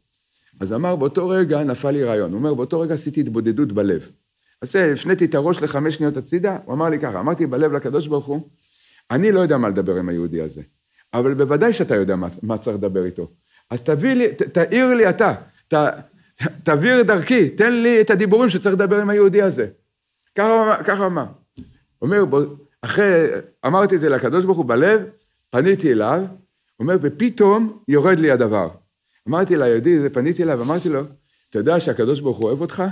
[SPEAKER 1] אז אמר, באותו רגע נפל לי רעיון. הוא אומר, באותו רגע עשיתי התבודדות בלב. עשה, הפניתי את הראש לחמש שניות הצידה, הוא אמר לי ככה, אמרתי בלב לקדוש ברוך הוא, אני לא יודע מה לדבר עם היהודי הזה, אבל בוודאי שאתה יודע מה, מה צריך לדבר איתו. אז תביא לי, ת, תאיר לי אתה, ת, תבהיר דרכי, תן לי את הדיבורים שצריך לדבר עם היהודי הזה. ככה, ככה אמר. אומר, בו, אחרי, אמרתי את זה לקדוש ברוך הוא בלב, פניתי אליו, אומר, ופתאום יורד לי הדבר. אמרתי ליהודי, פניתי אליו, אמרתי לו, אתה יודע שהקדוש ברוך הוא אוהב אותך?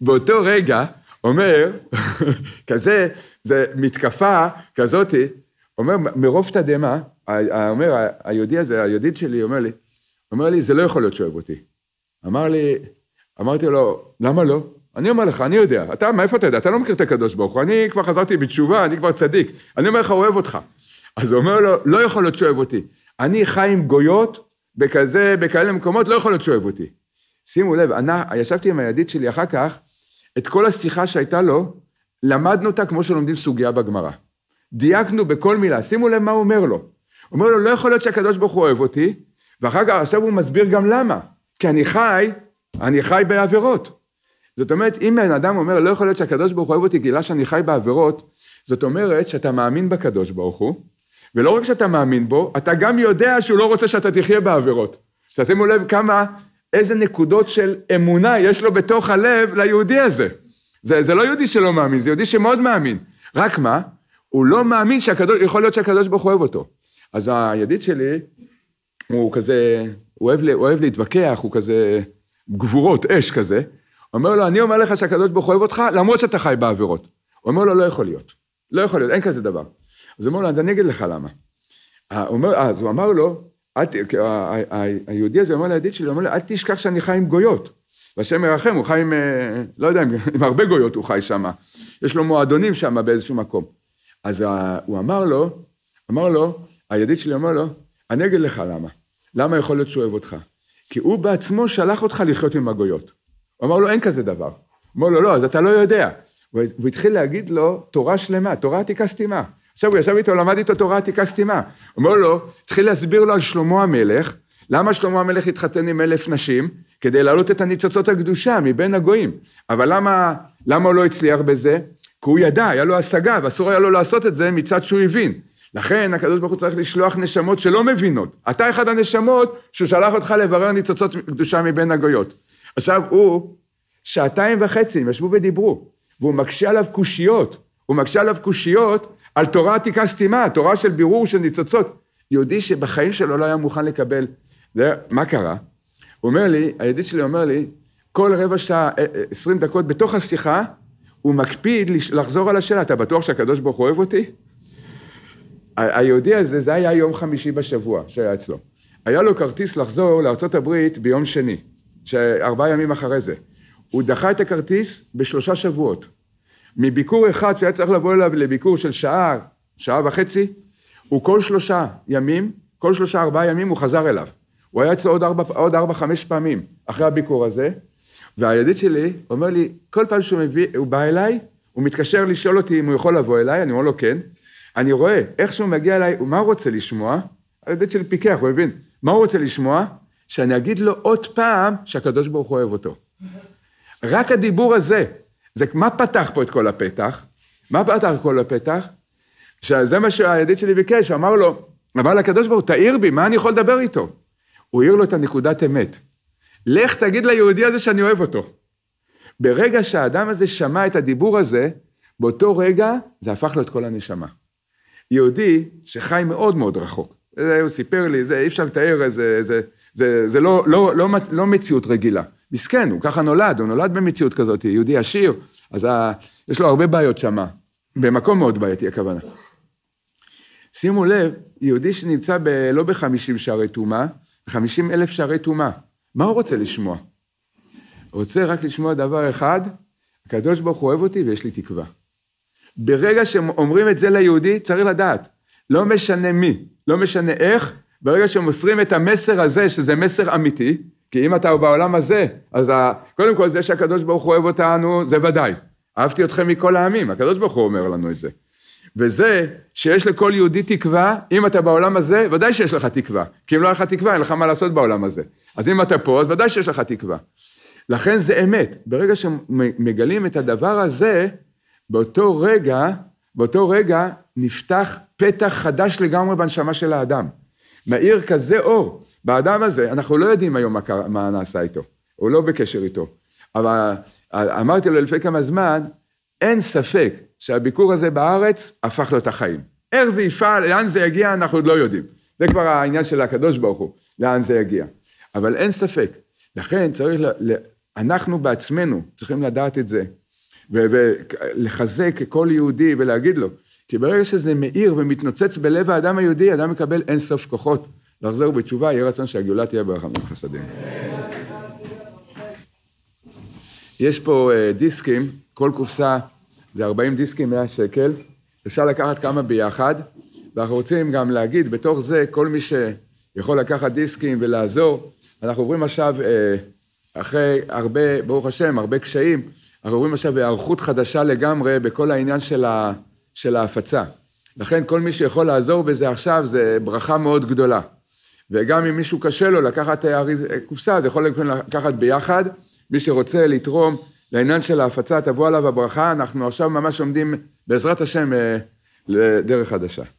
[SPEAKER 1] באותו רגע, אומר, כזה, זה מתקפה כזאתי, אומר, מרוב תדהמה, אומר, היהודי הזה, היהודית שלי, אומר לי, אומר לי, זה לא יכול להיות שאוהב אותי. אמר לי, אמרתי לו, למה לא? אני אומר לך, אני יודע. אתה, מאיפה אתה יודע? אתה לא מכיר את הקדוש ברוך הוא. אני כבר חזרתי בתשובה, אני כבר צדיק. אני אומר לך, אוהב אותך. אז הוא אומר לו, לא יכול להיות שאוהב אותי. אני חי עם גויות בכזה, בכאלה מקומות, לא יכול להיות שאוהב אותי. שימו לב, אני ישבתי עם הידיד שלי אחר כך, את כל השיחה שהייתה לו, למדנו אותה כמו שלומדים סוגיה בגמרא. דייקנו בכל מילה, שימו לב מה הוא אומר לו. הוא אומר לו, לא יכול להיות שהקדוש ברוך הוא אוהב אותי, ואחר כך עכשיו הוא מסביר גם למה. כי אני חי, אני חי בעבירות. זאת אומרת, אם בן אדם אומר, לא יכול להיות שהקדוש ברוך הוא אוהב אותי, גילה שאני חי בעבירות, זאת אומרת שאתה מאמין בקדוש ברוך הוא, ולא רק שאתה מאמין בו, אתה גם יודע שהוא לא רוצה שאתה תחיה בעבירות. תשימו לב כמה איזה נקודות של אמונה יש לו בתוך הלב ליהודי הזה. זה, זה לא יהודי שלא מאמין, זה יהודי שמאוד מאמין. רק מה? הוא לא מאמין שהקדוש, יכול להיות שהקדוש ברוך הוא אוהב אותו. אז הידיד שלי, הוא כזה, הוא אוהב, הוא אוהב להתווכח, הוא כזה גבורות, אש כזה. אומר לו, אני אומר לך שהקדוש ברוך הוא אוהב אותך, למרות שאתה חי בעבירות. הוא אומר לו, לא יכול להיות. לא יכול להיות, אין כזה דבר. אז הוא אומר לו, אני אגיד לך למה. אה, אז הוא אמר לו, היהודי הזה אומר לידיד שלי, אומר לו, אל תשכח שאני חי עם גויות. והשם ירחם, הוא חי עם, אה, לא יודע, עם הרבה גויות הוא חי שם. יש לו מועדונים שם באיזשהו מקום. אז הוא אמר לו, אמר לו, הידיד שלי אומר לו, אני אגיד לך למה. למה יכול להיות שהוא אוהב אותך? כי הוא בעצמו שלח אותך לחיות עם הגויות. הוא אמר לו, אין כזה דבר. הוא אמר לו, לא, אז אתה לא יודע. והוא התחיל להגיד לו תורה שלמה, תורה עתיקה סתימה. עכשיו הוא ישב איתו, למד איתו תורה עתיקה סתימה. אומר לו, התחיל להסביר לו על שלמה המלך, למה שלמה המלך התחתן עם אלף נשים? כדי להעלות את הניצוצות הקדושה מבין הגויים. אבל למה, למה הוא לא הצליח בזה? כי הוא ידע, היה לו השגה, ואסור היה לו לעשות את זה מצד שהוא הבין. לכן הקדוש ברוך הוא צריך לשלוח נשמות שלא מבינות. אתה אחד הנשמות שהוא שלח אותך לברר ניצוצות קדושה מבין הגויות. עכשיו הוא, שעתיים וחצי הם ישבו ודיברו, והוא מקשה עליו קושיות. הוא מקשה עליו קושיות על תורה עתיקה סתימה, תורה של בירור של ניצוצות. יהודי שבחיים שלו לא היה מוכן לקבל. מה קרה? הוא אומר לי, הידיד שלי אומר לי, כל רבע שעה, אה, אה, עשרים דקות בתוך השיחה, הוא מקפיד לחזור על השאלה, אתה בטוח שהקדוש ברוך הוא אוהב אותי? היהודי הזה, זה היה יום חמישי בשבוע שהיה אצלו. היה לו כרטיס לחזור לארה"ב ביום שני, ארבעה ימים אחרי זה. הוא דחה את הכרטיס בשלושה שבועות. מביקור אחד שהיה צריך לבוא אליו לביקור של שעה, שעה וחצי, הוא כל שלושה ימים, כל שלושה ארבעה ימים הוא חזר אליו. הוא היה אצלו עוד ארבע, עוד ארבע חמש פעמים אחרי הביקור הזה, והילדית שלי אומר לי, כל פעם שהוא מביא, הוא בא אליי, הוא מתקשר לשאול אותי אם הוא יכול לבוא אליי, אני אומר לו כן. אני רואה, איך שהוא מגיע אליי, מה הוא רוצה לשמוע? הילדית שלי פיקח, הוא הבין. מה הוא רוצה לשמוע? שאני אגיד לו עוד פעם שהקדוש ברוך הוא אוהב אותו. רק הדיבור הזה, זה מה פתח פה את כל הפתח? מה פתח את כל הפתח? שזה מה שהידיד שלי ביקש, אמר לו, אבל הקדוש ברוך הוא, תאיר בי, מה אני יכול לדבר איתו? הוא העיר לו את הנקודת אמת. לך תגיד ליהודי הזה שאני אוהב אותו. ברגע שהאדם הזה שמע את הדיבור הזה, באותו רגע זה הפך לו את כל הנשמה. יהודי שחי מאוד מאוד רחוק, זה הוא סיפר לי, זה אי אפשר לתאר, זה, זה, זה, זה לא, לא, לא, לא מציאות רגילה. מסכן, הוא ככה נולד, הוא נולד במציאות כזאת, יהודי עשיר, אז ה... יש לו הרבה בעיות שמה, במקום מאוד בעייתי הכוונה. שימו לב, יהודי שנמצא ב... לא בחמישים שערי טומאה, בחמישים אלף שערי טומאה, מה הוא רוצה לשמוע? הוא רוצה רק לשמוע דבר אחד, הקדוש ברוך הוא אוהב אותי ויש לי תקווה. ברגע שאומרים את זה ליהודי, צריך לדעת, לא משנה מי, לא משנה איך, ברגע שמוסרים את המסר הזה, שזה מסר אמיתי, כי אם אתה בעולם הזה, אז קודם כל זה שהקדוש ברוך הוא אוהב אותנו, זה ודאי. אהבתי אתכם מכל העמים, הקדוש ברוך הוא אומר לנו את זה. וזה שיש לכל יהודי תקווה, אם אתה בעולם הזה, ודאי שיש לך תקווה. כי אם לא היה לך תקווה, אין לך מה לעשות בעולם הזה. אז אם אתה פה, אז ודאי שיש לך תקווה. לכן זה אמת. ברגע שמגלים את הדבר הזה, באותו רגע, באותו רגע נפתח פתח חדש לגמרי בנשמה של האדם. מאיר כזה אור, באדם הזה, אנחנו לא יודעים היום מה, מה נעשה איתו, הוא לא בקשר איתו. אבל אמרתי לו לפני כמה זמן, אין ספק שהביקור הזה בארץ הפך לו את החיים. איך זה יפעל, לאן זה יגיע, אנחנו עוד לא יודעים. זה כבר העניין של הקדוש ברוך הוא, לאן זה יגיע. אבל אין ספק. לכן צריך, ל... אנחנו בעצמנו צריכים לדעת את זה, ולחזק כל יהודי ולהגיד לו, כי ברגע שזה מאיר ומתנוצץ בלב האדם היהודי, אדם מקבל אין סוף כוחות לחזור בתשובה, יהיה רצון שהגאולה תהיה ברחמים חסדים. יש פה אה, דיסקים, כל קופסה זה 40 דיסקים, 100 שקל, אפשר לקחת כמה ביחד, ואנחנו רוצים גם להגיד, בתוך זה, כל מי שיכול לקחת דיסקים ולעזור, אנחנו עוברים עכשיו, אה, אחרי הרבה, ברוך השם, הרבה קשיים, אנחנו עוברים עכשיו היערכות חדשה לגמרי בכל העניין של, ה, של ההפצה. לכן כל מי שיכול לעזור בזה עכשיו, זה ברכה מאוד גדולה. וגם אם מישהו קשה לו לקחת אה, אה, קופסה, אז יכול לקחת ביחד. מי שרוצה לתרום לעניין של ההפצה, תבוא עליו הברכה. אנחנו עכשיו ממש עומדים, בעזרת השם, אה, לדרך חדשה.